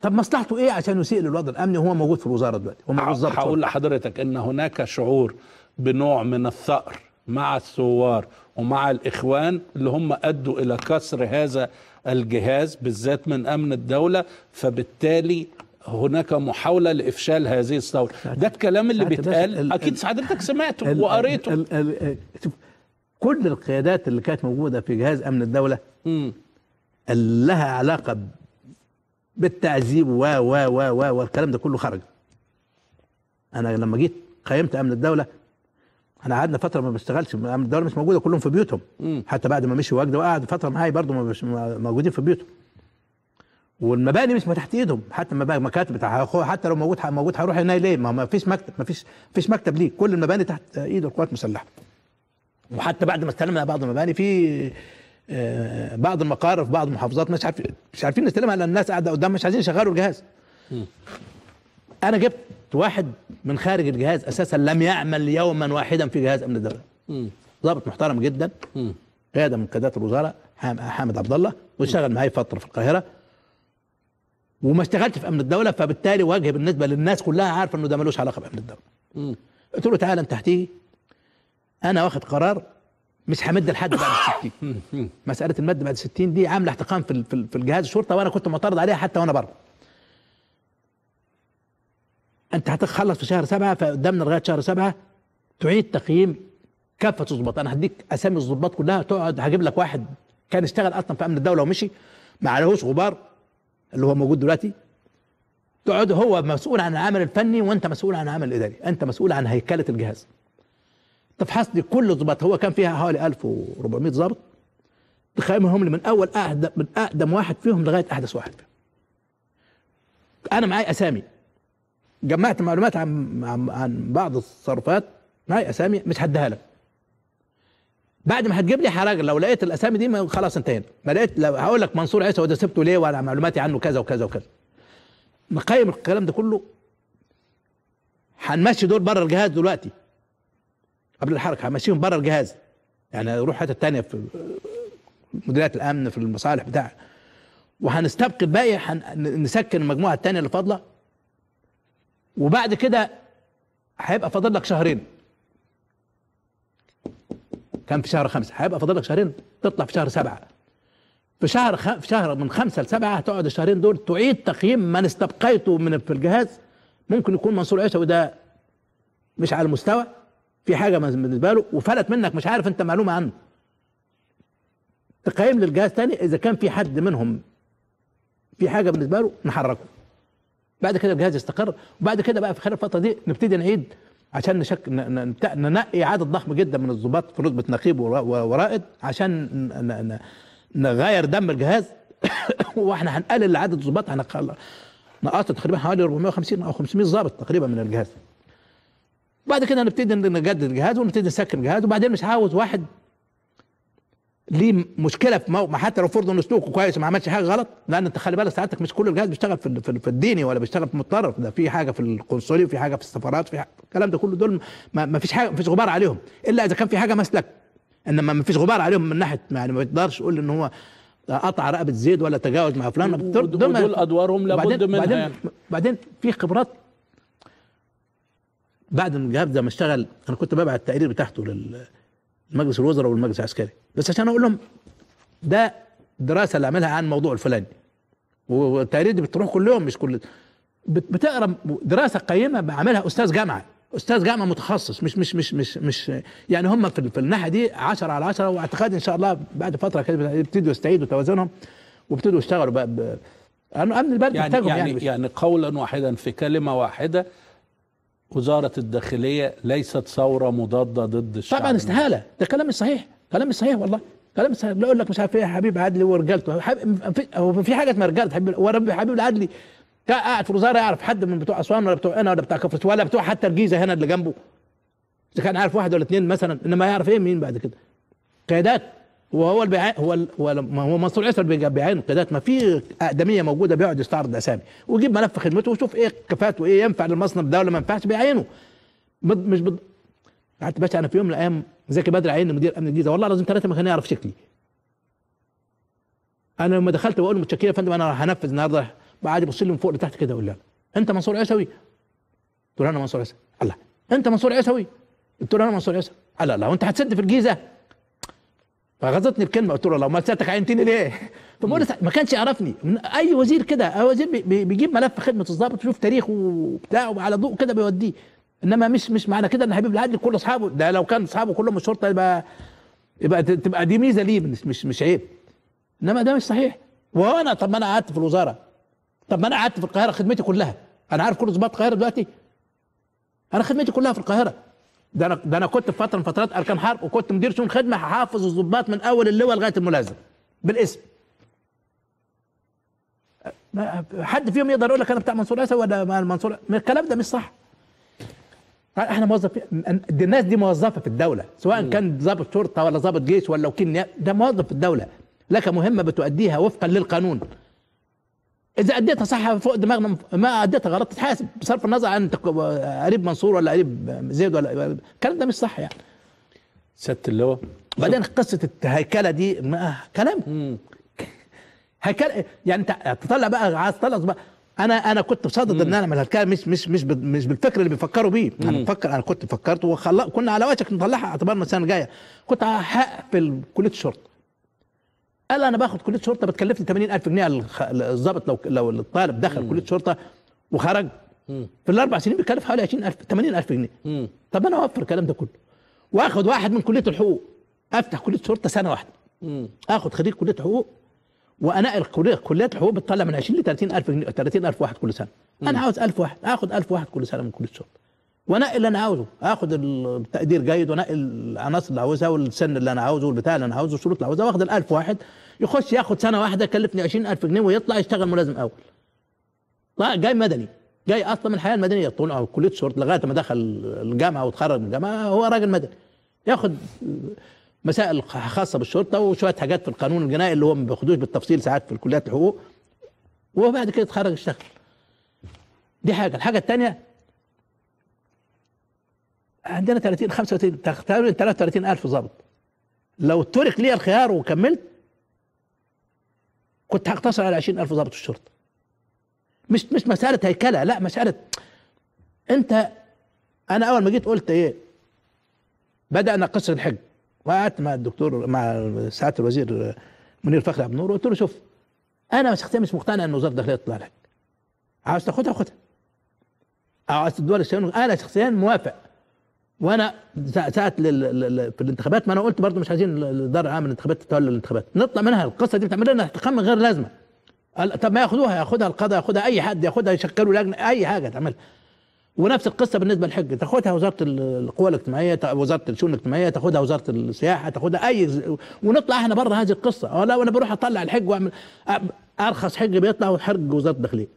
طب مصلحته ايه عشان يسيء للوضع الامني وهو موجود في الوزاره دلوقتي هو موجود هقول لحضرتك ان هناك شعور بنوع من الثأر مع الثوار ومع الإخوان اللي هم أدوا إلى كسر هذا الجهاز بالذات من أمن الدولة فبالتالي هناك محاولة لإفشال هذه الثورة ده الكلام اللي بيتقال أكيد سعادتك سمعته وقريته كل القيادات اللي كانت موجودة في جهاز أمن الدولة لها علاقة بالتعذيب و و و و والكلام ده كله خرج انا لما جيت قيمت امن الدوله انا قعدنا فتره ما بشتغلش الدوله مش موجوده كلهم في بيوتهم حتى بعد ما مشي وجده وقعد فتره معايا برضه موجودين في بيوتهم والمباني مش تحت ايدهم حتى المباني مكاتب حتى لو موجود موجود هروح هنا ليه ما فيش مكتب ما فيش فيش مكتب ليه كل المباني تحت ايد القوات المسلحه وحتى بعد ما استلمنا بعض المباني في آه، بعض المقار في بعض المحافظات مش عارفين مش عارفين نستلمها لان الناس قاعده قدام مش عايزين يشغلوا الجهاز انا جبت واحد من خارج الجهاز اساسا لم يعمل يوما واحدا في جهاز امن الدوله ضابط محترم جدا قياده من قيادات الوزاره حامد عبد الله واشتغل معايا فتره في القاهره وما اشتغلت في امن الدوله فبالتالي واجه بالنسبه للناس كلها عارفه انه ده ملوش علاقه بامن الدوله قلت له تعالى انت هتيجي انا واخد قرار مش همد لحد بعد ال 60 مساله المد بعد ال 60 دي عامله احتقان في في الجهاز الشرطه وانا كنت معترض عليها حتى وانا بره انت هتخلص في شهر سبعه فقدامنا لغايه شهر سبعه تعيد تقييم كافه الضباط انا هديك اسامي الضباط كلها تقعد هجيب لك واحد كان اشتغل اصلا في امن الدوله ومشي ما عليهوش غبار اللي هو موجود دلوقتي تقعد هو مسؤول عن العمل الفني وانت مسؤول عن العمل الاداري انت مسؤول عن هيكله الجهاز تفحص لي كل الضباط هو كان فيها حوالي 1400 ضابط تخيمهم لي من اول اقدم من اقدم واحد فيهم لغايه احدث واحد فيهم انا معايا اسامي جمعت معلومات عن عن, بعض التصرفات معي اسامي مش هديها لك بعد ما هتجيب لي حراج لو لقيت الاسامي دي خلاص انتهينا ما لقيت لو هقول لك منصور عيسى وده سبته ليه وعلى معلوماتي عنه كذا وكذا وكذا نقيم الكلام ده كله هنمشي دول بره الجهاز دلوقتي قبل الحركه هنمشيهم بره الجهاز يعني روح حته تانية في مديريات الامن في المصالح بتاع وهنستبقي الباقي نسكن المجموعه الثانيه اللي فاضله وبعد كده هيبقى فاضل لك شهرين كان في شهر خمسة هيبقى فاضل لك شهرين تطلع في شهر سبعة في شهر خ... في شهر من خمسة لسبعة هتقعد الشهرين دول تعيد تقييم من استبقيته من في الجهاز ممكن يكون منصور عيسى وده مش على المستوى في حاجة بالنسبة له وفلت منك مش عارف أنت معلومة عنه تقيم للجهاز تاني إذا كان في حد منهم في حاجة بالنسبة له نحركه بعد كده الجهاز يستقر وبعد كده بقى في خلال الفتره دي نبتدي نعيد عشان نشك ننقي عدد ضخم جدا من الضباط في رتبه نقيب ورائد عشان نغير دم الجهاز واحنا هنقلل عدد الضباط هنقلل نقصت تقريبا حوالي 450 او 500 ضابط تقريبا من الجهاز بعد كده نبتدي نجدد الجهاز ونبتدي نسكن الجهاز وبعدين مش عاوز واحد ليه مشكله في ما حتى لو فرض انه سلوكه كويس ما عملش حاجه غلط لان انت خلي بالك ساعتك مش كل الجهاز بيشتغل في, في الديني ولا بيشتغل في المتطرف ده في حاجه في القنصلي وفي حاجه في السفارات في الكلام ده كله دول ما, ما فيش حاجه ما فيش غبار عليهم الا اذا كان في حاجه مسلك انما ما فيش غبار عليهم من ناحيه يعني ما تقدرش تقول ان هو قطع رقبه زيد ولا تجاوز مع فلان ودول, دول ادوارهم لابد منها بعدين, يعني. بعدين في خبرات بعد ما الجهاز ده ما اشتغل انا كنت ببعت التقرير بتاعته لل مجلس الوزراء والمجلس العسكري بس عشان اقول لهم ده دراسه اللي عملها عن موضوع الفلاني والتقارير دي بتروح كل يوم مش كل بتقرا دراسه قيمه بعملها استاذ جامعه استاذ جامعه متخصص مش مش مش مش مش يعني هم في, الناحيه دي 10 على 10 واعتقد ان شاء الله بعد فتره كده يبتدوا يستعيدوا توازنهم ويبتدوا يشتغلوا بقى امن البلد يعني يعني, يعني, يعني قولا واحدا في كلمه واحده وزاره الداخليه ليست ثوره مضاده ضد الشعب طبعا استهاله ده كلام صحيح كلام صحيح والله كلام صحيح لا أقول لك مش عارف ايه يا حبيب عدلي ورجالته هو في حاجه اسمها رجاله حبيب حبيب العدلي قاعد في الوزاره يعرف حد من بتوع اسوان ولا بتوع هنا ولا بتوع كفر ولا بتوع حتى الجيزه هنا اللي جنبه اذا كان عارف واحد ولا اثنين مثلا انما يعرف ايه مين بعد كده قيادات وهو البيع هو ال... هو ما هو منصور عسر بيعين قيادات ما في اقدميه موجوده بيقعد يستعرض اسامي ويجيب ملف خدمته ويشوف ايه كفاءته ايه ينفع للمصنع ده ولا ما ينفعش بيعينه بض... مش بض... قعدت باشا انا في يوم من الايام زكي بدر عيني مدير امن الجيزه والله العظيم ثلاثه ما كان يعرف شكلي انا لما دخلت بقول متشكر يا فندم انا هنفذ النهارده بعد يبص لي من فوق لتحت كده يقول لي انت منصور عيسوي قلت له انا منصور عيسوي الله انت منصور عيسوي قلت له انا منصور عيسوي الله وانت هتسد في الجيزه فغزتني بكلمه قلت له لو سيادتك عينتني ليه؟ فبقول ما كانش يعرفني اي وزير كده اي وزير بيجيب ملف خدمه الضابط ويشوف تاريخه وبتاع وعلى ضوء كده بيوديه انما مش مش معنى كده ان حبيب العدل كل اصحابه ده لو كان اصحابه كلهم الشرطه يبقى يبقى تبقى دي ميزه ليه مش مش عيب انما ده مش صحيح وهو انا طب ما انا قعدت في الوزاره طب ما انا قعدت في القاهره خدمتي كلها انا عارف كل ضباط القاهره دلوقتي انا خدمتي كلها في القاهره ده انا ده انا كنت في فتره من فترات اركان حرب وكنت مدير شؤون خدمه حافظ الضباط من اول اللواء لغايه الملازم بالاسم حد فيهم يقدر يقول لك انا بتاع منصور اسد ولا منصور الكلام ده مش صح طيب، احنا موظفين دي الناس دي موظفه في الدوله سواء م. كان ضابط شرطه ولا ضابط جيش ولا وكيل ده موظف في الدوله لك مهمه بتؤديها وفقا للقانون اذا اديتها صح فوق دماغنا ما اديتها غلط تتحاسب بصرف النظر عن قريب منصور ولا قريب زيد ولا الكلام ده مش صح يعني سياده اللواء بعدين قصه الهيكله دي ما كلام هيكله يعني تطلع بقى عايز تطلع بقى انا انا كنت بصدد ان انا اعمل مش مش مش مش بالفكر اللي بيفكروا بيه انا بفكر انا كنت فكرت وكنا كنا على وشك نطلعها اعتبار السنه الجايه كنت هقفل كليه الشرطه قال انا باخد كليه شرطه بتكلفني 80000 جنيه الظابط لو لو الطالب دخل مم. كليه شرطه وخرج مم. في الاربع سنين بيكلف حوالي 20000 80000 جنيه مم. طب انا اوفر الكلام ده كله واخد واحد من كليه الحقوق افتح كليه شرطه سنه واحده مم. اخد خريج كليه حقوق وانقل كليه الحقوق بتطلع من 20 ل 30000 جنيه 30000 واحد كل سنه مم. انا عاوز 1000 واحد اخد 1000 واحد كل سنه من كليه الشرطه وانقي اللي انا عاوزه اخد التقدير جيد وانقي العناصر اللي عاوزها والسن اللي انا عاوزه والبتاع اللي انا عاوزه والشروط اللي عاوزها واخد ال 1000 واحد يخش ياخد سنه واحده كلفني 20000 جنيه ويطلع يشتغل ملازم اول طيب جاي مدني جاي اصلا من الحياه المدنيه طول او كليه شرطه لغايه ما دخل الجامعه وتخرج من الجامعه هو راجل مدني ياخد مسائل خاصه بالشرطه وشويه حاجات في القانون الجنائي اللي هو ما بياخدوش بالتفصيل ساعات في كليات الحقوق وبعد كده يتخرج يشتغل دي حاجه الحاجه الثانيه عندنا 30 35 33 33000 ظابط لو ترك لي الخيار وكملت كنت هقتصر على 20000 ظابط الشرطه مش مش مساله هيكله لا مساله انت انا اول ما جيت قلت ايه بدانا قصر الحج وقعدت مع الدكتور مع سعاده الوزير منير فخري عبد النور وقلت له شوف انا شخصيا مش مقتنع ان وزاره الداخليه تطلع لك عاوز تاخدها خدها عاوز تدور الاسلاميه انا شخصيا موافق وانا ساءت في الانتخابات ما انا قلت برضه مش عايزين الدار العامه للانتخابات تتولى الانتخابات نطلع منها القصه دي بتعمل لنا احتقان من غير لازمه طب ما ياخدوها ياخدها القضاء ياخدها اي حد ياخدها يشكلوا لجنه اي حاجه تعملها ونفس القصه بالنسبه للحج تاخدها وزاره القوى الاجتماعيه وزاره الشؤون الاجتماعيه تاخدها وزاره السياحه تاخدها اي ونطلع احنا بره هذه القصه ولا وانا بروح اطلع الحج واعمل ارخص حج بيطلع وحرج وزاره الداخليه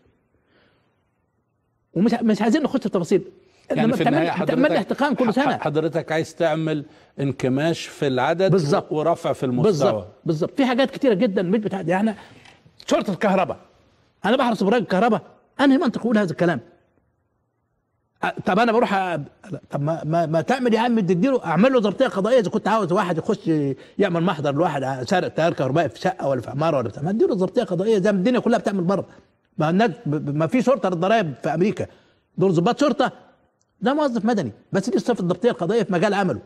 ومش مش عايزين نخش في التفاصيل يعني في النهايه حضرتك كل سنه حضرتك عايز تعمل انكماش في العدد بالظبط ورفع في المستوى بالظبط بالظبط في حاجات كتيره جدا بتاع دي احنا يعني شرطه الكهرباء انا بحرس براجل الكهرباء انهي منطق تقول هذا الكلام طب انا بروح أ... طب ما, ما, ما تعمل يا عم تديله اعمل له ضبطية قضائيه اذا كنت عاوز واحد يخش يعمل محضر لواحد آه، سارق تيار كهربائي في شقه ولا في عماره ولا بتاع ما اديله ضبطية قضائيه زي ما الدنيا كلها بتعمل بره ما الناس ما في شرطه للضرايب في امريكا دول ظباط شرطه ده موظف مدني بس دي الصفه الضبطيه القضائيه في مجال عمله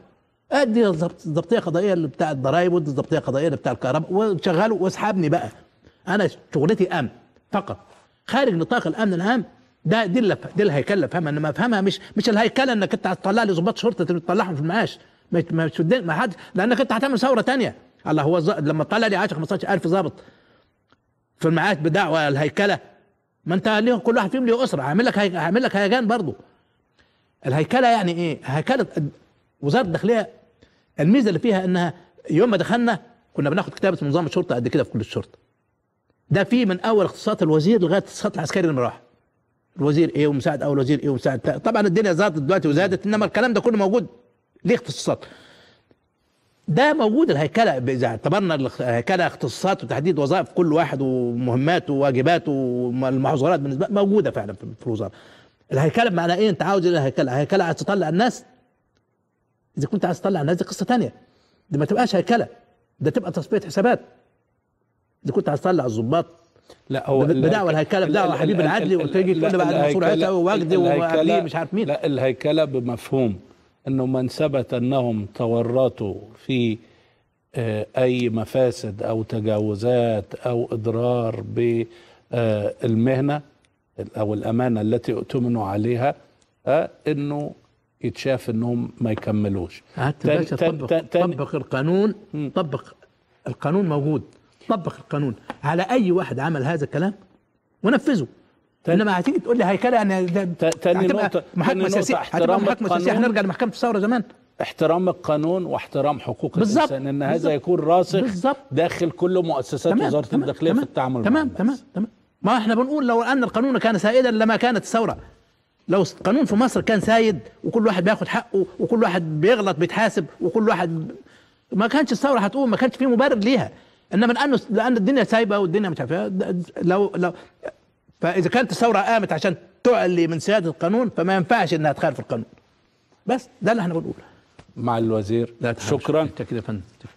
ادي الضبطيه القضائيه اللي بتاع الضرايب وادي الضبطيه القضائيه اللي بتاع الكهرباء وشغله واسحبني بقى انا شغلتي امن فقط خارج نطاق الامن العام ده دي اللي دي الهيكله افهمها انما افهمها مش مش الهيكله انك انت هتطلع لي ظباط شرطه تطلعهم في المعاش مش ما حد لانك انت هتعمل ثوره ثانيه الله هو لما طلع لي 10 15000 ظابط في المعاش بدعوه الهيكله ما انت ليه كل واحد فيهم ليه اسره لك هعمل لك هيجان برضه الهيكله يعني ايه هيكله وزاره الداخليه الميزه اللي فيها انها يوم ما دخلنا كنا بناخد كتابه نظام الشرطه قد كده في كل الشرطه ده فيه من اول اختصاصات الوزير لغايه اختصاصات العسكري اللي راح الوزير ايه ومساعد اول وزير ايه ومساعد تا. طبعا الدنيا زادت دلوقتي وزادت انما الكلام ده كله موجود ليه اختصاصات ده موجود الهيكله اذا اعتبرنا الهيكله اختصاصات وتحديد وظائف كل واحد ومهماته وواجباته والمحظورات بالنسبه موجوده فعلا في الوزاره الهيكله بمعنى ايه انت عاوز الهيكلة الهيكله عايز تطلع الناس اذا كنت عايز تطلع الناس دي قصه تانية دي ما تبقاش هيكله ده تبقى تصفيه حسابات اذا كنت عايز تطلع الظباط لا هو بدعوة الهيكله بدعوة حبيب العدلي وتيجي تقول بعد منصور عيسى ووجدي وقبليه مش عارف مين لا الهيكله بمفهوم انه من ثبت انهم تورطوا في آه، اي مفاسد او تجاوزات او اضرار بالمهنه او الامانه التي اؤتمنوا عليها آه، انه يتشاف انهم ما يكملوش حتى آه، طبق, طبق القانون طبق القانون موجود طبق القانون على اي واحد عمل هذا الكلام ونفذه انما هتيجي تقول لي هيكله انا تاني نقطه محاكمه سياسيه احترام القانون سياسيه هنرجع لمحكمه الثوره زمان احترام القانون واحترام حقوق بالزبط. الانسان ان هذا يكون راسخ بالزبط. داخل كل مؤسسات تمام. وزاره تمام. الداخليه تمام. في التعامل تمام مع تمام تمام ما احنا بنقول لو ان القانون كان سائدا لما كانت الثوره لو القانون في مصر كان سايد وكل واحد بياخد حقه وكل واحد بيغلط بيتحاسب وكل واحد ما كانش الثوره هتقوم ما كانش في مبرر ليها انما لانه لان الدنيا سايبه والدنيا مش عارفه إيه. لو لو فاذا كانت الثوره قامت عشان تعلي من سياده القانون فما ينفعش انها تخالف القانون بس ده اللي احنا بنقوله مع الوزير لا شكرا كده فندم